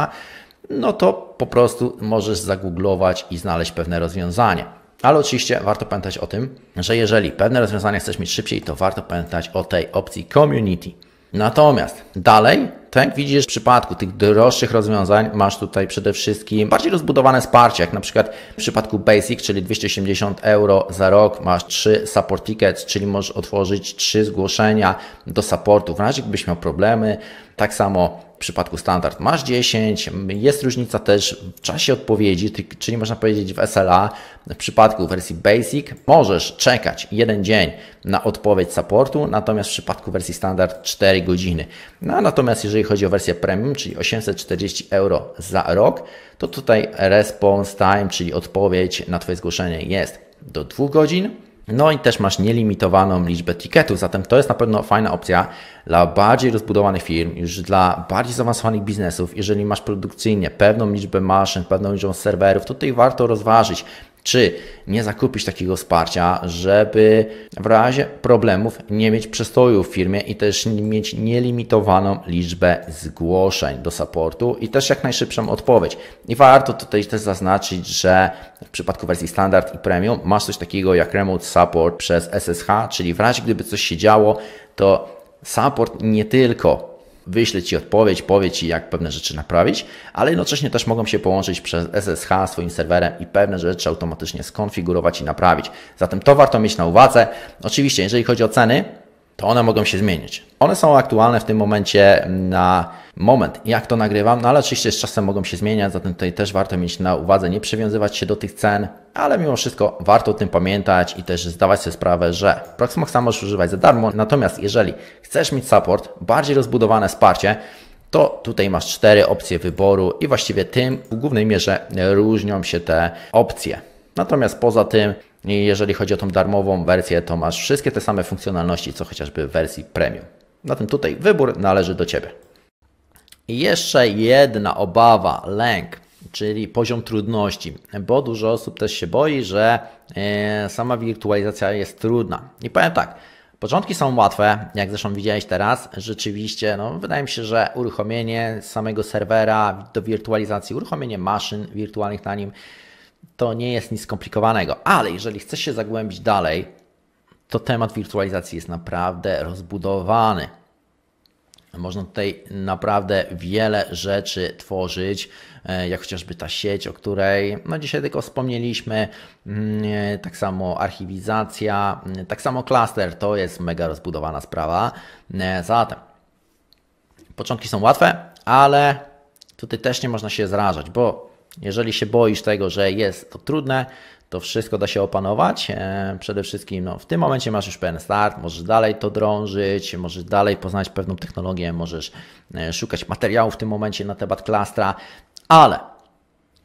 no to po prostu możesz zagooglować i znaleźć pewne rozwiązanie. Ale oczywiście warto pamiętać o tym, że jeżeli pewne rozwiązania chcesz mieć szybciej, to warto pamiętać o tej opcji community. Natomiast dalej tak widzisz, w przypadku tych droższych rozwiązań masz tutaj przede wszystkim bardziej rozbudowane wsparcie, jak na przykład w przypadku Basic, czyli 280 euro za rok, masz 3 support tickets, czyli możesz otworzyć 3 zgłoszenia do supportu. W razie gdybyś miał problemy, tak samo w przypadku standard masz 10, jest różnica też w czasie odpowiedzi, czyli można powiedzieć w SLA, w przypadku wersji Basic możesz czekać jeden dzień na odpowiedź supportu, natomiast w przypadku wersji standard 4 godziny. No, natomiast jeżeli jeżeli chodzi o wersję premium, czyli 840 euro za rok, to tutaj response time, czyli odpowiedź na Twoje zgłoszenie jest do 2 godzin. No i też masz nielimitowaną liczbę tiketów, zatem to jest na pewno fajna opcja dla bardziej rozbudowanych firm, już dla bardziej zaawansowanych biznesów. Jeżeli masz produkcyjnie pewną liczbę maszyn, pewną liczbę serwerów, to tutaj warto rozważyć, czy nie zakupić takiego wsparcia, żeby w razie problemów nie mieć przestoju w firmie i też mieć nielimitowaną liczbę zgłoszeń do supportu i też jak najszybszą odpowiedź. I warto tutaj też zaznaczyć, że w przypadku wersji standard i premium masz coś takiego jak remote support przez SSH, czyli w razie gdyby coś się działo, to support nie tylko wyślę Ci odpowiedź, powie Ci, jak pewne rzeczy naprawić, ale jednocześnie też mogą się połączyć przez SSH swoim serwerem i pewne rzeczy automatycznie skonfigurować i naprawić. Zatem to warto mieć na uwadze. Oczywiście, jeżeli chodzi o ceny, to one mogą się zmienić. One są aktualne w tym momencie na moment, jak to nagrywam, no ale oczywiście z czasem mogą się zmieniać, zatem tutaj też warto mieć na uwadze, nie przywiązywać się do tych cen, ale mimo wszystko warto o tym pamiętać i też zdawać sobie sprawę, że Proxmoxa możesz używać za darmo, natomiast jeżeli chcesz mieć support, bardziej rozbudowane wsparcie, to tutaj masz cztery opcje wyboru i właściwie tym w głównej mierze różnią się te opcje. Natomiast poza tym i jeżeli chodzi o tą darmową wersję, to masz wszystkie te same funkcjonalności, co chociażby w wersji premium. Zatem tutaj wybór należy do Ciebie. I jeszcze jedna obawa, lęk, czyli poziom trudności, bo dużo osób też się boi, że e, sama wirtualizacja jest trudna. I powiem tak, Początki są łatwe, jak zresztą widziałeś teraz. Rzeczywiście, no, wydaje mi się, że uruchomienie samego serwera do wirtualizacji, uruchomienie maszyn wirtualnych na nim to nie jest nic skomplikowanego, ale jeżeli chcesz się zagłębić dalej, to temat wirtualizacji jest naprawdę rozbudowany. Można tutaj naprawdę wiele rzeczy tworzyć, e, jak chociażby ta sieć, o której no dzisiaj tylko wspomnieliśmy, mm, e, tak samo archiwizacja, mm, tak samo klaster, to jest mega rozbudowana sprawa. E, zatem początki są łatwe, ale tutaj też nie można się zrażać, bo jeżeli się boisz tego, że jest to trudne, to wszystko da się opanować. E, przede wszystkim no, w tym momencie masz już pewien start, możesz dalej to drążyć, możesz dalej poznać pewną technologię, możesz e, szukać materiału w tym momencie na temat klastra, ale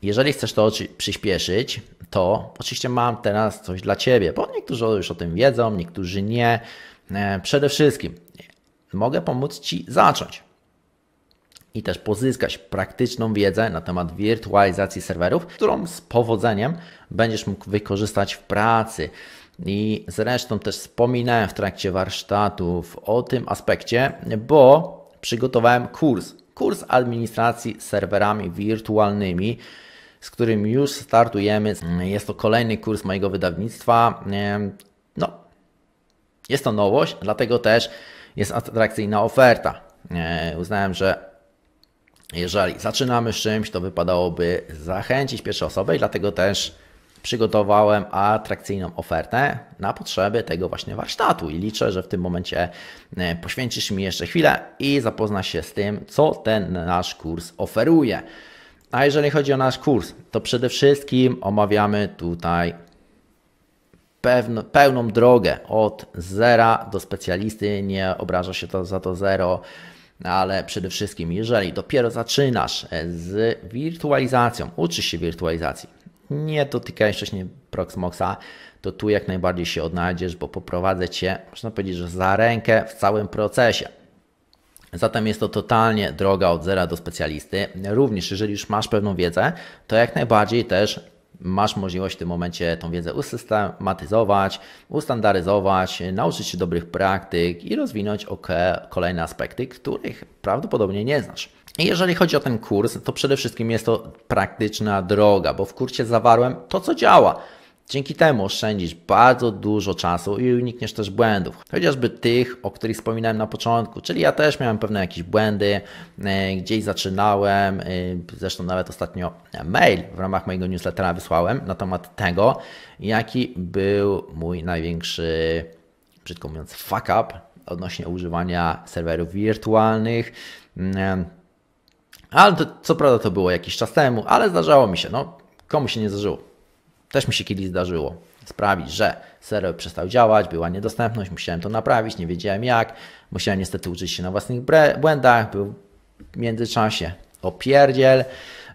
jeżeli chcesz to przyspieszyć, to oczywiście mam teraz coś dla Ciebie, bo niektórzy już o tym wiedzą, niektórzy nie. E, przede wszystkim mogę pomóc Ci zacząć i też pozyskać praktyczną wiedzę na temat wirtualizacji serwerów, którą z powodzeniem będziesz mógł wykorzystać w pracy. I zresztą też wspominałem w trakcie warsztatów o tym aspekcie, bo przygotowałem kurs. Kurs administracji serwerami wirtualnymi, z którym już startujemy. Jest to kolejny kurs mojego wydawnictwa. No, jest to nowość, dlatego też jest atrakcyjna oferta. Uznałem, że jeżeli zaczynamy z czymś, to wypadałoby zachęcić pierwsze osoby i dlatego też przygotowałem atrakcyjną ofertę na potrzeby tego właśnie warsztatu i liczę, że w tym momencie e, poświęcisz mi jeszcze chwilę i zapoznasz się z tym, co ten nasz kurs oferuje. A jeżeli chodzi o nasz kurs, to przede wszystkim omawiamy tutaj pełną drogę od zera do specjalisty. Nie obraża się to za to zero no, ale przede wszystkim, jeżeli dopiero zaczynasz e, z wirtualizacją, uczysz się wirtualizacji, nie dotykaj wcześniej Proxmoxa, to tu jak najbardziej się odnajdziesz, bo poprowadzę Cię, można powiedzieć, że za rękę w całym procesie. Zatem jest to totalnie droga od zera do specjalisty. Również jeżeli już masz pewną wiedzę, to jak najbardziej też masz możliwość w tym momencie tą wiedzę usystematyzować, ustandaryzować, nauczyć się dobrych praktyk i rozwinąć OK kolejne aspekty, których prawdopodobnie nie znasz. jeżeli chodzi o ten kurs, to przede wszystkim jest to praktyczna droga, bo w kursie zawarłem to, co działa Dzięki temu oszczędzisz bardzo dużo czasu i unikniesz też błędów, chociażby tych, o których wspominałem na początku, czyli ja też miałem pewne jakieś błędy, e, gdzieś zaczynałem, e, zresztą nawet ostatnio mail w ramach mojego newslettera wysłałem na temat tego, jaki był mój największy, brzydko mówiąc, fuck up odnośnie używania serwerów wirtualnych. Mm, ale to, co prawda to było jakiś czas temu, ale zdarzało mi się, no komu się nie zdarzyło. Też mi się kiedyś zdarzyło sprawić, że serwer przestał działać, była niedostępność, musiałem to naprawić, nie wiedziałem jak, musiałem niestety uczyć się na własnych błędach, był w międzyczasie opierdziel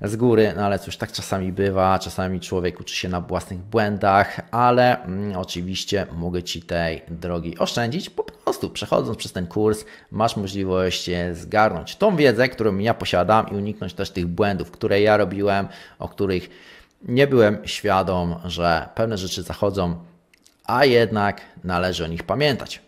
z góry, no ale cóż, tak czasami bywa, czasami człowiek uczy się na własnych błędach, ale mm, oczywiście mogę Ci tej drogi oszczędzić, po prostu przechodząc przez ten kurs masz możliwość e, zgarnąć tą wiedzę, którą ja posiadam i uniknąć też tych błędów, które ja robiłem, o których nie byłem świadom, że pewne rzeczy zachodzą, a jednak należy o nich pamiętać.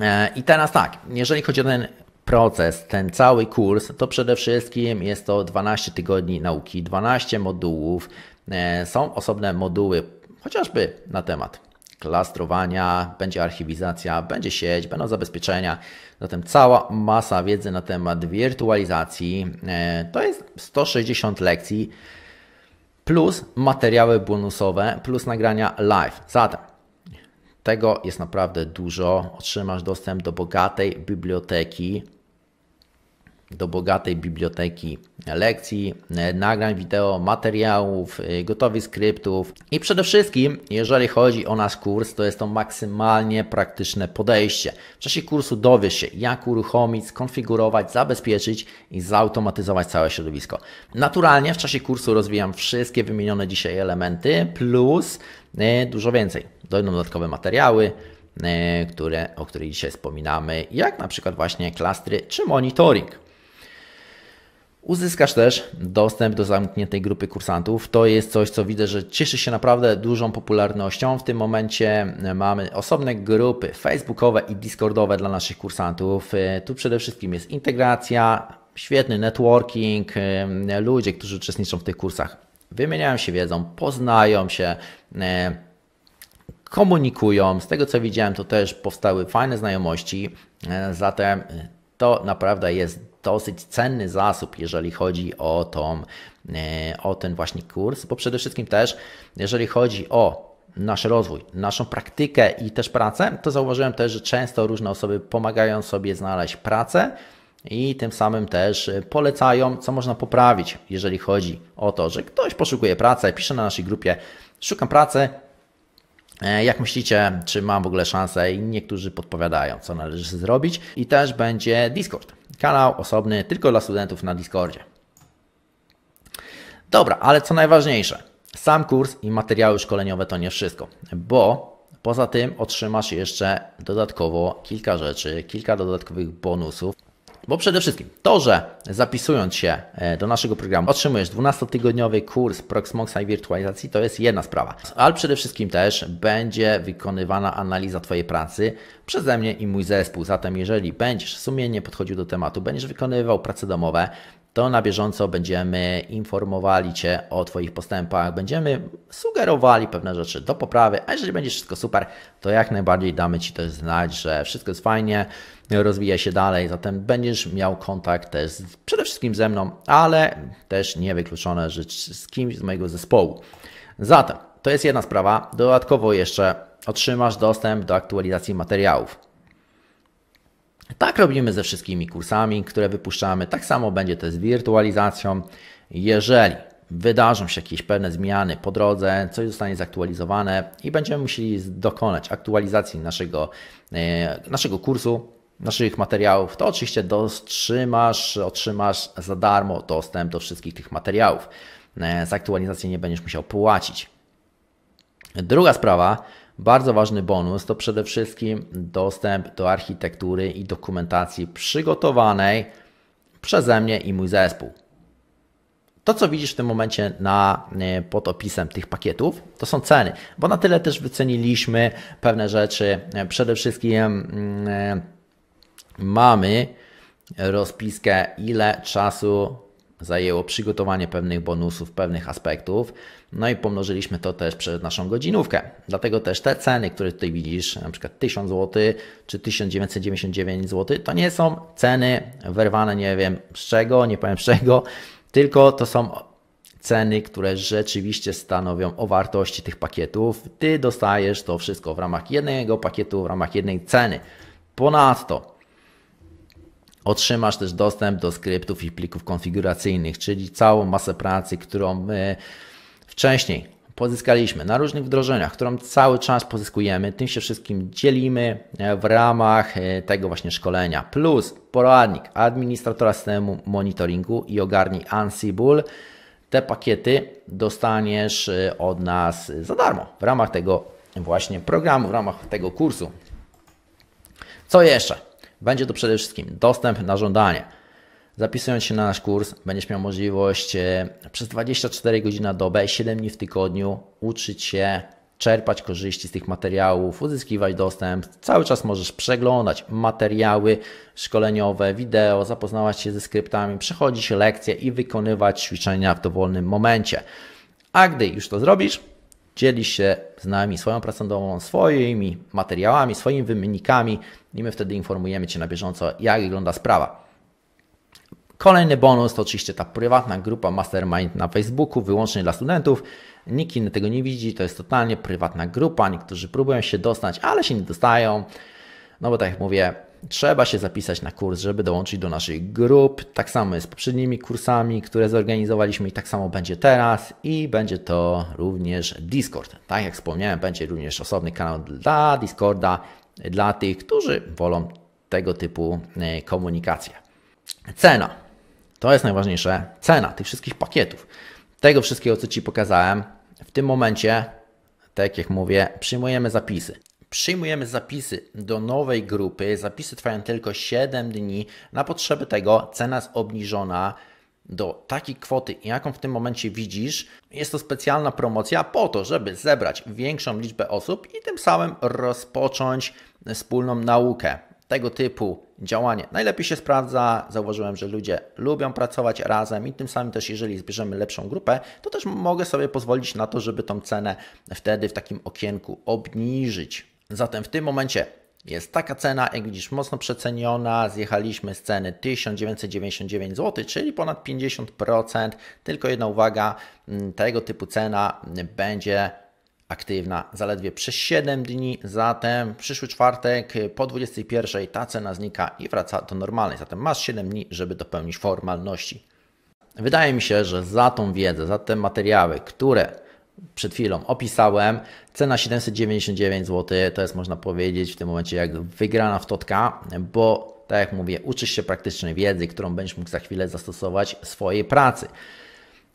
E, I teraz tak, jeżeli chodzi o ten proces, ten cały kurs, to przede wszystkim jest to 12 tygodni nauki, 12 modułów. E, są osobne moduły, chociażby na temat klastrowania, będzie archiwizacja, będzie sieć, będą zabezpieczenia. Zatem cała masa wiedzy na temat wirtualizacji. E, to jest 160 lekcji plus materiały bonusowe, plus nagrania live. Zatem tego jest naprawdę dużo. Otrzymasz dostęp do bogatej biblioteki do bogatej biblioteki lekcji, e, nagrań wideo, materiałów, e, gotowych skryptów i przede wszystkim, jeżeli chodzi o nasz kurs, to jest to maksymalnie praktyczne podejście. W czasie kursu dowiesz się, jak uruchomić, skonfigurować, zabezpieczyć i zautomatyzować całe środowisko. Naturalnie w czasie kursu rozwijam wszystkie wymienione dzisiaj elementy, plus e, dużo więcej. Dojdą dodatkowe materiały, które, o których dzisiaj wspominamy, jak na przykład właśnie klastry czy monitoring. Uzyskasz też dostęp do zamkniętej grupy kursantów. To jest coś, co widzę, że cieszy się naprawdę dużą popularnością. W tym momencie e, mamy osobne grupy facebookowe i discordowe dla naszych kursantów. E, tu przede wszystkim jest integracja, świetny networking, e, ludzie, którzy uczestniczą w tych kursach wymieniają się wiedzą, poznają się, komunikują. Z tego co widziałem, to też powstały fajne znajomości. Zatem to naprawdę jest dosyć cenny zasób, jeżeli chodzi o, tą, e, o ten właśnie kurs, bo przede wszystkim też, jeżeli chodzi o nasz rozwój, naszą praktykę i też pracę, to zauważyłem też, że często różne osoby pomagają sobie znaleźć pracę i tym samym też polecają, co można poprawić, jeżeli chodzi o to, że ktoś poszukuje pracy, pisze na naszej grupie, szukam pracy, e, jak myślicie, czy mam w ogóle szansę? I niektórzy podpowiadają, co należy zrobić. I też będzie Discord. Kanał osobny tylko dla studentów na Discordzie. Dobra, ale co najważniejsze, sam kurs i materiały szkoleniowe to nie wszystko, bo poza tym otrzymasz jeszcze dodatkowo kilka rzeczy, kilka dodatkowych bonusów bo przede wszystkim to, że zapisując się e, do naszego programu otrzymujesz 12-tygodniowy kurs Proxmoxa i wirtualizacji, to jest jedna sprawa. Ale przede wszystkim też będzie wykonywana analiza Twojej pracy przeze mnie i mój zespół. Zatem jeżeli będziesz sumiennie podchodził do tematu, będziesz wykonywał prace domowe, to na bieżąco będziemy informowali Cię o Twoich postępach, będziemy sugerowali pewne rzeczy do poprawy, a jeżeli będzie wszystko super, to jak najbardziej damy Ci też znać, że wszystko jest fajnie, rozwija się dalej, zatem będziesz miał kontakt też z, przede wszystkim ze mną, ale też niewykluczone, że z kimś z mojego zespołu. Zatem to jest jedna sprawa. Dodatkowo jeszcze otrzymasz dostęp do aktualizacji materiałów. Tak robimy ze wszystkimi kursami, które wypuszczamy. Tak samo będzie to z wirtualizacją. Jeżeli wydarzą się jakieś pewne zmiany po drodze, coś zostanie zaktualizowane i będziemy musieli dokonać aktualizacji naszego, e, naszego kursu, naszych materiałów, to oczywiście dostrzymasz, otrzymasz za darmo dostęp do wszystkich tych materiałów. E, za aktualizację nie będziesz musiał płacić. Druga sprawa, bardzo ważny bonus to przede wszystkim dostęp do architektury i dokumentacji przygotowanej przeze mnie i mój zespół. To, co widzisz w tym momencie na, e, pod opisem tych pakietów, to są ceny, bo na tyle też wyceniliśmy pewne rzeczy. E, przede wszystkim. Yy, mamy rozpiskę, ile czasu zajęło przygotowanie pewnych bonusów, pewnych aspektów. No i pomnożyliśmy to też przez naszą godzinówkę. Dlatego też te ceny, które tutaj widzisz, na przykład 1000 zł czy 1999 zł, to nie są ceny wyrwane nie wiem z czego, nie powiem z czego, tylko to są ceny, które rzeczywiście stanowią o wartości tych pakietów. Ty dostajesz to wszystko w ramach jednego pakietu, w ramach jednej ceny. Ponadto Otrzymasz też dostęp do skryptów i plików konfiguracyjnych, czyli całą masę pracy, którą my wcześniej pozyskaliśmy na różnych wdrożeniach, którą cały czas pozyskujemy, tym się wszystkim dzielimy e, w ramach e, tego właśnie szkolenia. Plus poradnik administratora systemu monitoringu i ogarni Ansible. Te pakiety dostaniesz e, od nas za darmo w ramach tego właśnie programu, w ramach tego kursu. Co jeszcze? Będzie to przede wszystkim dostęp na żądanie. Zapisując się na nasz kurs, będziesz miał możliwość e, przez 24 godziny na dobę, 7 dni w tygodniu uczyć się, czerpać korzyści z tych materiałów, uzyskiwać dostęp. Cały czas możesz przeglądać materiały szkoleniowe, wideo, zapoznawać się ze skryptami, przechodzić lekcje i wykonywać ćwiczenia w dowolnym momencie. A gdy już to zrobisz, dzieli się z nami swoją pracą domową, swoimi materiałami, swoimi wynikami i my wtedy informujemy Cię na bieżąco, jak wygląda sprawa. Kolejny bonus to oczywiście ta prywatna grupa Mastermind na Facebooku, wyłącznie dla studentów. Nikt inny tego nie widzi, to jest totalnie prywatna grupa. Niektórzy próbują się dostać, ale się nie dostają. No bo tak jak mówię, trzeba się zapisać na kurs, żeby dołączyć do naszych grup. Tak samo jest z poprzednimi kursami, które zorganizowaliśmy i tak samo będzie teraz i będzie to również Discord. Tak jak wspomniałem, będzie również osobny kanał dla Discorda, dla tych, którzy wolą tego typu e, komunikację. Cena. To jest najważniejsze. Cena tych wszystkich pakietów. Tego wszystkiego, co Ci pokazałem, w tym momencie, tak jak mówię, przyjmujemy zapisy. Przyjmujemy zapisy do nowej grupy. Zapisy trwają tylko 7 dni. Na potrzeby tego cena jest obniżona do takiej kwoty, jaką w tym momencie widzisz. Jest to specjalna promocja po to, żeby zebrać większą liczbę osób i tym samym rozpocząć wspólną naukę. Tego typu działanie najlepiej się sprawdza. Zauważyłem, że ludzie lubią pracować razem i tym samym też, jeżeli zbierzemy lepszą grupę, to też mogę sobie pozwolić na to, żeby tą cenę wtedy w takim okienku obniżyć. Zatem w tym momencie jest taka cena, jak widzisz, mocno przeceniona. Zjechaliśmy z ceny 1999 zł, czyli ponad 50%. Tylko jedna uwaga, mm, tego typu cena będzie aktywna zaledwie przez 7 dni, zatem przyszły czwartek po 21 ta cena znika i wraca do normalnej, zatem masz 7 dni, żeby dopełnić formalności. Wydaje mi się, że za tą wiedzę, za te materiały, które przed chwilą opisałem. Cena 799 zł to jest można powiedzieć w tym momencie jak wygrana w totka, bo tak jak mówię, uczysz się praktycznej wiedzy, którą będziesz mógł za chwilę zastosować w swojej pracy.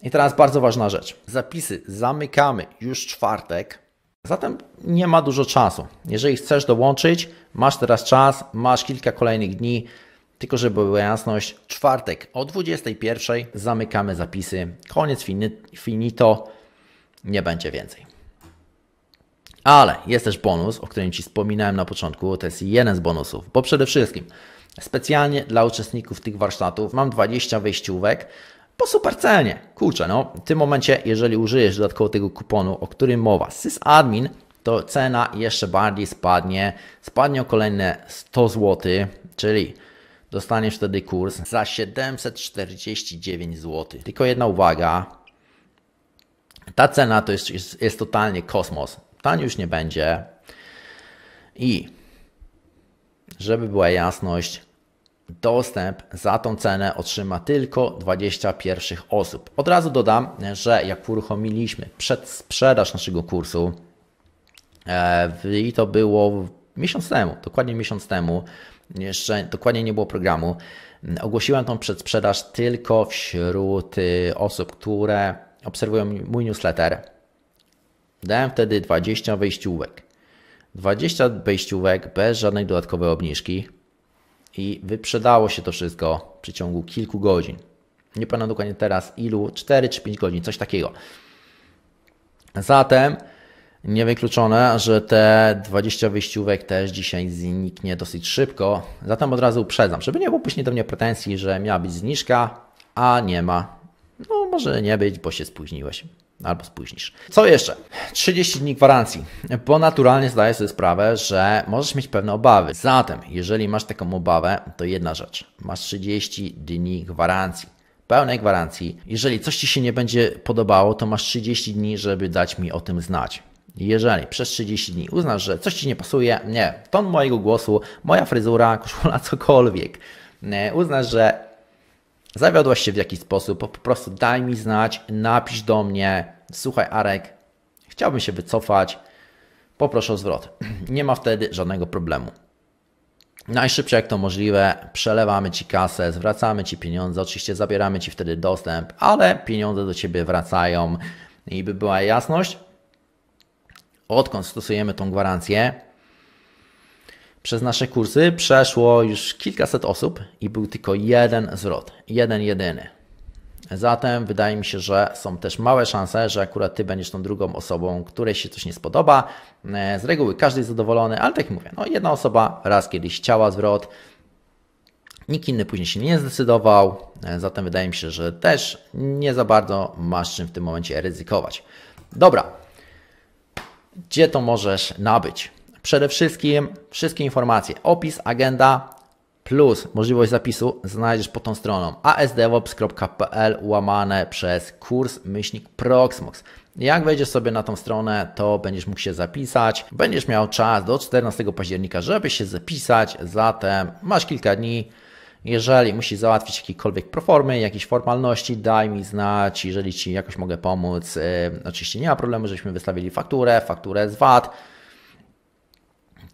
I teraz bardzo ważna rzecz. Zapisy zamykamy już czwartek, zatem nie ma dużo czasu. Jeżeli chcesz dołączyć, masz teraz czas, masz kilka kolejnych dni. Tylko żeby była jasność, czwartek o 21 zamykamy zapisy. Koniec finito nie będzie więcej. Ale jest też bonus, o którym Ci wspominałem na początku, to jest jeden z bonusów, bo przede wszystkim specjalnie dla uczestników tych warsztatów mam 20 wejściówek po super cenie. Kurczę, no w tym momencie, jeżeli użyjesz dodatkowo tego kuponu, o którym mowa, sysadmin, to cena jeszcze bardziej spadnie, spadnie o kolejne 100 zł, czyli dostaniesz wtedy kurs za 749 zł. Tylko jedna uwaga, ta cena to jest, jest, jest totalnie kosmos. Tań już nie będzie. I żeby była jasność, dostęp za tą cenę otrzyma tylko 21 osób. Od razu dodam, że jak uruchomiliśmy przedsprzedaż naszego kursu, e, i to było miesiąc temu, dokładnie miesiąc temu, jeszcze dokładnie nie było programu, ogłosiłem tą przedsprzedaż tylko wśród y, osób, które obserwują mój newsletter, dałem wtedy 20 wejściówek. 20 wejściówek bez żadnej dodatkowej obniżki i wyprzedało się to wszystko w przeciągu kilku godzin. Nie pamiętam dokładnie teraz ilu, 4 czy 5 godzin, coś takiego. Zatem niewykluczone, że te 20 wyjściówek też dzisiaj zniknie dosyć szybko. Zatem od razu uprzedzam, żeby nie było później do mnie pretensji, że miała być zniżka, a nie ma. No, może nie być, bo się spóźniłeś. Albo spóźnisz. Co jeszcze? 30 dni gwarancji, bo naturalnie zdajesz sobie sprawę, że możesz mieć pewne obawy. Zatem, jeżeli masz taką obawę, to jedna rzecz. Masz 30 dni gwarancji pełnej gwarancji. Jeżeli coś Ci się nie będzie podobało, to masz 30 dni, żeby dać mi o tym znać. Jeżeli przez 30 dni uznasz, że coś Ci nie pasuje, nie, ton mojego głosu, moja fryzura, koszula, cokolwiek, nie, uznasz, że zawiodłeś się w jakiś sposób, po prostu daj mi znać, napisz do mnie, słuchaj Arek, chciałbym się wycofać, poproszę o zwrot. Nie ma wtedy żadnego problemu. Najszybciej jak to możliwe, przelewamy Ci kasę, zwracamy Ci pieniądze, oczywiście zabieramy Ci wtedy dostęp, ale pieniądze do Ciebie wracają i by była jasność, odkąd stosujemy tą gwarancję, przez nasze kursy przeszło już kilkaset osób i był tylko jeden zwrot, jeden jedyny. Zatem wydaje mi się, że są też małe szanse, że akurat Ty będziesz tą drugą osobą, której się coś nie spodoba. E, z reguły każdy jest zadowolony, ale tak jak mówię, no jedna osoba raz kiedyś chciała zwrot, nikt inny później się nie zdecydował, e, zatem wydaje mi się, że też nie za bardzo masz czym w tym momencie ryzykować. Dobra, gdzie to możesz nabyć? Przede wszystkim wszystkie informacje, opis, agenda plus możliwość zapisu znajdziesz pod tą stroną asdevops.pl łamane przez kurs myślnik Proxmox. Jak wejdziesz sobie na tą stronę, to będziesz mógł się zapisać. Będziesz miał czas do 14 października, żeby się zapisać. Zatem masz kilka dni. Jeżeli musisz załatwić jakiekolwiek proformy, jakieś formalności, daj mi znać, jeżeli Ci jakoś mogę pomóc. E, oczywiście nie ma problemu, żeśmy wystawili fakturę, fakturę z VAT.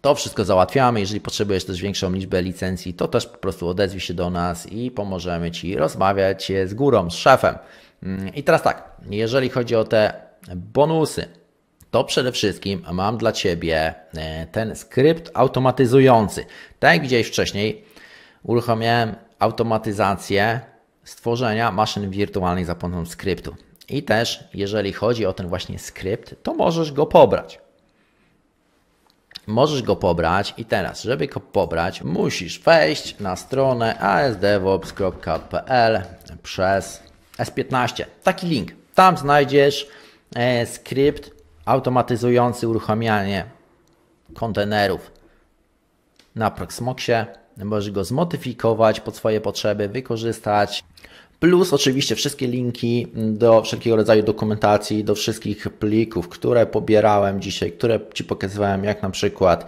To wszystko załatwiamy. Jeżeli potrzebujesz też większą liczbę licencji, to też po prostu odezwij się do nas i pomożemy Ci rozmawiać z górą, z szefem. Mm, I teraz tak, jeżeli chodzi o te bonusy, to przede wszystkim mam dla Ciebie e, ten skrypt automatyzujący. Tak jak widziałeś wcześniej, Uruchomiłem automatyzację stworzenia maszyn wirtualnych za pomocą skryptu. I też, jeżeli chodzi o ten właśnie skrypt, to możesz go pobrać. Możesz go pobrać i teraz, żeby go pobrać, musisz wejść na stronę asdevops.pl przez S15. Taki link. Tam znajdziesz e, skrypt automatyzujący uruchamianie kontenerów na Proxmoxie. Możesz go zmodyfikować pod swoje potrzeby, wykorzystać Plus oczywiście wszystkie linki do wszelkiego rodzaju dokumentacji, do wszystkich plików, które pobierałem dzisiaj, które Ci pokazywałem, jak na przykład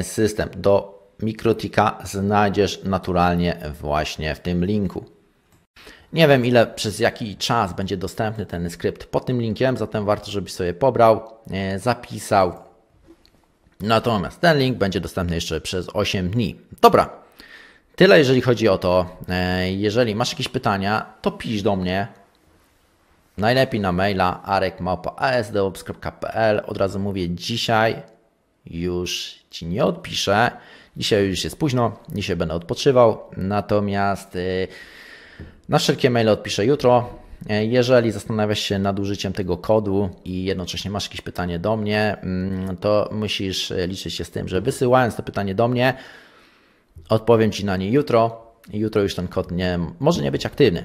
y, system do mikrotika znajdziesz naturalnie właśnie w tym linku. Nie wiem ile przez jaki czas będzie dostępny ten skrypt pod tym linkiem, zatem warto, żebyś sobie pobrał, y, zapisał. Natomiast ten link będzie dostępny jeszcze przez 8 dni. Dobra, Tyle jeżeli chodzi o to. E, jeżeli masz jakieś pytania, to pisz do mnie. Najlepiej na maila arekmapa.asdops.pl Od razu mówię dzisiaj już Ci nie odpiszę. Dzisiaj już jest późno, dzisiaj będę odpoczywał. Natomiast e, na wszelkie maile odpiszę jutro. E, jeżeli zastanawiasz się nad użyciem tego kodu i jednocześnie masz jakieś pytanie do mnie, mm, to musisz liczyć się z tym, że wysyłając to pytanie do mnie, Odpowiem Ci na nie jutro. Jutro już ten kod nie, może nie być aktywny,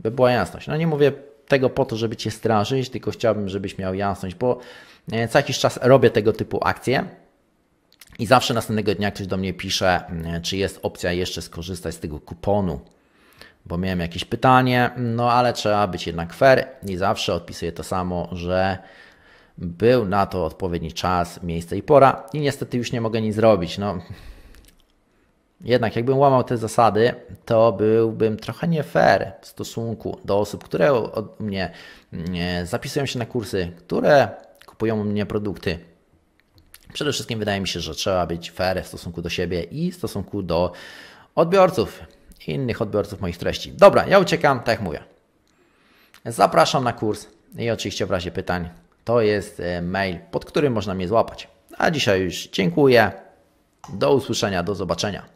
by była jasność. No nie mówię tego po to, żeby Cię strażyć, tylko chciałbym, żebyś miał jasność, bo e, co jakiś czas robię tego typu akcje i zawsze następnego dnia ktoś do mnie pisze, e, czy jest opcja jeszcze skorzystać z tego kuponu, bo miałem jakieś pytanie, no ale trzeba być jednak fair i zawsze odpisuję to samo, że był na to odpowiedni czas, miejsce i pora i niestety już nie mogę nic zrobić. No, jednak jakbym łamał te zasady, to byłbym trochę nie fair w stosunku do osób, które od mnie mm, e, zapisują się na kursy, które kupują u mnie produkty. Przede wszystkim wydaje mi się, że trzeba być fair w stosunku do siebie i w stosunku do odbiorców, innych odbiorców moich treści. Dobra, ja uciekam, tak jak mówię. Zapraszam na kurs i oczywiście w razie pytań to jest e, mail, pod którym można mnie złapać. A dzisiaj już dziękuję. Do usłyszenia, do zobaczenia.